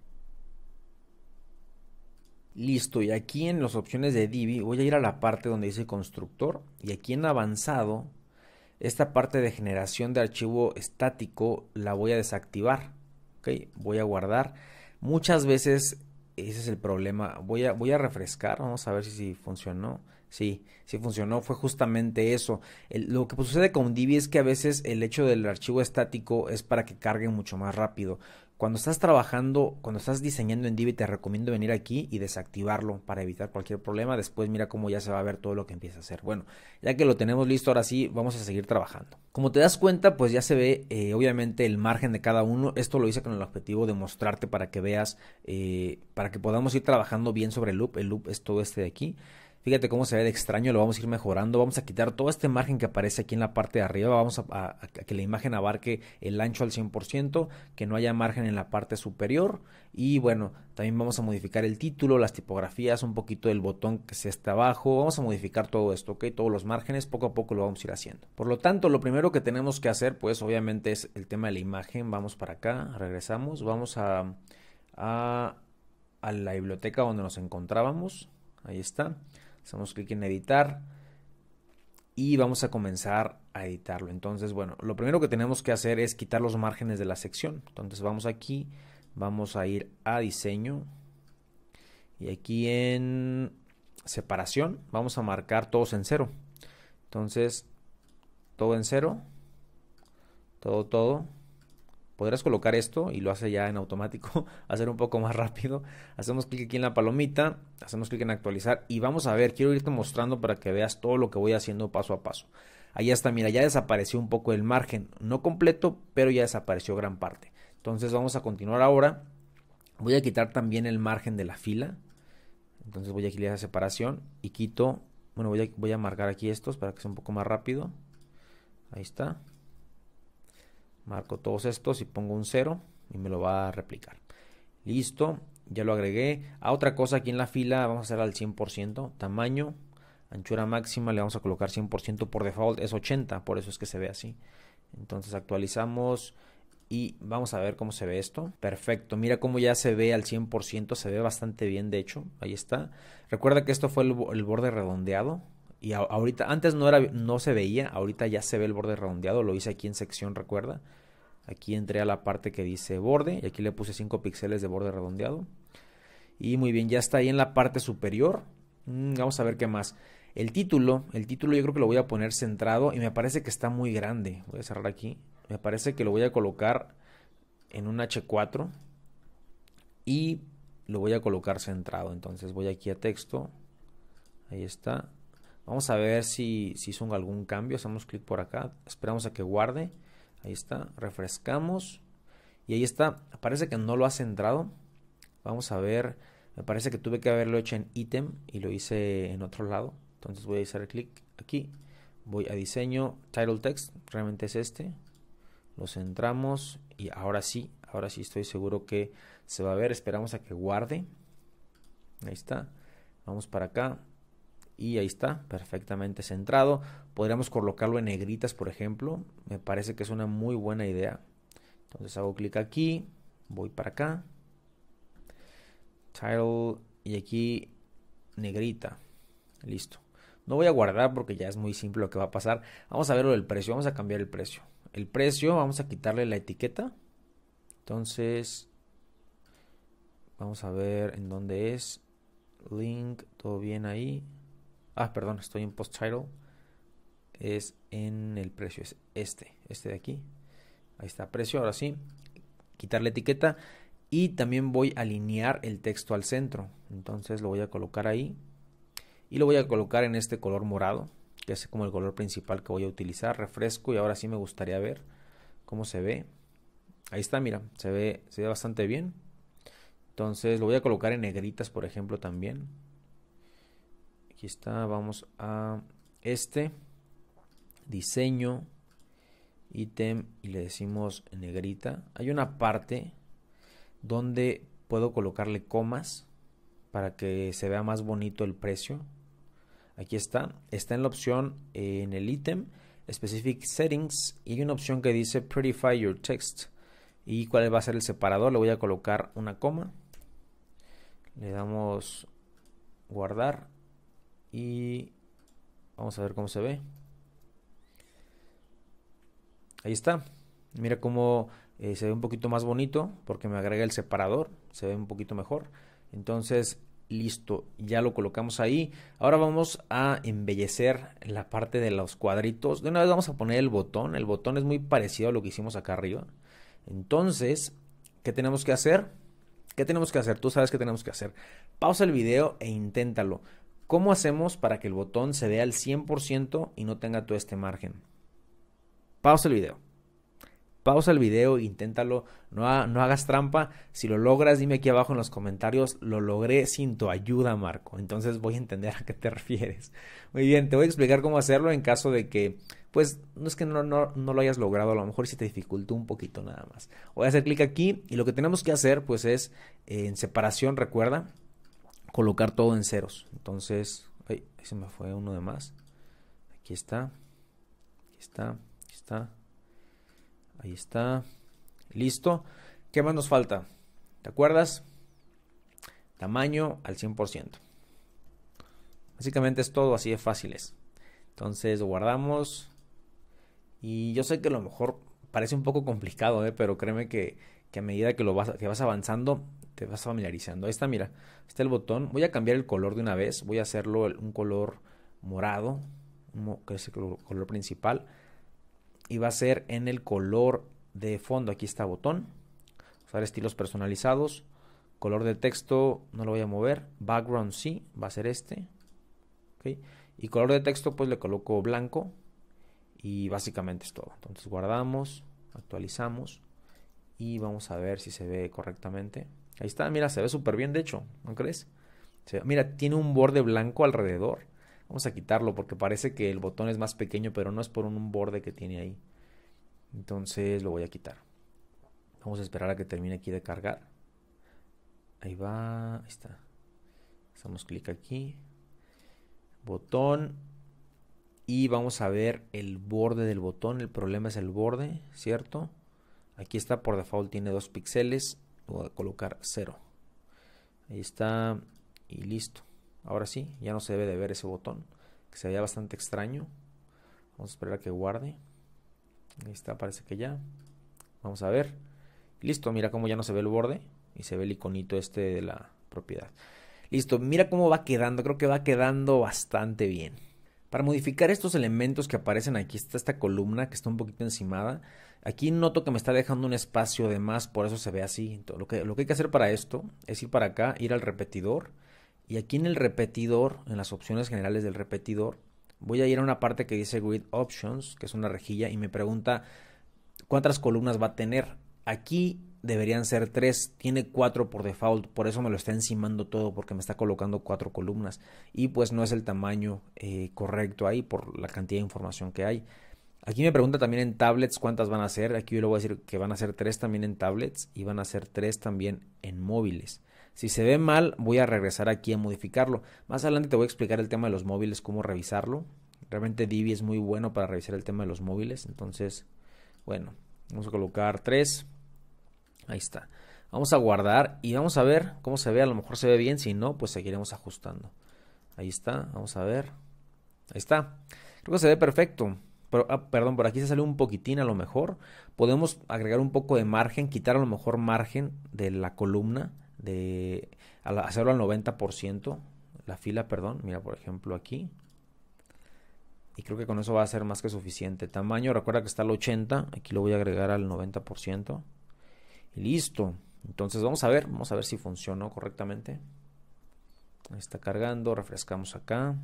Listo, y aquí en las opciones de Divi voy a ir a la parte donde dice constructor y aquí en avanzado esta parte de generación de archivo estático la voy a desactivar. Voy a guardar. Muchas veces ese es el problema. Voy a, voy a refrescar, vamos a ver si, funcionó. Sí, sí funcionó, fue justamente eso. lo que sucede con Divi es que a veces el hecho del archivo estático es para que cargue mucho más rápido. Cuando estás trabajando, cuando estás diseñando en Divi, te recomiendo venir aquí y desactivarlo para evitar cualquier problema. Después mira cómo ya se va a ver todo lo que empieza a hacer. Bueno, ya que lo tenemos listo, ahora sí vamos a seguir trabajando. Como te das cuenta, pues ya se ve eh, obviamente el margen de cada uno. Esto lo hice con el objetivo de mostrarte para que veas, eh, para que podamos ir trabajando bien sobre el loop. El loop es todo este de aquí. Fíjate cómo se ve de extraño, lo vamos a ir mejorando. Vamos a quitar todo este margen que aparece aquí en la parte de arriba. Vamos a, que la imagen abarque el ancho al 100%, que no haya margen en la parte superior. Y bueno, también vamos a modificar el título, las tipografías, un poquito el botón que se está abajo. Vamos a modificar todo esto, ¿ok? Todos los márgenes, poco a poco lo vamos a ir haciendo. Por lo tanto, lo primero que tenemos que hacer, pues obviamente es el tema de la imagen. Vamos para acá, regresamos. Vamos a, a la biblioteca donde nos encontrábamos. Ahí está. Hacemos clic en editar y vamos a comenzar a editarlo. Entonces, bueno, lo primero que tenemos que hacer es quitar los márgenes de la sección. Entonces vamos aquí, vamos a ir a diseño y aquí en separación vamos a marcar todos en cero. Entonces, todo en cero, todo, todo podrás colocar esto y lo hace ya en automático, hacer un poco más rápido. Hacemos clic aquí en la palomita, hacemos clic en actualizar y vamos a ver, quiero irte mostrando para que veas todo lo que voy haciendo paso a paso. Ahí está, mira, ya desapareció un poco el margen, no completo, pero ya desapareció gran parte. Entonces vamos a continuar ahora. Voy a quitar también el margen de la fila. Entonces voy a quitar la separación y quito, bueno, voy a marcar aquí estos para que sea un poco más rápido. Ahí está. Marco todos estos y pongo un 0 y me lo va a replicar. Listo, ya lo agregué. A otra cosa aquí en la fila vamos a hacer al 100%. Tamaño, anchura máxima le vamos a colocar 100%. Por default es 80, por eso es que se ve así. Entonces actualizamos y vamos a ver cómo se ve esto. Perfecto, mira cómo ya se ve al 100%, se ve bastante bien de hecho, ahí está. Recuerda que esto fue el, el borde redondeado, y ahorita, antes no, era, no se veía, ahorita ya se ve el borde redondeado, lo hice aquí en sección, recuerda. Aquí entré a la parte que dice borde y aquí le puse 5 píxeles de borde redondeado. Y muy bien, ya está ahí en la parte superior. Mm, vamos a ver qué más. El título, el título yo creo que lo voy a poner centrado y me parece que está muy grande. Voy a cerrar aquí. Me parece que lo voy a colocar en un H4 y lo voy a colocar centrado. Entonces voy aquí a texto. Ahí está. Vamos a ver si, si hizo algún cambio. Hacemos clic por acá. Esperamos a que guarde. Ahí está. Refrescamos. Y ahí está. Parece que no lo ha centrado. Vamos a ver. Me parece que tuve que haberlo hecho en ítem y lo hice en otro lado. Entonces voy a hacer clic aquí. Voy a diseño. Title text. Realmente es este. Lo centramos. Y ahora sí. Ahora sí estoy seguro que se va a ver. Esperamos a que guarde. Ahí está. Vamos para acá y ahí está, perfectamente centrado. Podríamos colocarlo en negritas, por ejemplo. Me parece que es una muy buena idea. Entonces hago clic aquí, voy para acá. Title y aquí negrita. Listo. No voy a guardar porque ya es muy simple lo que va a pasar. Vamos a ver el precio, vamos a cambiar el precio. El precio, vamos a quitarle la etiqueta. Entonces, vamos a ver en dónde es. Link, todo bien ahí. Ah, perdón, estoy en post title. Es en el precio, es este, este de aquí. Ahí está, precio, ahora sí. Quitar la etiqueta y también voy a alinear el texto al centro. Entonces lo voy a colocar ahí y lo voy a colocar en este color morado, que es como el color principal que voy a utilizar. Refresco y ahora sí me gustaría ver cómo se ve. Ahí está, mira, se ve, se ve bastante bien. Entonces lo voy a colocar en negritas, por ejemplo, también. Aquí está, vamos a este, diseño, ítem y le decimos negrita. Hay una parte donde puedo colocarle comas para que se vea más bonito el precio. Aquí está, está en la opción en el ítem, Specific Settings y hay una opción que dice Prettify Your Text. ¿Y cuál va a ser el separador? Le voy a colocar una coma. Le damos guardar y vamos a ver cómo se ve. Ahí está. Mira cómo eh, se ve un poquito más bonito porque me agrega el separador. Se ve un poquito mejor. Entonces, listo, ya lo colocamos ahí. Ahora vamos a embellecer la parte de los cuadritos. De una vez vamos a poner el botón. El botón es muy parecido a lo que hicimos acá arriba. Entonces, ¿qué tenemos que hacer? ¿Qué tenemos que hacer? Tú sabes qué tenemos que hacer. Pausa el video e inténtalo. ¿Cómo hacemos para que el botón se vea al 100% y no tenga todo este margen? Pausa el video. Pausa el video, inténtalo, no, no hagas trampa. Si lo logras, dime aquí abajo en los comentarios, lo logré sin tu ayuda, Marco. Entonces voy a entender a qué te refieres. Muy bien, te voy a explicar cómo hacerlo en caso de que, pues, no es que no, lo hayas logrado, a lo mejor si te dificultó un poquito nada más. Voy a hacer clic aquí y lo que tenemos que hacer, pues, es eh, en separación, recuerda, colocar todo en ceros. Entonces, ahí se me fue uno de más. Aquí está. Aquí está. Aquí está. Ahí está. Listo. ¿Qué más nos falta? ¿Te acuerdas? Tamaño al 100%. Básicamente es todo así de fáciles. Entonces guardamos. Y yo sé que a lo mejor parece un poco complicado, ¿eh? pero créeme que, a medida que, lo vas, que vas avanzando, te vas familiarizando. Ahí está, mira, está el botón. Voy a cambiar el color de una vez. Voy a hacerlo un color morado, que es el color principal. Y va a ser en el color de fondo. Aquí está botón. Usar estilos personalizados. Color de texto no lo voy a mover. Background sí, va a ser este. Y color de texto pues le coloco blanco. Y básicamente es todo. Entonces guardamos, actualizamos y vamos a ver si se ve correctamente. Ahí está, mira, se ve súper bien, de hecho, ¿no crees? mira, tiene un borde blanco alrededor. Vamos a quitarlo porque parece que el botón es más pequeño, pero no es por un borde que tiene ahí. Entonces lo voy a quitar. Vamos a esperar a que termine aquí de cargar. Ahí va, ahí está. Hacemos clic aquí. Botón. Y vamos a ver el borde del botón. El problema es el borde, ¿cierto? Aquí está por default, tiene dos píxeles voy a colocar 0 ahí está y listo ahora sí ya no se debe de ver ese botón que se veía bastante extraño vamos a esperar a que guarde ahí está parece que ya vamos a ver listo mira cómo ya no se ve el borde y se ve el iconito este de la propiedad listo mira cómo va quedando creo que va quedando bastante bien para modificar estos elementos que aparecen aquí está esta columna que está un poquito encimada Aquí noto que me está dejando un espacio de más, por eso se ve así. lo, que, hay que hacer para esto es ir para acá, ir al repetidor. Y aquí en el repetidor, en las opciones generales del repetidor, voy a ir a una parte que dice Grid Options, que es una rejilla, y me pregunta cuántas columnas va a tener. Aquí deberían ser tres, tiene cuatro por default, por eso me lo está encimando todo, porque me está colocando cuatro columnas. Y pues no es el tamaño eh, correcto ahí por la cantidad de información que hay. Aquí me pregunta también en tablets cuántas van a ser. Aquí yo le voy a decir que van a ser tres también en tablets y van a ser tres también en móviles. Si se ve mal, voy a regresar aquí a modificarlo. Más adelante te voy a explicar el tema de los móviles, cómo revisarlo. Realmente Divi es muy bueno para revisar el tema de los móviles. Entonces, bueno, vamos a colocar tres. Ahí está. Vamos a guardar y vamos a ver cómo se ve. A lo mejor se ve bien, si no, pues seguiremos ajustando. Ahí está, vamos a ver. Ahí está. Creo que se ve perfecto. Ah, perdón, por aquí se salió un poquitín a lo mejor. Podemos agregar un poco de margen, quitar a lo mejor margen de la columna, de hacerlo al 90%, la fila, perdón, mira por ejemplo aquí. Y creo que con eso va a ser más que suficiente. Tamaño, recuerda que está al 80, aquí lo voy a agregar al 90%. Y listo. Entonces vamos a ver, vamos a ver si funcionó correctamente. está cargando, refrescamos acá.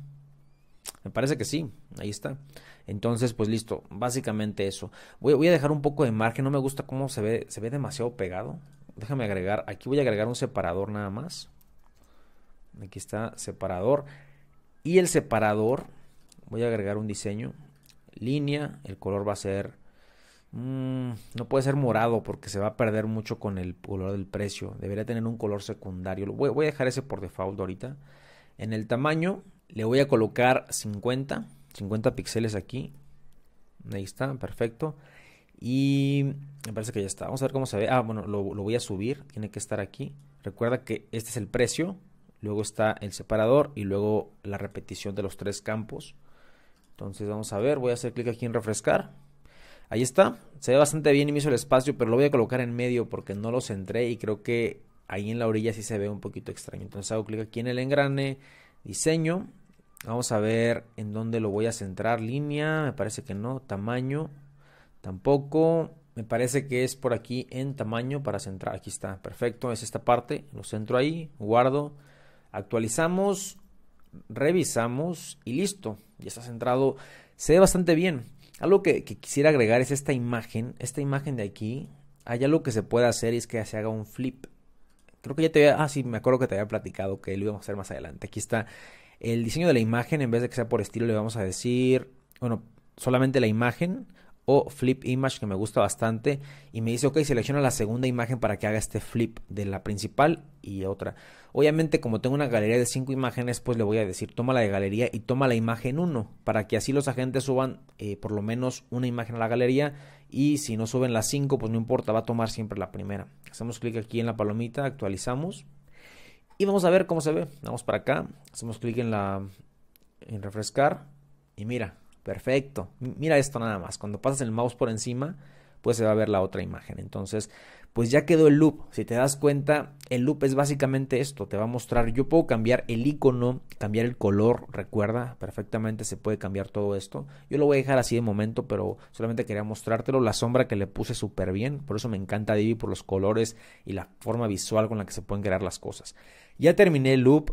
Me parece que sí, ahí está. Entonces, pues listo, básicamente eso. Voy, a dejar un poco de margen, no me gusta cómo se ve, se ve demasiado pegado. Déjame agregar, aquí voy a agregar un separador nada más. Aquí está, separador. Y el separador, voy a agregar un diseño, línea, el color va a ser... Mm, no puede ser morado porque se va a perder mucho con el color del precio. Debería tener un color secundario. voy a dejar ese por default ahorita. En el tamaño, le voy a colocar 50, 50 píxeles aquí. Ahí está, perfecto. Y me parece que ya está. Vamos a ver cómo se ve. Ah, bueno, lo, lo voy a subir. Tiene que estar aquí. Recuerda que este es el precio. Luego está el separador y luego la repetición de los tres campos. Entonces vamos a ver, voy a hacer clic aquí en refrescar. Ahí está, se ve bastante bien y me hizo el espacio, pero lo voy a colocar en medio porque no lo centré y creo que ahí en la orilla sí se ve un poquito extraño. Entonces hago clic aquí en el engrane, diseño Vamos a ver en dónde lo voy a centrar. Línea, me parece que no. Tamaño, tampoco. Me parece que es por aquí en tamaño para centrar. Aquí está, perfecto. Es esta parte. Lo centro ahí, guardo. Actualizamos, revisamos y listo. Ya está centrado. Se ve bastante bien. Algo que, quisiera agregar es esta imagen. Esta imagen de aquí. Hay lo que se puede hacer es que se haga un flip. Creo que ya te había... Ah, sí, me acuerdo que te había platicado que lo íbamos a hacer más adelante. Aquí está el diseño de la imagen, en vez de que sea por estilo, le vamos a decir, bueno, solamente la imagen o flip image que me gusta bastante y me dice ok selecciona la segunda imagen para que haga este flip de la principal y otra obviamente como tengo una galería de cinco imágenes pues le voy a decir toma la de galería y toma la imagen 1 para que así los agentes suban eh, por lo menos una imagen a la galería y si no suben las 5 pues no importa va a tomar siempre la primera hacemos clic aquí en la palomita actualizamos y vamos a ver cómo se ve. Vamos para acá. Hacemos clic en la. En refrescar. Y mira. Perfecto. Mira esto nada más. Cuando pasas el mouse por encima. Pues se va a ver la otra imagen. Entonces. Pues ya quedó el loop. Si te das cuenta. El loop es básicamente esto. Te va a mostrar. Yo puedo cambiar el icono. Cambiar el color. Recuerda. Perfectamente se puede cambiar todo esto. Yo lo voy a dejar así de momento. Pero solamente quería mostrártelo. La sombra que le puse súper bien. Por eso me encanta Divi. Por los colores. Y la forma visual con la que se pueden crear las cosas. Ya terminé el loop.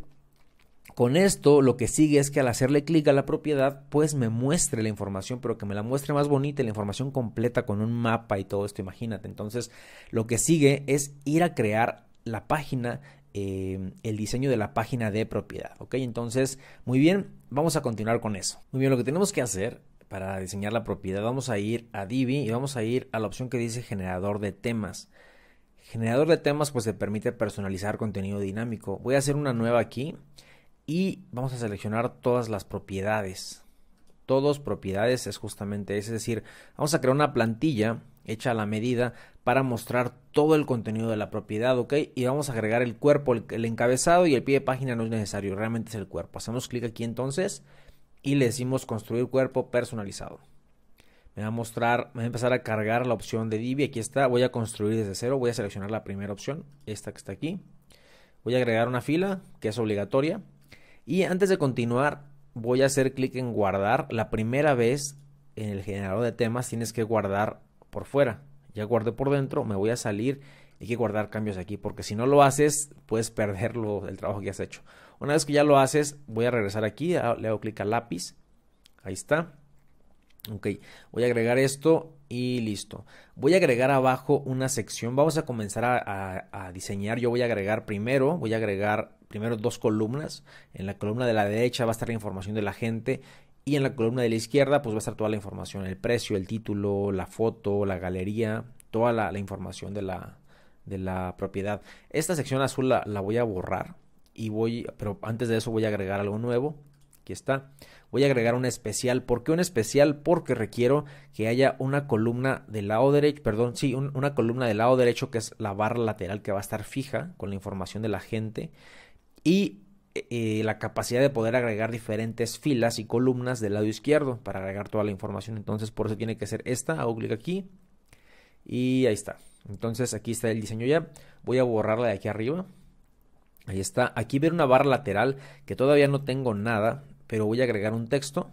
Con esto lo que sigue es que al hacerle clic a la propiedad, pues me muestre la información, pero que me la muestre más bonita, la información completa con un mapa y todo esto, imagínate. Entonces, lo que sigue es ir a crear la página, eh, el diseño de la página de propiedad, ¿ok? Entonces, muy bien, vamos a continuar con eso. Muy bien, lo que tenemos que hacer para diseñar la propiedad, vamos a ir a Divi y vamos a ir a la opción que dice generador de temas. Generador de temas pues te permite personalizar contenido dinámico. Voy a hacer una nueva aquí y vamos a seleccionar todas las propiedades. Todos propiedades es justamente es decir, vamos a crear una plantilla hecha a la medida para mostrar todo el contenido de la propiedad, ¿ok? Y vamos a agregar el cuerpo, el encabezado y el pie de página no es necesario, realmente es el cuerpo. Hacemos clic aquí entonces y le decimos construir cuerpo personalizado me va a mostrar, me va a empezar a cargar la opción de Divi, aquí está, voy a construir desde cero, voy a seleccionar la primera opción, esta que está aquí, voy a agregar una fila que es obligatoria y antes de continuar voy a hacer clic en guardar, la primera vez en el generador de temas tienes que guardar por fuera, ya guardé por dentro, me voy a salir hay que guardar cambios aquí porque si no lo haces puedes perder el trabajo que has hecho. Una vez que ya lo haces voy a regresar aquí, le hago clic a lápiz, ahí está. Ok, voy a agregar esto y listo. Voy a agregar abajo una sección. Vamos a comenzar a, diseñar. Yo voy a agregar primero, voy a agregar primero dos columnas. En la columna de la derecha va a estar la información de la gente. Y en la columna de la izquierda, pues va a estar toda la información: el precio, el título, la foto, la galería, toda la, información de la, propiedad. Esta sección azul la, voy a borrar. Y voy, pero antes de eso voy a agregar algo nuevo. Aquí está voy a agregar un especial. ¿Por qué un especial? Porque requiero que haya una columna del lado derecho, perdón, sí, una columna del lado derecho que es la barra lateral que va a estar fija con la información de la gente y eh, eh, la capacidad de poder agregar diferentes filas y columnas del lado izquierdo para agregar toda la información. Entonces, por eso tiene que ser esta. Hago clic aquí y ahí está. Entonces, aquí está el diseño ya. Voy a borrarla de aquí arriba. Ahí está. Aquí ver una barra lateral que todavía no tengo nada pero voy a agregar un texto.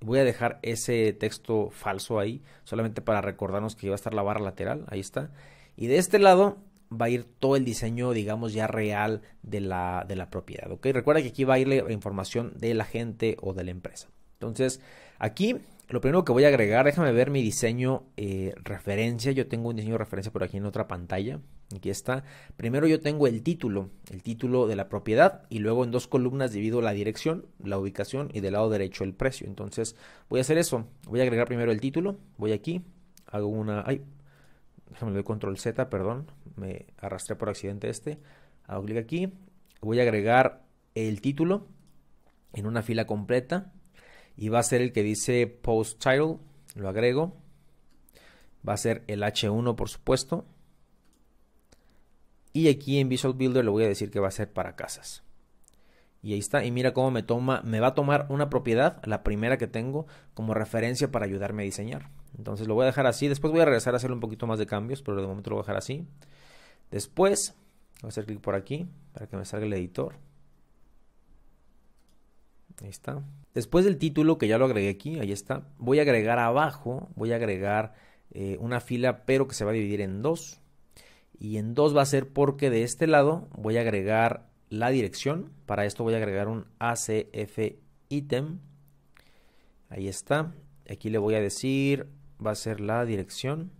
Voy a dejar ese texto falso ahí, solamente para recordarnos que iba a estar la barra lateral, ahí está. Y de este lado va a ir todo el diseño, digamos, ya real de la, de la propiedad, ¿ok? Recuerda que aquí va a ir la información de la gente o de la empresa. Entonces, aquí lo primero que voy a agregar, déjame ver mi diseño eh, referencia. Yo tengo un diseño de referencia por aquí en otra pantalla. Aquí está. Primero yo tengo el título, el título de la propiedad y luego en dos columnas divido la dirección, la ubicación y del lado derecho el precio. Entonces voy a hacer eso. Voy a agregar primero el título. Voy aquí, hago una... Ay, déjame doy control Z, perdón. Me arrastré por accidente este. Hago clic aquí. Voy a agregar el título en una fila completa y va a ser el que dice post title, lo agrego. Va a ser el H1 por supuesto. Y aquí en Visual Builder le voy a decir que va a ser para casas. Y ahí está, y mira cómo me toma, me va a tomar una propiedad, la primera que tengo, como referencia para ayudarme a diseñar. Entonces lo voy a dejar así, después voy a regresar a hacer un poquito más de cambios, pero de momento lo voy a dejar así. Después, voy a hacer clic por aquí, para que me salga el editor. Ahí está. Después del título, que ya lo agregué aquí, ahí está. Voy a agregar abajo, voy a agregar eh, una fila, pero que se va a dividir en dos. Y en dos va a ser porque de este lado voy a agregar la dirección. Para esto voy a agregar un ACF ítem. Ahí está. Aquí le voy a decir, va a ser la dirección.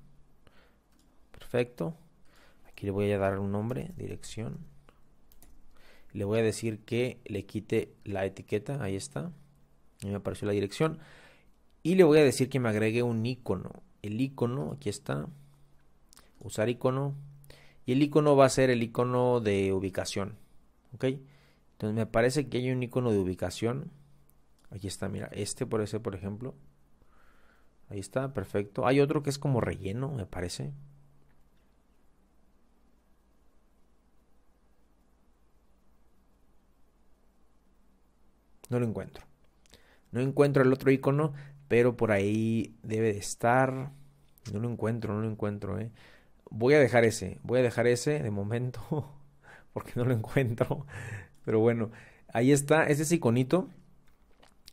Perfecto. Aquí le voy a dar un nombre, dirección le voy a decir que le quite la etiqueta, ahí está, me apareció la dirección, y le voy a decir que me agregue un icono, el icono, aquí está, usar icono, y el icono va a ser el icono de ubicación, ok, entonces me parece que hay un icono de ubicación, aquí está, mira, este por ese por ejemplo, ahí está, perfecto, hay otro que es como relleno, me parece, No lo encuentro. No encuentro el otro icono, pero por ahí debe de estar. No lo encuentro, no lo encuentro. ¿eh? Voy a dejar ese, voy a dejar ese de momento, porque no lo encuentro. Pero bueno, ahí está, es ese iconito.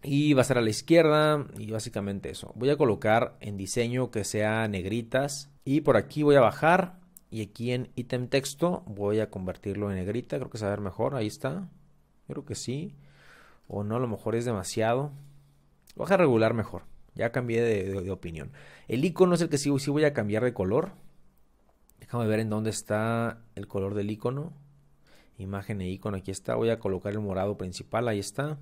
Y va a ser a la izquierda y básicamente eso. Voy a colocar en diseño que sea negritas. Y por aquí voy a bajar y aquí en ítem texto voy a convertirlo en negrita. Creo que se va a ver mejor, ahí está. Creo que sí o no, a lo mejor es demasiado. Voy a regular mejor. Ya cambié de, opinión. El icono es el que sí, voy a cambiar de color. Déjame ver en dónde está el color del icono. Imagen e icono, aquí está. Voy a colocar el morado principal, ahí está.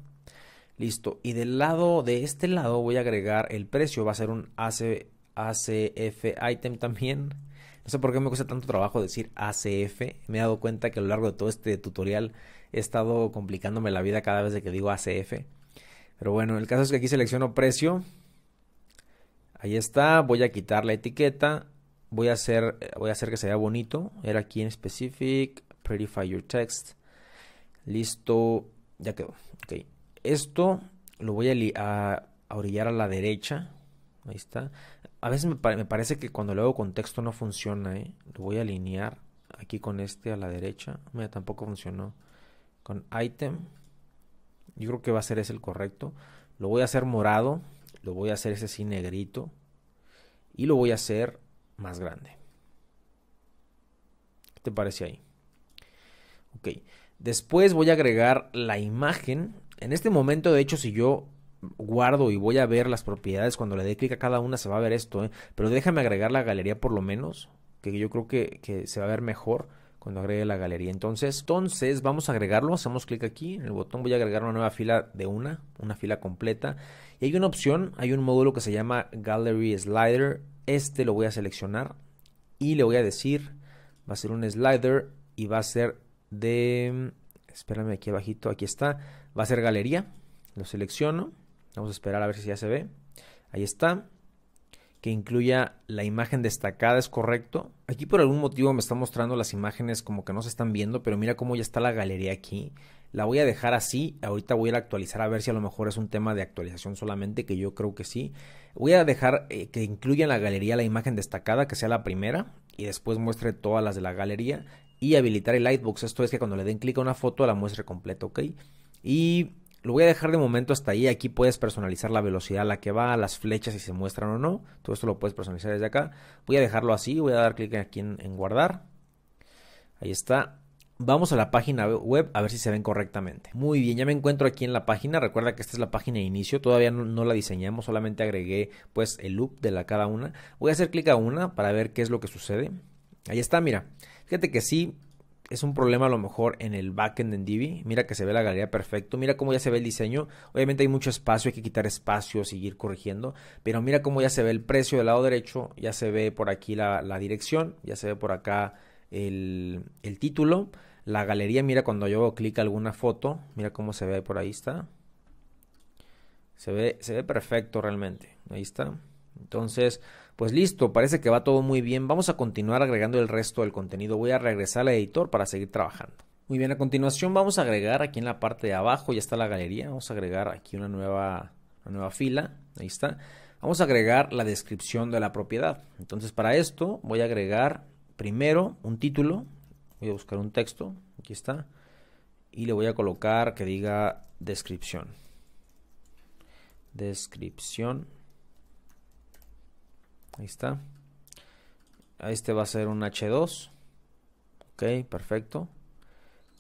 Listo. Y del lado, de este lado, voy a agregar el precio. Va a ser un ACF item también. No sé por qué me cuesta tanto trabajo decir ACF. Me he dado cuenta que a lo largo de todo este tutorial he estado complicándome la vida cada vez que digo ACF. Pero bueno, el caso es que aquí selecciono precio. Ahí está, voy a quitar la etiqueta. Voy a hacer, eh, voy a hacer que se vea bonito. Era aquí en Specific, Prettify Your Text. Listo, ya quedó. Okay. Esto lo voy a, orillar a la derecha. Ahí está. A veces me, parece que cuando le hago con texto no funciona. ¿eh? Lo voy a alinear aquí con este a la derecha. Mira, tampoco funcionó con item. Yo creo que va a ser ese el correcto. Lo voy a hacer morado, lo voy a hacer ese así negrito y lo voy a hacer más grande. ¿Qué te parece ahí? Ok. Después voy a agregar la imagen. En este momento, de hecho, si yo guardo y voy a ver las propiedades, cuando le dé clic a cada una se va a ver esto. ¿eh? Pero déjame agregar la galería por lo menos, que yo creo que se va a ver mejor cuando agregue la galería. Entonces, entonces vamos a agregarlo, hacemos clic aquí en el botón, voy a agregar una nueva fila de una, una fila completa. Y hay una opción, hay un módulo que se llama Gallery Slider, este lo voy a seleccionar y le voy a decir, va a ser un slider y va a ser de, espérame aquí abajito, aquí está, va a ser galería, lo selecciono, vamos a esperar a ver si ya se ve, ahí está que incluya la imagen destacada, ¿es correcto? Aquí por algún motivo me está mostrando las imágenes como que no se están viendo, pero mira cómo ya está la galería aquí. La voy a dejar así, ahorita voy a actualizar a ver si a lo mejor es un tema de actualización solamente, que yo creo que sí. Voy a dejar eh, que incluya en la galería la imagen destacada, que sea la primera, y después muestre todas las de la galería y habilitar el Lightbox, esto es que cuando le den clic a una foto la muestre completa, ¿ok? Y lo voy a dejar de momento hasta ahí. Aquí puedes personalizar la velocidad a la que va, las flechas si se muestran o no. Todo esto lo puedes personalizar desde acá. Voy a dejarlo así. Voy a dar clic aquí en, guardar. Ahí está. Vamos a la página web a ver si se ven correctamente. Muy bien, ya me encuentro aquí en la página. Recuerda que esta es la página de inicio. Todavía no, la diseñamos, solamente agregué pues el loop de la cada una. Voy a hacer clic a una para ver qué es lo que sucede. Ahí está, mira. Fíjate que sí, es un problema a lo mejor en el backend en Divi. Mira que se ve la galería perfecto. Mira cómo ya se ve el diseño. Obviamente hay mucho espacio, hay que quitar espacio, seguir corrigiendo. Pero mira cómo ya se ve el precio del lado derecho. Ya se ve por aquí la, dirección. Ya se ve por acá el, título. La galería, mira cuando yo hago clic alguna foto. Mira cómo se ve por ahí está. Se ve, se ve perfecto realmente. Ahí está. Entonces, pues listo, parece que va todo muy bien. Vamos a continuar agregando el resto del contenido. Voy a regresar al editor para seguir trabajando. Muy bien, a continuación vamos a agregar aquí en la parte de abajo, ya está la galería. Vamos a agregar aquí una nueva, una nueva fila. Ahí está. Vamos a agregar la descripción de la propiedad. Entonces para esto voy a agregar primero un título. Voy a buscar un texto. Aquí está. Y le voy a colocar que diga descripción. Descripción Ahí está. Este va a ser un H2. Ok, perfecto.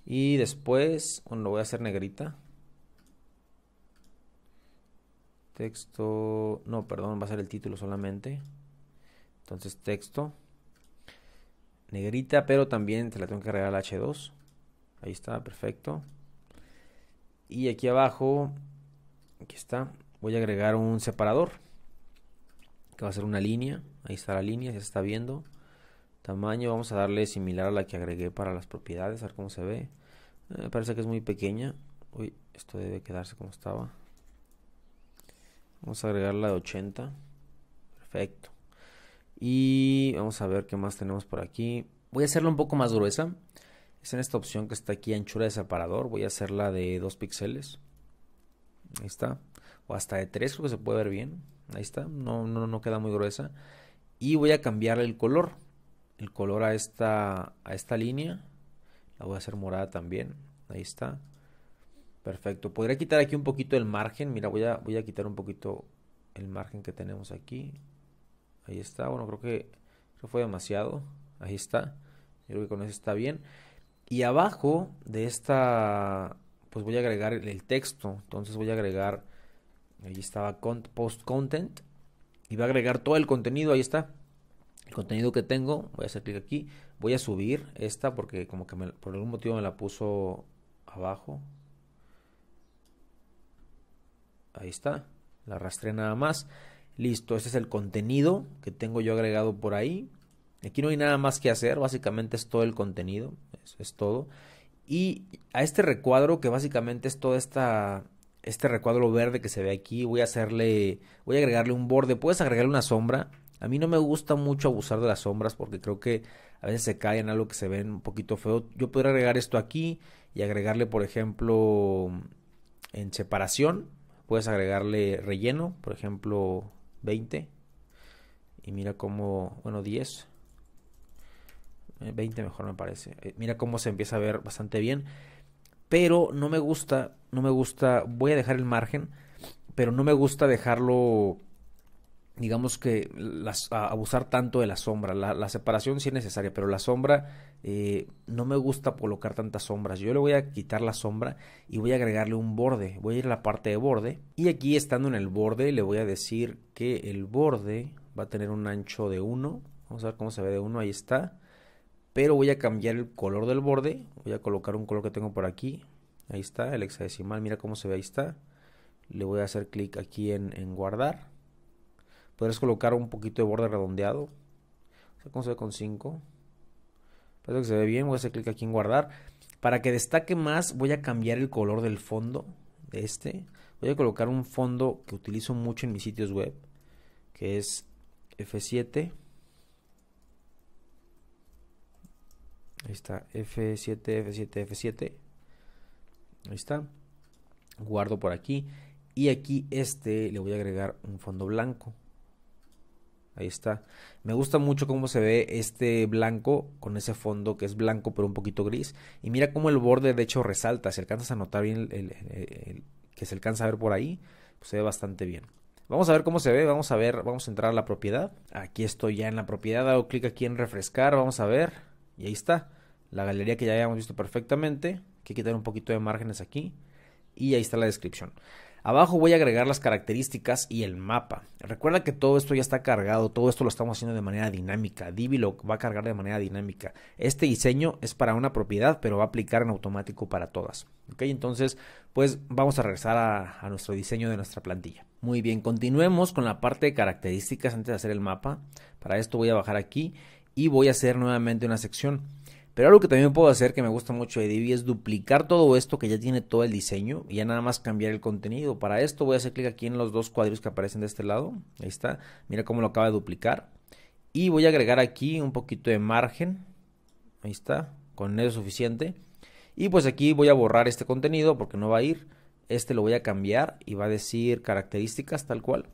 Y después, bueno, lo voy a hacer negrita. Texto, no, perdón, va a ser el título solamente. Entonces, texto. Negrita, pero también te la tengo que agregar al H2. Ahí está, perfecto. Y aquí abajo, aquí está, voy a agregar un separador que va a ser una línea. Ahí está la línea, ya se está viendo. Tamaño, vamos a darle similar a la que agregué para las propiedades, a ver cómo se ve. Eh, me parece que es muy pequeña. Uy, esto debe quedarse como estaba. Vamos a agregar la de 80. Perfecto. Y vamos a ver qué más tenemos por aquí. Voy a hacerla un poco más gruesa. Es en esta opción que está aquí, anchura de separador. Voy a hacerla de 2 píxeles. Ahí está. O hasta de 3, creo que se puede ver bien. Ahí está, no, no, no queda muy gruesa. Y voy a cambiar el color. El color a esta, a esta línea. La voy a hacer morada también. Ahí está. Perfecto. Podría quitar aquí un poquito el margen. Mira, voy a, voy a quitar un poquito el margen que tenemos aquí. Ahí está. Bueno, creo que, eso fue demasiado. Ahí está. creo que con eso está bien. Y abajo de esta, pues voy a agregar el texto. Entonces voy a agregar Allí estaba post content. Y va a agregar todo el contenido. Ahí está. El contenido que tengo. Voy a hacer clic aquí. Voy a subir esta porque como que por algún motivo me la puso abajo. Ahí está. La arrastré nada más. Listo. ese es el contenido que tengo yo agregado por ahí. Aquí no hay nada más que hacer. Básicamente es todo el contenido. es todo. Y a este recuadro que básicamente es toda esta este recuadro verde que se ve aquí, voy a hacerle, voy a agregarle un borde, puedes agregarle una sombra. A mí no me gusta mucho abusar de las sombras porque creo que a veces se caen algo que se ve un poquito feo. Yo podría agregar esto aquí y agregarle, por ejemplo, en separación, puedes agregarle relleno, por ejemplo, 20. Y mira cómo, bueno, 10. 20 eh, mejor me parece. Eh, mira cómo se empieza a ver bastante bien pero no me gusta, no me gusta, voy a dejar el margen, pero no me gusta dejarlo, digamos que abusar tanto de la sombra, la, separación sí es necesaria, pero la sombra, eh, no me gusta colocar tantas sombras, yo le voy a quitar la sombra y voy a agregarle un borde, voy a ir a la parte de borde y aquí estando en el borde le voy a decir que el borde va a tener un ancho de 1, vamos a ver cómo se ve de 1, ahí está, pero voy a cambiar el color del borde, voy a colocar un color que tengo por aquí, ahí está, el hexadecimal, mira cómo se ve, ahí está, le voy a hacer clic aquí en, guardar, podrás colocar un poquito de borde redondeado, ¿cómo se ve con 5? Pero que se ve bien, voy a hacer clic aquí en guardar, para que destaque más voy a cambiar el color del fondo, de este, voy a colocar un fondo que utilizo mucho en mis sitios web, que es F7, Ahí está, F7, F7, F7. Ahí está. Guardo por aquí. Y aquí este le voy a agregar un fondo blanco. Ahí está. Me gusta mucho cómo se ve este blanco con ese fondo que es blanco pero un poquito gris. Y mira cómo el borde de hecho resalta. Si alcanzas a notar bien que se alcanza a ver por ahí, pues se ve bastante bien. Vamos a ver cómo se ve, vamos a ver, vamos a entrar a la propiedad. Aquí estoy ya en la propiedad, hago clic aquí en refrescar, vamos a ver. Y ahí está. La galería que ya habíamos visto perfectamente. Hay que quitar un poquito de márgenes aquí. Y ahí está la descripción. Abajo voy a agregar las características y el mapa. Recuerda que todo esto ya está cargado, todo esto lo estamos haciendo de manera dinámica. Divi lo va a cargar de manera dinámica. Este diseño es para una propiedad, pero va a aplicar en automático para todas. ¿Ok? Entonces, pues vamos a regresar a nuestro diseño de nuestra plantilla. Muy bien, continuemos con la parte de características antes de hacer el mapa. Para esto voy a bajar aquí y voy a hacer nuevamente una sección. Pero algo que también puedo hacer que me gusta mucho de Divi es duplicar todo esto que ya tiene todo el diseño y ya nada más cambiar el contenido. Para esto voy a hacer clic aquí en los dos cuadros que aparecen de este lado. Ahí está. Mira cómo lo acaba de duplicar. Y voy a agregar aquí un poquito de margen. Ahí está. Con eso suficiente. Y pues aquí voy a borrar este contenido porque no va a ir. Este lo voy a cambiar y va a decir características tal cual.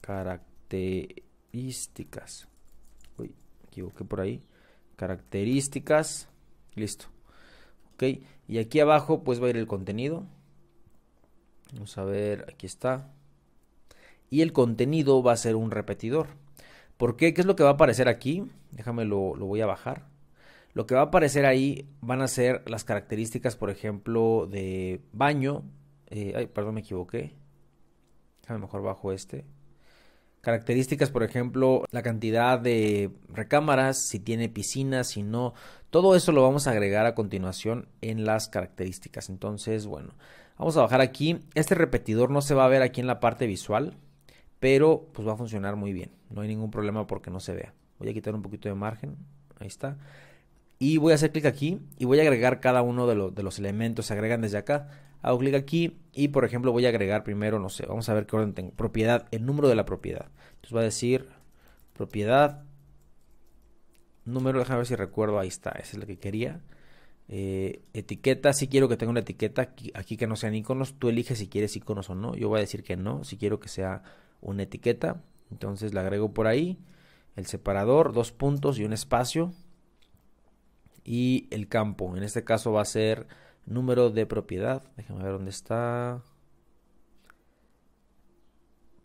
Características equivoqué por ahí. Características. Listo. Ok. Y aquí abajo pues va a ir el contenido. Vamos a ver, aquí está. Y el contenido va a ser un repetidor. ¿Por qué? ¿Qué es lo que va a aparecer aquí? Déjame lo, lo voy a bajar. Lo que va a aparecer ahí van a ser las características, por ejemplo, de baño. Eh, ay, perdón, me equivoqué. a lo mejor bajo este. Características, por ejemplo, la cantidad de recámaras, si tiene piscina, si no. Todo eso lo vamos a agregar a continuación en las características. Entonces, bueno, vamos a bajar aquí. Este repetidor no se va a ver aquí en la parte visual, pero pues va a funcionar muy bien. No hay ningún problema porque no se vea. Voy a quitar un poquito de margen. Ahí está. Y voy a hacer clic aquí y voy a agregar cada uno de, de los elementos. Se agregan desde acá. Hago clic aquí y, por ejemplo, voy a agregar primero, no sé, vamos a ver qué orden tengo. Propiedad, el número de la propiedad. Entonces va a decir propiedad, número, déjame ver si recuerdo, ahí está, es lo que quería. Eh, etiqueta, si quiero que tenga una etiqueta aquí, aquí, que no sean iconos, tú eliges si quieres iconos o no. Yo voy a decir que no, si quiero que sea una etiqueta, entonces le agrego por ahí. El separador, dos puntos y un espacio y el campo. En este caso va a ser número de propiedad. déjenme ver dónde está.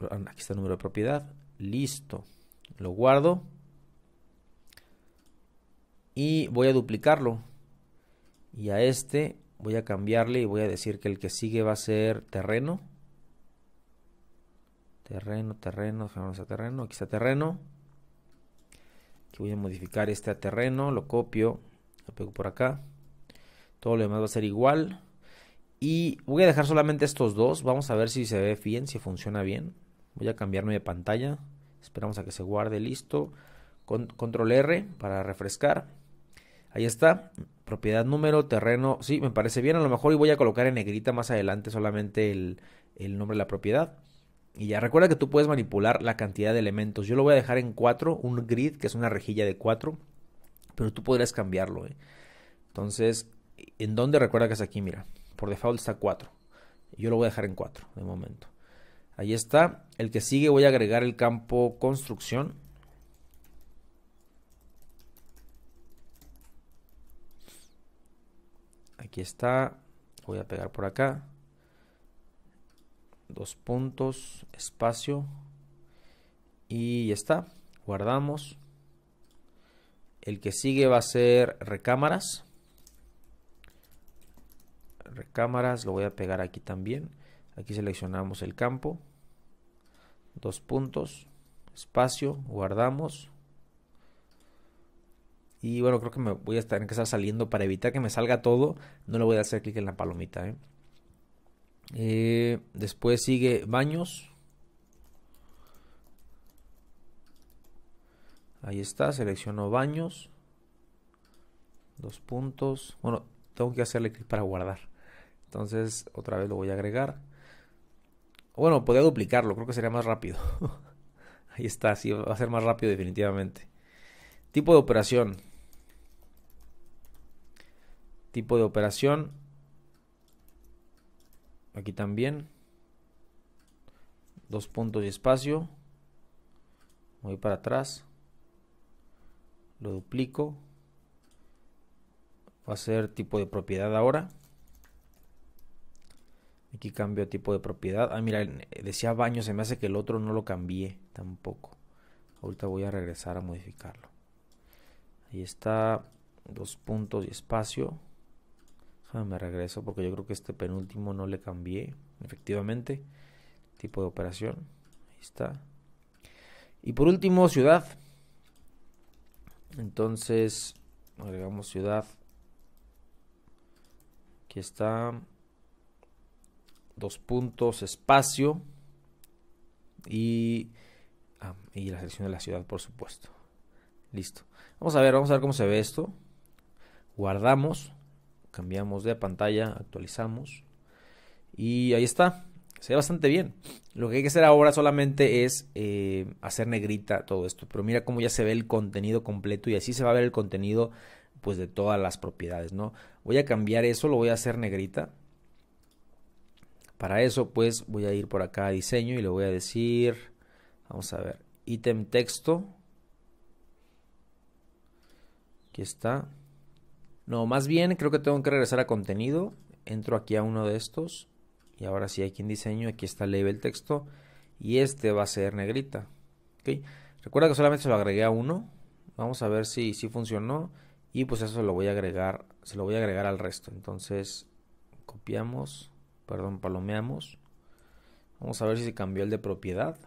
Ah, aquí está el número de propiedad. Listo. Lo guardo. Y voy a duplicarlo. Y a este voy a cambiarle y voy a decir que el que sigue va a ser terreno. Terreno, terreno, vamos a terreno. Aquí está terreno. Aquí voy a modificar este a terreno. Lo copio lo pego por acá, todo lo demás va a ser igual. Y voy a dejar solamente estos dos. Vamos a ver si se ve bien, si funciona bien. Voy a cambiarme de pantalla. Esperamos a que se guarde listo. Con, control R para refrescar. Ahí está. Propiedad número, terreno. Sí, me parece bien. A lo mejor y voy a colocar en negrita más adelante solamente el, el nombre de la propiedad. Y ya recuerda que tú puedes manipular la cantidad de elementos. Yo lo voy a dejar en 4, un grid, que es una rejilla de 4. Pero tú podrías cambiarlo. Entonces, ¿en dónde recuerda que es aquí? Mira, por default está 4. Yo lo voy a dejar en 4 de momento. Ahí está. El que sigue voy a agregar el campo construcción. Aquí está. Voy a pegar por acá. Dos puntos, espacio. Y ya está. Guardamos. El que sigue va a ser recámaras. Recámaras, lo voy a pegar aquí también. Aquí seleccionamos el campo. Dos puntos. Espacio, guardamos. Y bueno, creo que me voy a tener que estar saliendo para evitar que me salga todo. No le voy a hacer clic en la palomita. ¿eh? Eh, después sigue baños. Ahí está, selecciono baños. Dos puntos. Bueno, tengo que hacerle clic para guardar. Entonces, otra vez lo voy a agregar. Bueno, podría duplicarlo, creo que sería más rápido. Ahí está, sí, va a ser más rápido definitivamente. Tipo de operación. Tipo de operación. Aquí también. Dos puntos y espacio. Voy para atrás lo duplico, va a ser tipo de propiedad ahora. Aquí cambio tipo de propiedad. Ah, mira, decía baño, se me hace que el otro no lo cambié tampoco. Ahorita voy a regresar a modificarlo. Ahí está, dos puntos y espacio. me regreso porque yo creo que este penúltimo no le cambié. Efectivamente, tipo de operación. Ahí está. Y por último, ciudad. Entonces, agregamos ciudad. Aquí está. Dos puntos, espacio. Y, ah, la selección de la ciudad, por supuesto. Listo. Vamos a ver, vamos a ver cómo se ve esto. Guardamos. Cambiamos de pantalla, actualizamos. Y ahí está. Se ve bastante bien. Lo que hay que hacer ahora solamente es eh, hacer negrita todo esto. Pero mira cómo ya se ve el contenido completo y así se va a ver el contenido pues de todas las propiedades, ¿no? Voy a cambiar eso, lo voy a hacer negrita. Para eso pues voy a ir por acá a diseño y le voy a decir, vamos a ver, ítem texto. Aquí está. No, más bien creo que tengo que regresar a contenido. Entro aquí a uno de estos. Y ahora sí aquí en diseño, aquí está label texto y este va a ser negrita. Recuerda que solamente se lo agregué a uno. Vamos a ver si, si funcionó. Y pues eso lo voy a agregar, se lo voy a agregar al resto. Entonces copiamos, perdón, palomeamos. Vamos a ver si se cambió el de propiedad.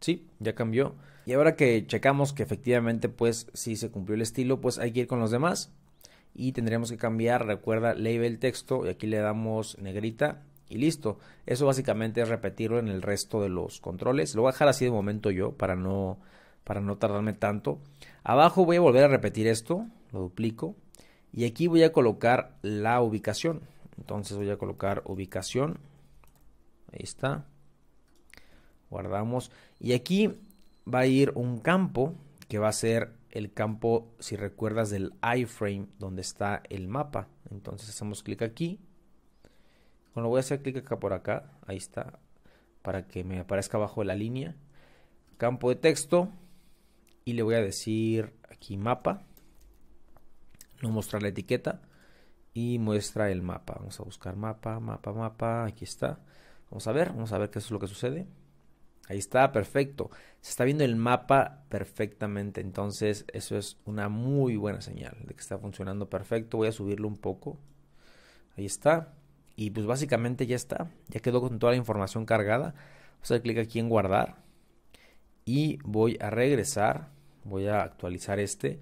Sí, ya cambió. Y ahora que checamos que efectivamente pues si se cumplió el estilo, pues hay que ir con los demás. Y tendríamos que cambiar, recuerda, label texto y aquí le damos negrita y listo. Eso básicamente es repetirlo en el resto de los controles. Lo voy a dejar así de momento yo para no, para no tardarme tanto. Abajo voy a volver a repetir esto, lo duplico y aquí voy a colocar la ubicación. Entonces voy a colocar ubicación. Ahí está. Guardamos. Y aquí va a ir un campo que va a ser el campo, si recuerdas, del iframe donde está el mapa. Entonces hacemos clic aquí bueno, voy a hacer clic acá por acá. Ahí está. Para que me aparezca abajo de la línea. Campo de texto. Y le voy a decir aquí mapa. No mostrar la etiqueta. Y muestra el mapa. Vamos a buscar mapa, mapa, mapa. Aquí está. Vamos a ver, vamos a ver qué es lo que sucede. Ahí está, perfecto. Se está viendo el mapa perfectamente. Entonces, eso es una muy buena señal de que está funcionando perfecto. Voy a subirlo un poco. Ahí está. Y pues básicamente ya está, ya quedó con toda la información cargada. Vamos a hacer clic aquí en guardar y voy a regresar, voy a actualizar este.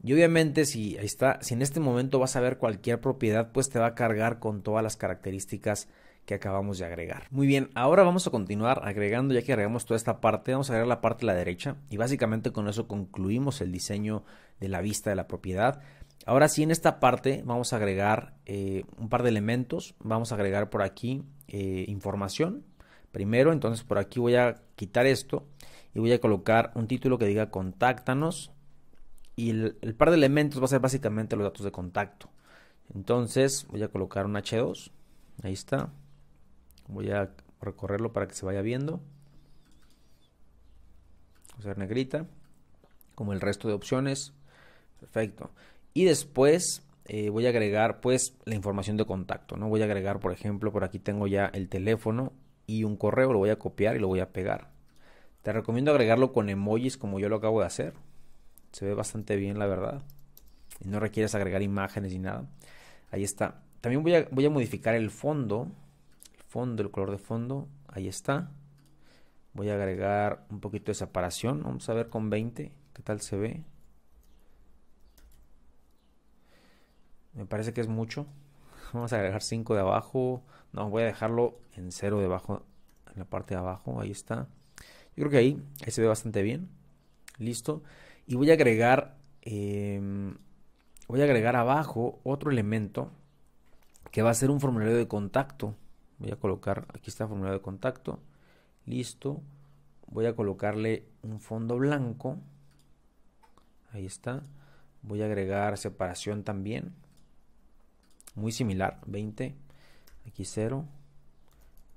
Y obviamente si ahí está, si en este momento vas a ver cualquier propiedad, pues te va a cargar con todas las características que acabamos de agregar. Muy bien, ahora vamos a continuar agregando, ya que agregamos toda esta parte, vamos a agregar la parte de la derecha y básicamente con eso concluimos el diseño de la vista de la propiedad. Ahora sí, en esta parte vamos a agregar eh, un par de elementos. Vamos a agregar por aquí eh, información. Primero, entonces por aquí voy a quitar esto y voy a colocar un título que diga contáctanos. Y el, par de elementos va a ser básicamente los datos de contacto. Entonces voy a colocar un H2. Ahí está. Voy a recorrerlo para que se vaya viendo. a hacer negrita. Como el resto de opciones. Perfecto. Y después eh, voy a agregar pues la información de contacto, ¿no? Voy a agregar, por ejemplo, por aquí tengo ya el teléfono y un correo, lo voy a copiar y lo voy a pegar. Te recomiendo agregarlo con emojis como yo lo acabo de hacer. Se ve bastante bien, la verdad. Y no requieres agregar imágenes ni nada. Ahí está. También voy a, voy a modificar el fondo. El fondo, el color de fondo. Ahí está. Voy a agregar un poquito de separación. Vamos a ver con 20 qué tal se ve. Me parece que es mucho. Vamos a agregar 5 de abajo. No, voy a dejarlo en 0 debajo, en la parte de abajo. Ahí está. Yo creo que ahí, se ve bastante bien. Listo. Y voy a agregar, em, voy a agregar abajo otro elemento que va a ser un formulario de contacto. Voy a colocar, aquí está el formulario de contacto. Listo. Voy a colocarle un fondo blanco. Ahí está. Voy a agregar separación también muy similar. 20, aquí 0,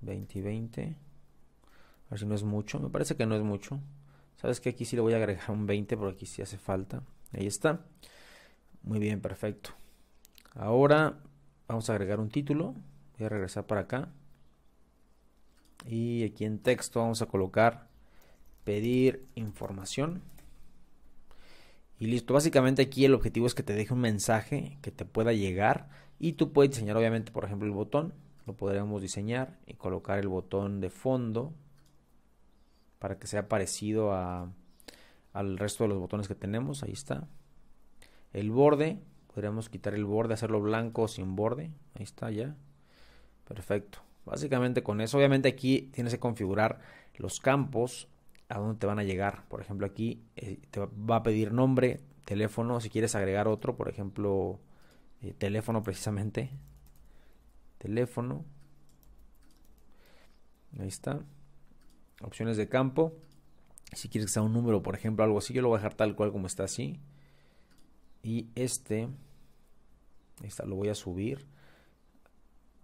20 y 20. A ver si no es mucho. Me parece que no es mucho. Sabes que aquí sí le voy a agregar un 20 porque aquí sí hace falta. Ahí está. Muy bien, perfecto. Ahora vamos a agregar un título. Voy a regresar para acá. Y aquí en texto vamos a colocar pedir información. Y listo, básicamente aquí el objetivo es que te deje un mensaje que te pueda llegar y tú puedes diseñar obviamente, por ejemplo, el botón, lo podríamos diseñar y colocar el botón de fondo para que sea parecido a, al resto de los botones que tenemos, ahí está. El borde, podríamos quitar el borde, hacerlo blanco sin borde, ahí está ya. Perfecto. Básicamente con eso, obviamente aquí tienes que configurar los campos a dónde te van a llegar. Por ejemplo, aquí eh, te va a pedir nombre, teléfono, si quieres agregar otro, por ejemplo, eh, teléfono precisamente. Teléfono. Ahí está. Opciones de campo. Si quieres que sea un número, por ejemplo, algo así, yo lo voy a dejar tal cual como está así. Y este, ahí está, lo voy a subir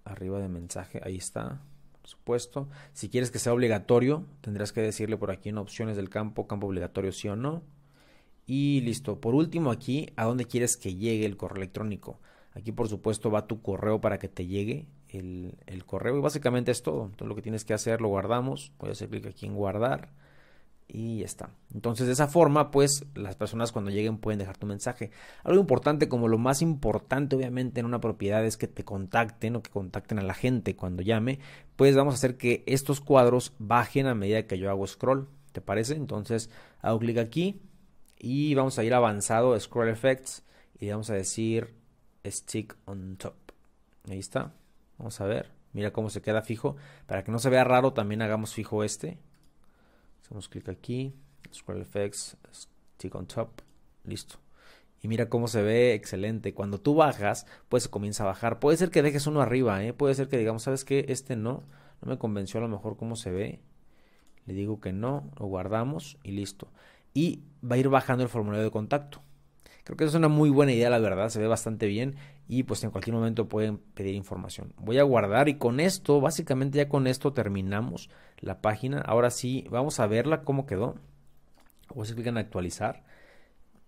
arriba de mensaje, ahí está supuesto. Si quieres que sea obligatorio, tendrás que decirle por aquí en opciones del campo, campo obligatorio sí o no. Y listo. Por último aquí, ¿a dónde quieres que llegue el correo electrónico? Aquí por supuesto va tu correo para que te llegue el, el correo y básicamente es todo. Entonces lo que tienes que hacer lo guardamos. Voy a hacer clic aquí en guardar y ya está. Entonces, de esa forma, pues, las personas cuando lleguen pueden dejar tu mensaje. Algo importante, como lo más importante, obviamente, en una propiedad es que te contacten o que contacten a la gente cuando llame. Pues vamos a hacer que estos cuadros bajen a medida que yo hago scroll. ¿Te parece? Entonces, hago clic aquí y vamos a ir avanzado, scroll effects, y vamos a decir stick on top. Ahí está. Vamos a ver. Mira cómo se queda fijo. Para que no se vea raro, también hagamos fijo este. Hacemos clic aquí, Scroll Effects, Stick on Top, listo. Y mira cómo se ve excelente. Cuando tú bajas, pues comienza a bajar. Puede ser que dejes uno arriba, ¿eh? puede ser que digamos, ¿sabes qué? Este no, no me convenció a lo mejor cómo se ve. Le digo que no, lo guardamos y listo. Y va a ir bajando el formulario de contacto. Creo que es una muy buena idea, la verdad, se ve bastante bien y pues en cualquier momento pueden pedir información. Voy a guardar y con esto, básicamente ya con esto terminamos la página. Ahora sí, vamos a verla cómo quedó. O se clican en actualizar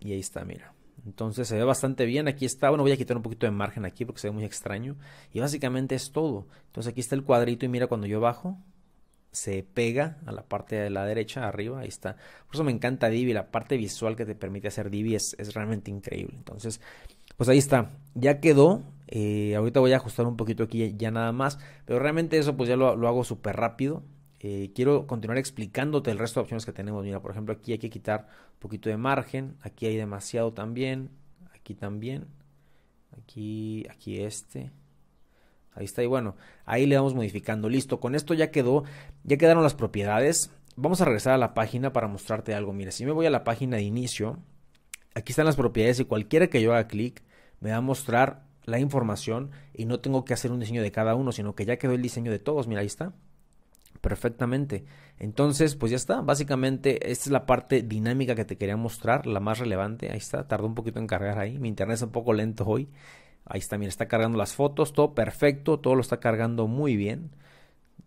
y ahí está, mira. Entonces se ve bastante bien, aquí está, bueno voy a quitar un poquito de margen aquí porque se ve muy extraño y básicamente es todo. Entonces aquí está el cuadrito y mira cuando yo bajo, se pega a la parte de la derecha, arriba, ahí está. Por eso me encanta Divi, la parte visual que te permite hacer Divi es, es realmente increíble. Entonces, pues ahí está, ya quedó. Eh, ahorita voy a ajustar un poquito aquí ya, nada más, pero realmente eso pues ya lo, hago súper rápido. Eh, quiero continuar explicándote el resto de opciones que tenemos. Mira, por ejemplo, aquí hay que quitar un poquito de margen, aquí hay demasiado también, aquí también, aquí, aquí este. Ahí está, y bueno, ahí le vamos modificando. Listo, con esto ya quedó, ya quedaron las propiedades. Vamos a regresar a la página para mostrarte algo. Mira, si me voy a la página de inicio, aquí están las propiedades y cualquiera que yo haga clic, me va a mostrar la información y no tengo que hacer un diseño de cada uno, sino que ya quedó el diseño de todos, mira, ahí está. Perfectamente. Entonces, pues ya está. Básicamente, esta es la parte dinámica que te quería mostrar, la más relevante. Ahí está, tardó un poquito en cargar ahí. Mi internet es un poco lento hoy. Ahí está, mira, está cargando las fotos, todo perfecto, todo lo está cargando muy bien.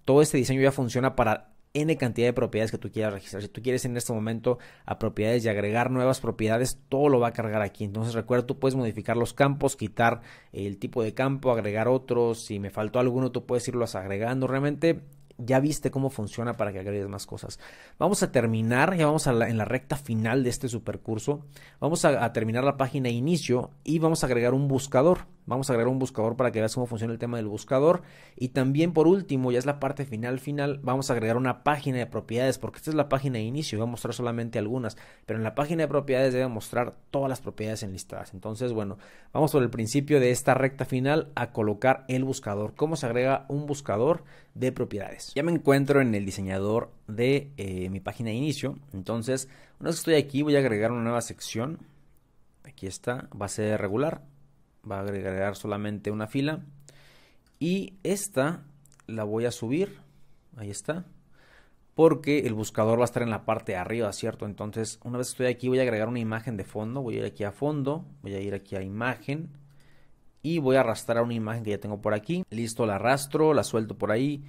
Todo este diseño ya funciona para N cantidad de propiedades que tú quieras registrar. Si tú quieres en este momento a propiedades y agregar nuevas propiedades, todo lo va a cargar aquí. Entonces recuerda, tú puedes modificar los campos, quitar el tipo de campo, agregar otros. Si me faltó alguno, tú puedes irlos agregando. Realmente ya viste cómo funciona para que agregues más cosas. Vamos a terminar, ya vamos a en la recta final de este supercurso. Vamos a, a terminar la página inicio y vamos a agregar un buscador. Vamos a agregar un buscador para que veas cómo funciona el tema del buscador. Y también por último, ya es la parte final final, vamos a agregar una página de propiedades, porque esta es la página de inicio, voy a mostrar solamente algunas, pero en la página de propiedades debe mostrar todas las propiedades enlistadas. Entonces, bueno, vamos por el principio de esta recta final a colocar el buscador. ¿Cómo se agrega un buscador de propiedades? Ya me encuentro en el diseñador de eh, mi página de inicio. Entonces, una vez que estoy aquí, voy a agregar una nueva sección. Aquí está, va a ser regular va a agregar solamente una fila y esta la voy a subir, ahí está, porque el buscador va a estar en la parte de arriba, ¿cierto? Entonces, una vez estoy aquí, voy a agregar una imagen de fondo, voy a ir aquí a fondo, voy a ir aquí a imagen y voy a arrastrar una imagen que ya tengo por aquí. Listo, la arrastro, la suelto por ahí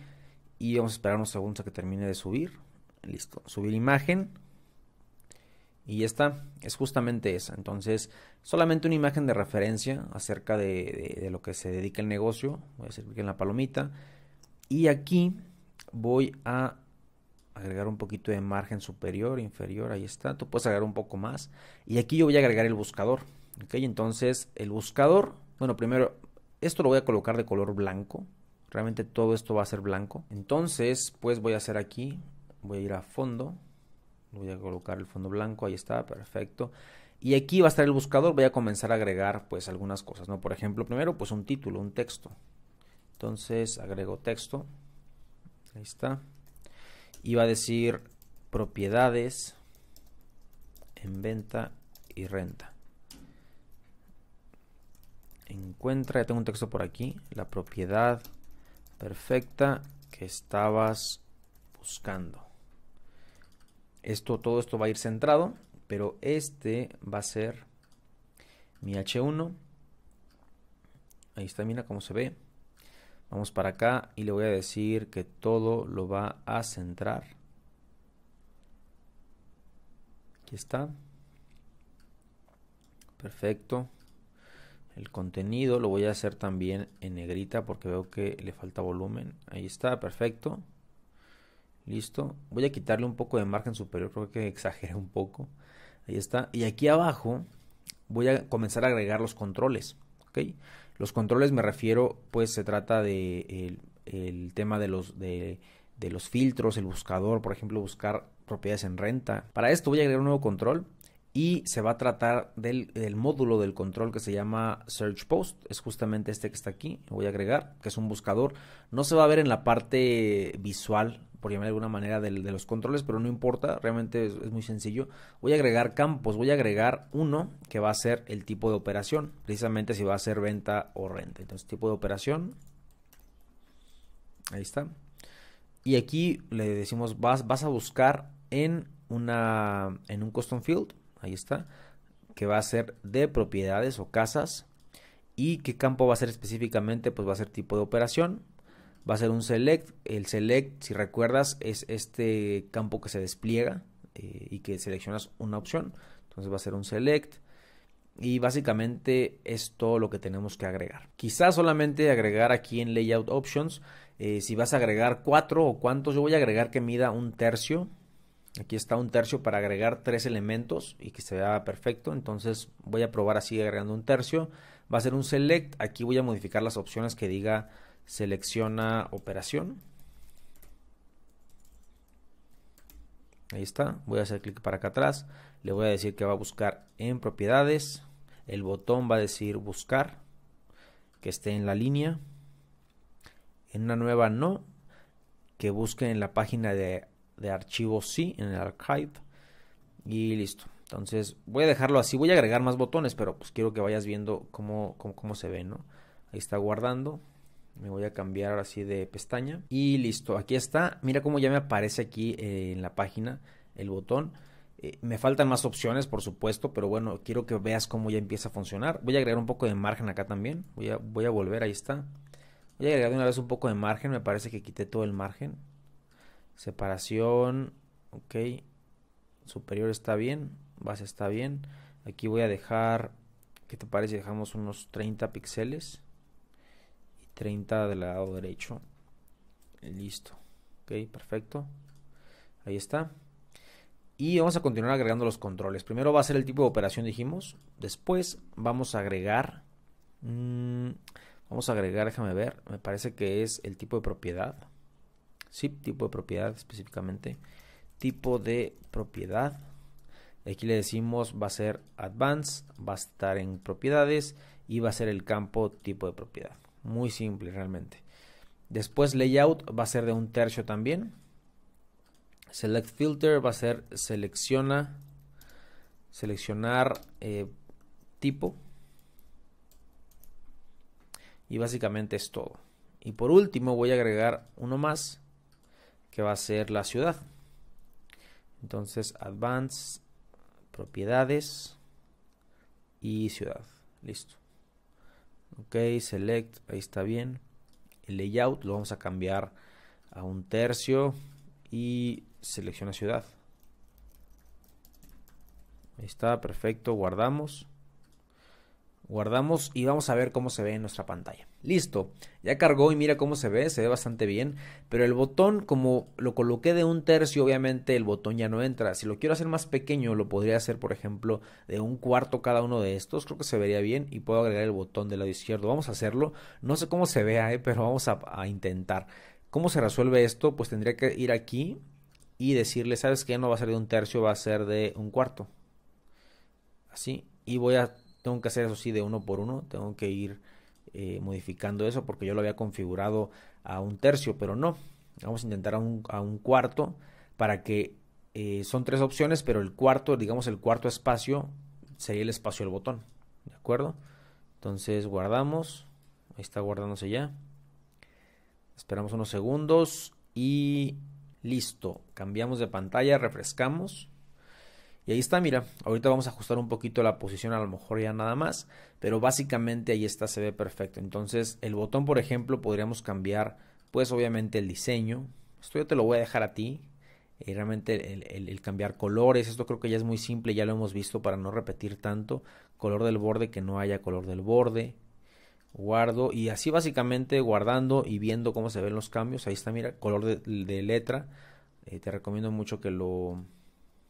y vamos a esperar unos segundos a que termine de subir. Listo, subir imagen, y esta es justamente esa. Entonces, solamente una imagen de referencia acerca de, lo que se dedica el negocio. Voy a hacer clic en la palomita. Y aquí voy a agregar un poquito de margen superior, inferior, ahí está. Tú puedes agregar un poco más. Y aquí yo voy a agregar el buscador. Ok, entonces el buscador, bueno, primero, esto lo voy a colocar de color blanco. Realmente todo esto va a ser blanco. Entonces, pues voy a hacer aquí, voy a ir a fondo, Voy a colocar el fondo blanco, ahí está, perfecto. Y aquí va a estar el buscador, voy a comenzar a agregar pues algunas cosas, ¿no? Por ejemplo, primero pues un título, un texto. Entonces agrego texto, ahí está. Y va a decir propiedades en venta y renta. Encuentra, ya tengo un texto por aquí, la propiedad perfecta que estabas buscando. Esto, todo esto va a ir centrado, pero este va a ser mi H1. Ahí está, mira cómo se ve. Vamos para acá y le voy a decir que todo lo va a centrar. Aquí está. Perfecto. El contenido lo voy a hacer también en negrita porque veo que le falta volumen. Ahí está, perfecto listo. Voy a quitarle un poco de margen superior, creo que exageré un poco. Ahí está. Y aquí abajo voy a comenzar a agregar los controles, ¿ok? Los controles me refiero, pues se trata de el, tema de los, de, los filtros, el buscador, por ejemplo, buscar propiedades en renta. Para esto voy a agregar un nuevo control y se va a tratar del, del, módulo del control que se llama Search Post. Es justamente este que está aquí. Voy a agregar, que es un buscador. No se va a ver en la parte visual por llamar de alguna manera, de, los controles, pero no importa, realmente es, muy sencillo. Voy a agregar campos, voy a agregar uno que va a ser el tipo de operación, precisamente si va a ser venta o renta. Entonces, tipo de operación, ahí está. Y aquí le decimos, vas, vas a buscar en, una, en un custom field, ahí está, que va a ser de propiedades o casas. ¿Y qué campo va a ser específicamente? Pues va a ser tipo de operación va a ser un select. El select, si recuerdas, es este campo que se despliega eh, y que seleccionas una opción. Entonces va a ser un select. Y básicamente es todo lo que tenemos que agregar. Quizás solamente agregar aquí en Layout Options. Eh, si vas a agregar cuatro o cuántos, yo voy a agregar que mida un tercio. Aquí está un tercio para agregar tres elementos y que se vea perfecto. Entonces voy a probar así agregando un tercio. Va a ser un select. Aquí voy a modificar las opciones que diga selecciona operación. Ahí está, voy a hacer clic para acá atrás, le voy a decir que va a buscar en propiedades, el botón va a decir buscar, que esté en la línea, en una nueva no, que busque en la página de, de archivo sí, en el archive, y listo. Entonces voy a dejarlo así, voy a agregar más botones, pero pues quiero que vayas viendo cómo, cómo, cómo se ve, ¿no? Ahí está guardando. Me voy a cambiar así de pestaña. Y listo, aquí está. Mira cómo ya me aparece aquí eh, en la página el botón. Eh, me faltan más opciones, por supuesto, pero bueno, quiero que veas cómo ya empieza a funcionar. Voy a agregar un poco de margen acá también. Voy a, voy a volver, ahí está. Voy a agregar de una vez un poco de margen. Me parece que quité todo el margen. Separación. Ok. Superior está bien. Base está bien. Aquí voy a dejar. ¿Qué te parece? Dejamos unos 30 píxeles. 30 del lado derecho. Eh, listo. Ok, perfecto. Ahí está. Y vamos a continuar agregando los controles. Primero va a ser el tipo de operación, dijimos. Después vamos a agregar... Mm, vamos a agregar, déjame ver. Me parece que es el tipo de propiedad. Sí, tipo de propiedad específicamente. Tipo de propiedad. Aquí le decimos va a ser advanced, va a estar en propiedades y va a ser el campo tipo de propiedad. Muy simple realmente. Después layout va a ser de un tercio también. Select filter va a ser selecciona, seleccionar eh, tipo. Y básicamente es todo. Y por último voy a agregar uno más que va a ser la ciudad. Entonces advanced, propiedades y ciudad. Listo ok, select, ahí está bien, el layout lo vamos a cambiar a un tercio y selecciona ciudad, ahí está, perfecto, guardamos Guardamos y vamos a ver cómo se ve en nuestra pantalla. Listo, ya cargó y mira cómo se ve, se ve bastante bien, pero el botón como lo coloqué de un tercio, obviamente el botón ya no entra. Si lo quiero hacer más pequeño, lo podría hacer por ejemplo de un cuarto cada uno de estos, creo que se vería bien y puedo agregar el botón del lado izquierdo. Vamos a hacerlo, no sé cómo se vea, eh, pero vamos a, intentar. ¿Cómo se resuelve esto? Pues tendría que ir aquí y decirle, sabes qué? no va a ser de un tercio, va a ser de un cuarto. Así, y voy a tengo que hacer eso sí de uno por uno, tengo que ir eh, modificando eso porque yo lo había configurado a un tercio, pero no. Vamos a intentar a un, cuarto para que eh, son tres opciones, pero el cuarto, digamos el cuarto espacio, sería el espacio del botón. ¿De acuerdo? Entonces guardamos. Ahí está guardándose ya. Esperamos unos segundos y listo. Cambiamos de pantalla, refrescamos. Y ahí está, mira, ahorita vamos a ajustar un poquito la posición a lo mejor ya nada más, pero básicamente ahí está, se ve perfecto. Entonces el botón, por ejemplo, podríamos cambiar pues obviamente el diseño. Esto yo te lo voy a dejar a ti. Eh, realmente el, cambiar colores, esto creo que ya es muy simple, ya lo hemos visto para no repetir tanto. Color del borde, que no haya color del borde. Guardo y así básicamente guardando y viendo cómo se ven los cambios. Ahí está, mira, color de, letra. Eh, te recomiendo mucho que lo,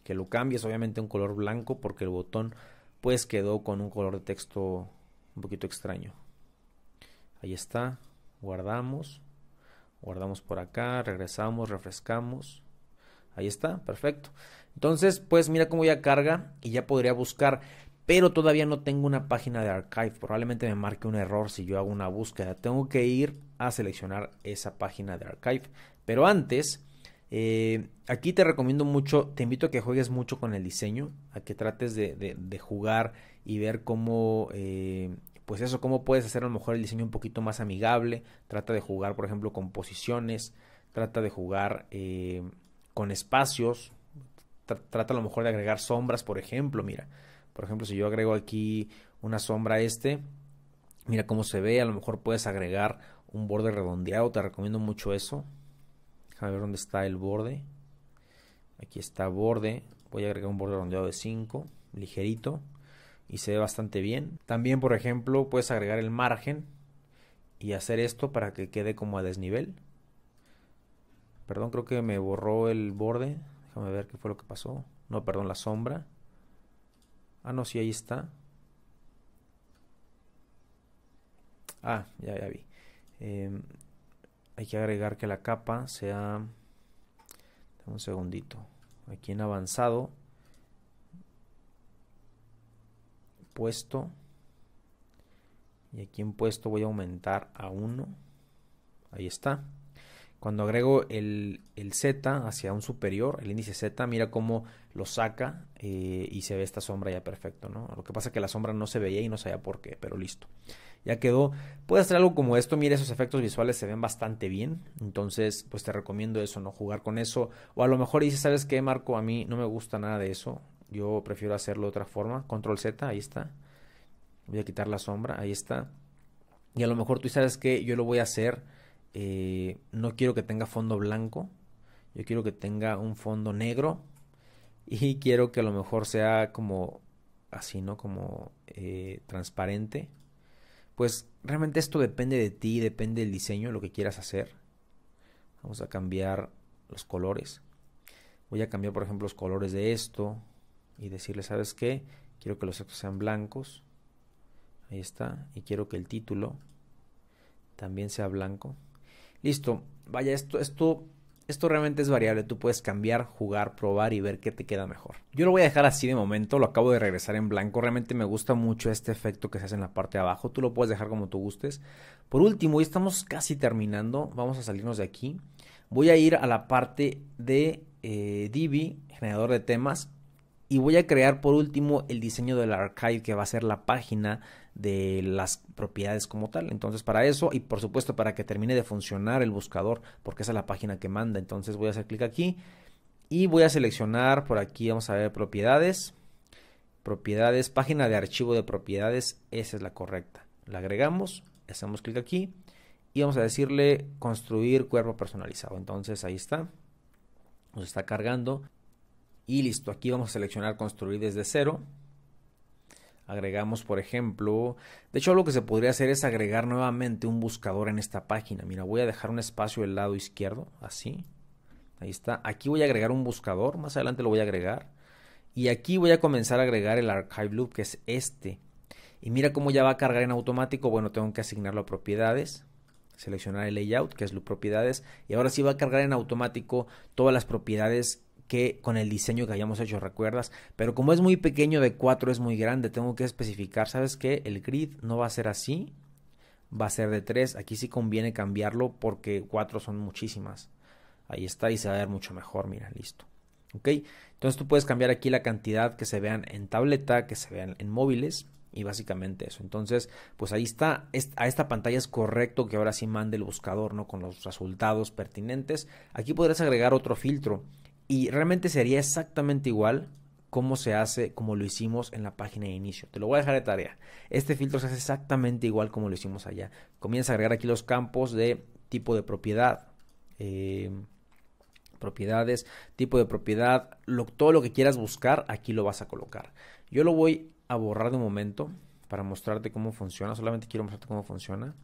que lo cambies obviamente un color blanco porque el botón pues quedó con un color de texto un poquito extraño. Ahí está, guardamos, guardamos por acá, regresamos, refrescamos. Ahí está, perfecto. Entonces, pues mira cómo ya carga y ya podría buscar, pero todavía no tengo una página de archive. Probablemente me marque un error si yo hago una búsqueda. Tengo que ir a seleccionar esa página de archive. Pero antes, eh, aquí te recomiendo mucho, te invito a que juegues mucho con el diseño, a que trates de, jugar y ver cómo, eh, pues eso, cómo puedes hacer a lo mejor el diseño un poquito más amigable. Trata de jugar, por ejemplo, con posiciones, trata de jugar eh, con espacios, trata a lo mejor de agregar sombras, por ejemplo, mira. Por ejemplo, si yo agrego aquí una sombra este, mira cómo se ve, a lo mejor puedes agregar un borde redondeado, te recomiendo mucho eso. Déjame ver dónde está el borde. Aquí está borde. Voy a agregar un borde redondeado de 5, ligerito. Y se ve bastante bien. También, por ejemplo, puedes agregar el margen y hacer esto para que quede como a desnivel. Perdón, creo que me borró el borde. Déjame ver qué fue lo que pasó. No, perdón, la sombra. Ah, no, sí, ahí está. Ah, ya, ya vi. Eh, hay que agregar que la capa sea un segundito aquí en avanzado puesto y aquí en puesto voy a aumentar a 1 ahí está cuando agrego el, Z hacia un superior, el índice Z, mira cómo lo saca eh, y se ve esta sombra ya perfecto, ¿no? Lo que pasa es que la sombra no se veía y no sabía por qué, pero listo ya quedó. Puedes hacer algo como esto, mira, esos efectos visuales se ven bastante bien, entonces pues te recomiendo eso, no jugar con eso, o a lo mejor dices, ¿sabes qué, Marco? A mí no me gusta nada de eso, yo prefiero hacerlo de otra forma, control Z, ahí está, voy a quitar la sombra, ahí está, y a lo mejor tú sabes que yo lo voy a hacer, eh, no quiero que tenga fondo blanco, yo quiero que tenga un fondo negro, y quiero que a lo mejor sea como así, ¿no? Como eh, transparente pues realmente esto depende de ti, depende del diseño, lo que quieras hacer. Vamos a cambiar los colores. Voy a cambiar, por ejemplo, los colores de esto y decirle, ¿sabes qué? Quiero que los textos sean blancos. Ahí está. Y quiero que el título también sea blanco. Listo. Vaya, esto, esto esto realmente es variable, tú puedes cambiar, jugar, probar y ver qué te queda mejor. Yo lo voy a dejar así de momento, lo acabo de regresar en blanco, realmente me gusta mucho este efecto que se hace en la parte de abajo, tú lo puedes dejar como tú gustes. Por último, y estamos casi terminando, vamos a salirnos de aquí. Voy a ir a la parte de eh, Divi, generador de temas, y voy a crear por último el diseño del archive que va a ser la página de las propiedades como tal. Entonces para eso y por supuesto para que termine de funcionar el buscador, porque esa es la página que manda. Entonces voy a hacer clic aquí y voy a seleccionar por aquí, vamos a ver propiedades, propiedades, página de archivo de propiedades, esa es la correcta. La agregamos, hacemos clic aquí y vamos a decirle construir cuerpo personalizado. Entonces ahí está, nos está cargando y listo, aquí vamos a seleccionar construir desde cero agregamos, por ejemplo, de hecho lo que se podría hacer es agregar nuevamente un buscador en esta página. Mira, voy a dejar un espacio del lado izquierdo, así. Ahí está. Aquí voy a agregar un buscador, más adelante lo voy a agregar. Y aquí voy a comenzar a agregar el archive loop, que es este. Y mira cómo ya va a cargar en automático. Bueno, tengo que asignarlo a propiedades seleccionar el layout, que es loop propiedades, y ahora sí va a cargar en automático todas las propiedades que con el diseño que hayamos hecho, recuerdas, pero como es muy pequeño de 4 es muy grande, tengo que especificar, ¿sabes qué? El grid no va a ser así, va a ser de 3, aquí sí conviene cambiarlo porque 4 son muchísimas. Ahí está y se va a ver mucho mejor, mira, listo. ¿Ok? Entonces tú puedes cambiar aquí la cantidad que se vean en tableta, que se vean en móviles y básicamente eso. Entonces, pues ahí está, a esta pantalla es correcto que ahora sí mande el buscador, ¿no? Con los resultados pertinentes. Aquí podrás agregar otro filtro y realmente sería exactamente igual como se hace, como lo hicimos en la página de inicio. Te lo voy a dejar de tarea. Este filtro se hace exactamente igual como lo hicimos allá. Comienza a agregar aquí los campos de tipo de propiedad, eh, propiedades, tipo de propiedad, todo lo que quieras buscar, aquí lo vas a colocar. Yo lo voy a borrar de un momento para mostrarte cómo funciona. Solamente quiero mostrarte cómo funciona.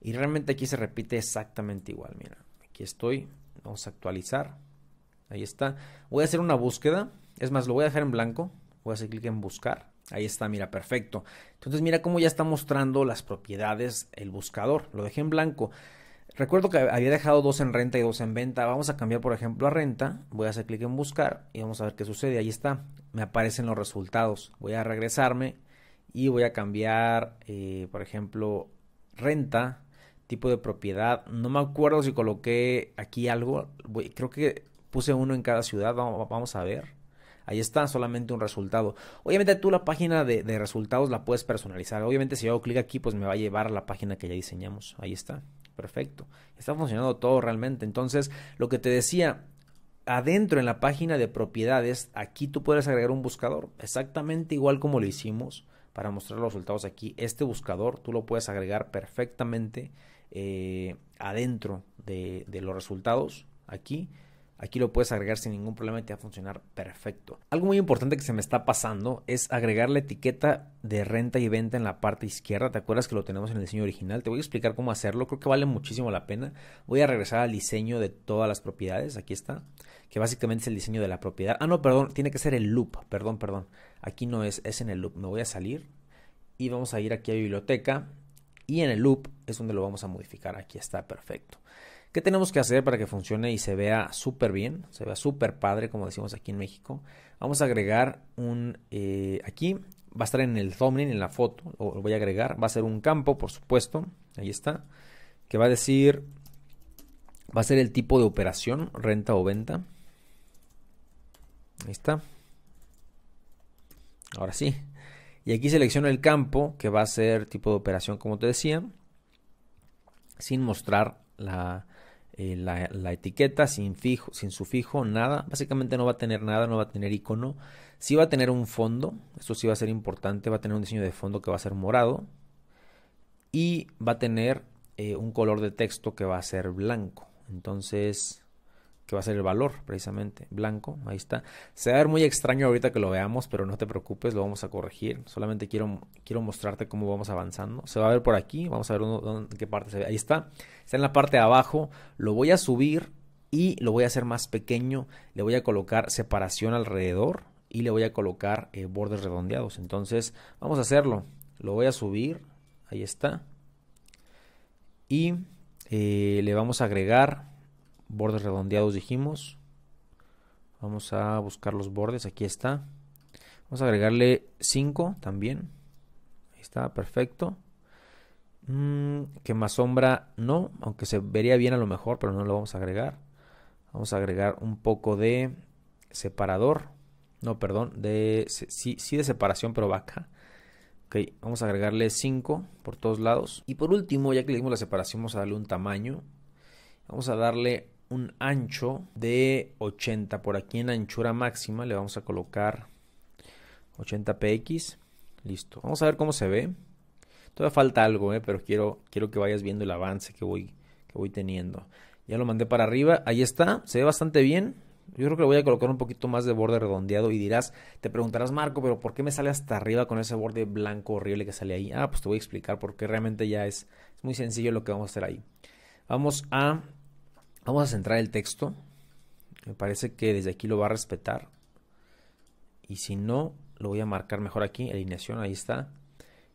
Y realmente aquí se repite exactamente igual. Mira, aquí estoy. Vamos a actualizar. Ahí está. Voy a hacer una búsqueda. Es más, lo voy a dejar en blanco. Voy a hacer clic en buscar. Ahí está, mira, perfecto. Entonces, mira cómo ya está mostrando las propiedades el buscador. Lo dejé en blanco. Recuerdo que había dejado dos en renta y dos en venta. Vamos a cambiar, por ejemplo, a renta. Voy a hacer clic en buscar y vamos a ver qué sucede. Ahí está. Me aparecen los resultados. Voy a regresarme y voy a cambiar, eh, por ejemplo, renta, tipo de propiedad. No me acuerdo si coloqué aquí algo. creo que Puse uno en cada ciudad, vamos, a ver. Ahí está solamente un resultado. Obviamente tú la página de, resultados la puedes personalizar. Obviamente si yo hago clic aquí pues me va a llevar a la página que ya diseñamos. Ahí está. Perfecto. Está funcionando todo realmente. Entonces lo que te decía, adentro en la página de propiedades, aquí tú puedes agregar un buscador. Exactamente igual como lo hicimos para mostrar los resultados aquí. Este buscador tú lo puedes agregar perfectamente eh, adentro de los resultados aquí Aquí lo puedes agregar sin ningún problema y te va a funcionar perfecto. Algo muy importante que se me está pasando es agregar la etiqueta de renta y venta en la parte izquierda. ¿Te acuerdas que lo tenemos en el diseño original? Te voy a explicar cómo hacerlo. Creo que vale muchísimo la pena. Voy a regresar al diseño de todas las propiedades. Aquí está. Que básicamente es el diseño de la propiedad. Ah, no, perdón. Tiene que ser el loop. Perdón, perdón. Aquí no es. Es en el loop. Me voy a salir. Y vamos a ir aquí a biblioteca. Y en el loop es donde lo vamos a modificar. Aquí está, perfecto. ¿Qué tenemos que hacer para que funcione y se vea súper bien? Se vea súper padre, como decimos aquí en México. Vamos a agregar un... Eh, aquí va a estar en el thumbnail, en la foto. voy a agregar. Va a ser un campo, por supuesto. Ahí está. Que va a decir... Va a ser el tipo de operación, renta o venta. Ahí está. Ahora sí. Y aquí selecciono el campo que va a ser tipo de operación, como te decía. Sin mostrar la, eh, la, etiqueta sin, fijo, sin sufijo, nada. Básicamente no va a tener nada, no va a tener icono. Sí va a tener un fondo, esto sí va a ser importante, va a tener un diseño de fondo que va a ser morado. Y va a tener eh, un color de texto que va a ser blanco. Entonces, que va a ser el valor precisamente, blanco, ahí está. Se va a ver muy extraño ahorita que lo veamos, pero no te preocupes, lo vamos a corregir. Solamente quiero, quiero mostrarte cómo vamos avanzando. Se va a ver por aquí, vamos a ver qué parte se ve. Ahí está, está en la parte de abajo, lo voy a subir y lo voy a hacer más pequeño, le voy a colocar separación alrededor y le voy a colocar eh, bordes redondeados. Entonces, vamos a hacerlo. Lo voy a subir, ahí está. Y eh, le vamos a agregar bordes redondeados dijimos vamos a buscar los bordes aquí está vamos a agregarle 5 también ahí está perfecto mm, que más sombra no aunque se vería bien a lo mejor pero no lo vamos a agregar vamos a agregar un poco de separador no perdón de sí, de separación pero vaca. ok vamos a agregarle 5 por todos lados y por último ya que le dimos la separación vamos a darle un tamaño vamos a darle un ancho de 80. Por aquí en anchura máxima le vamos a colocar 80px. Listo. Vamos a ver cómo se ve. Todavía falta algo, ¿eh? pero quiero, quiero que vayas viendo el avance que voy, que voy teniendo. Ya lo mandé para arriba. Ahí está. Se ve bastante bien. Yo creo que le voy a colocar un poquito más de borde redondeado y dirás, te preguntarás, Marco, pero ¿por qué me sale hasta arriba con ese borde blanco horrible que sale ahí? Ah, pues te voy a explicar porque realmente ya es, es muy sencillo lo que vamos a hacer ahí. Vamos a Vamos a centrar el texto. Me parece que desde aquí lo va a respetar. Y si no, lo voy a marcar mejor aquí. Alineación, ahí está.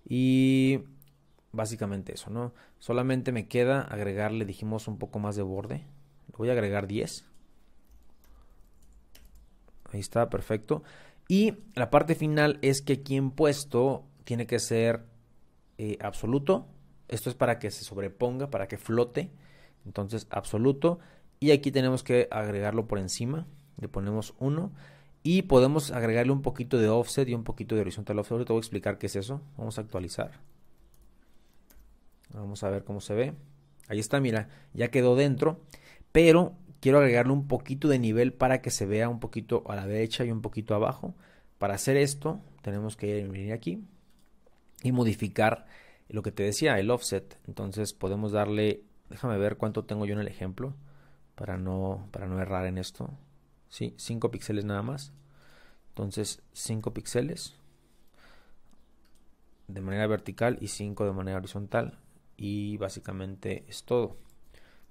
Y básicamente eso, ¿no? Solamente me queda agregarle, dijimos, un poco más de borde. Le voy a agregar 10. Ahí está, perfecto. Y la parte final es que aquí en puesto tiene que ser eh, absoluto. Esto es para que se sobreponga, para que flote. Entonces, absoluto. Y aquí tenemos que agregarlo por encima. Le ponemos 1. Y podemos agregarle un poquito de offset y un poquito de horizontal offset. Te voy a explicar qué es eso. Vamos a actualizar. Vamos a ver cómo se ve. Ahí está, mira. Ya quedó dentro. Pero quiero agregarle un poquito de nivel para que se vea un poquito a la derecha y un poquito abajo. Para hacer esto, tenemos que venir aquí y modificar lo que te decía, el offset. Entonces podemos darle déjame ver cuánto tengo yo en el ejemplo para no, para no errar en esto. Sí, 5 píxeles nada más. Entonces 5 píxeles de manera vertical y 5 de manera horizontal. Y básicamente es todo.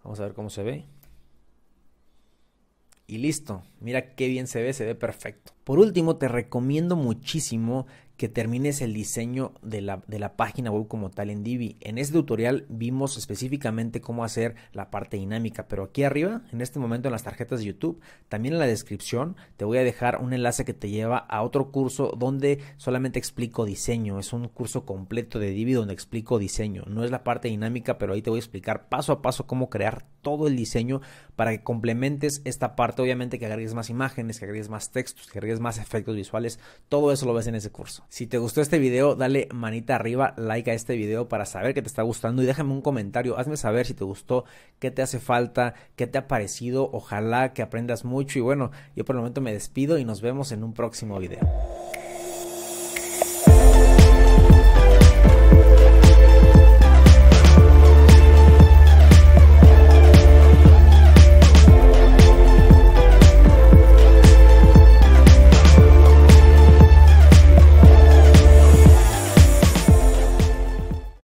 Vamos a ver cómo se ve. Y listo, mira qué bien se ve, se ve perfecto. Por último, te recomiendo muchísimo que termines el diseño de la, de la, página web como tal en Divi. En este tutorial vimos específicamente cómo hacer la parte dinámica, pero aquí arriba, en este momento en las tarjetas de YouTube, también en la descripción te voy a dejar un enlace que te lleva a otro curso donde solamente explico diseño. Es un curso completo de Divi donde explico diseño. No es la parte dinámica, pero ahí te voy a explicar paso a paso cómo crear todo el diseño para que complementes esta parte. Obviamente que agregues más imágenes, que agregues más textos, que agregues más efectos visuales. Todo eso lo ves en ese curso. Si te gustó este video, dale manita arriba, like a este video para saber que te está gustando y déjame un comentario, hazme saber si te gustó, qué te hace falta, qué te ha parecido, ojalá que aprendas mucho y bueno, yo por el momento me despido y nos vemos en un próximo video.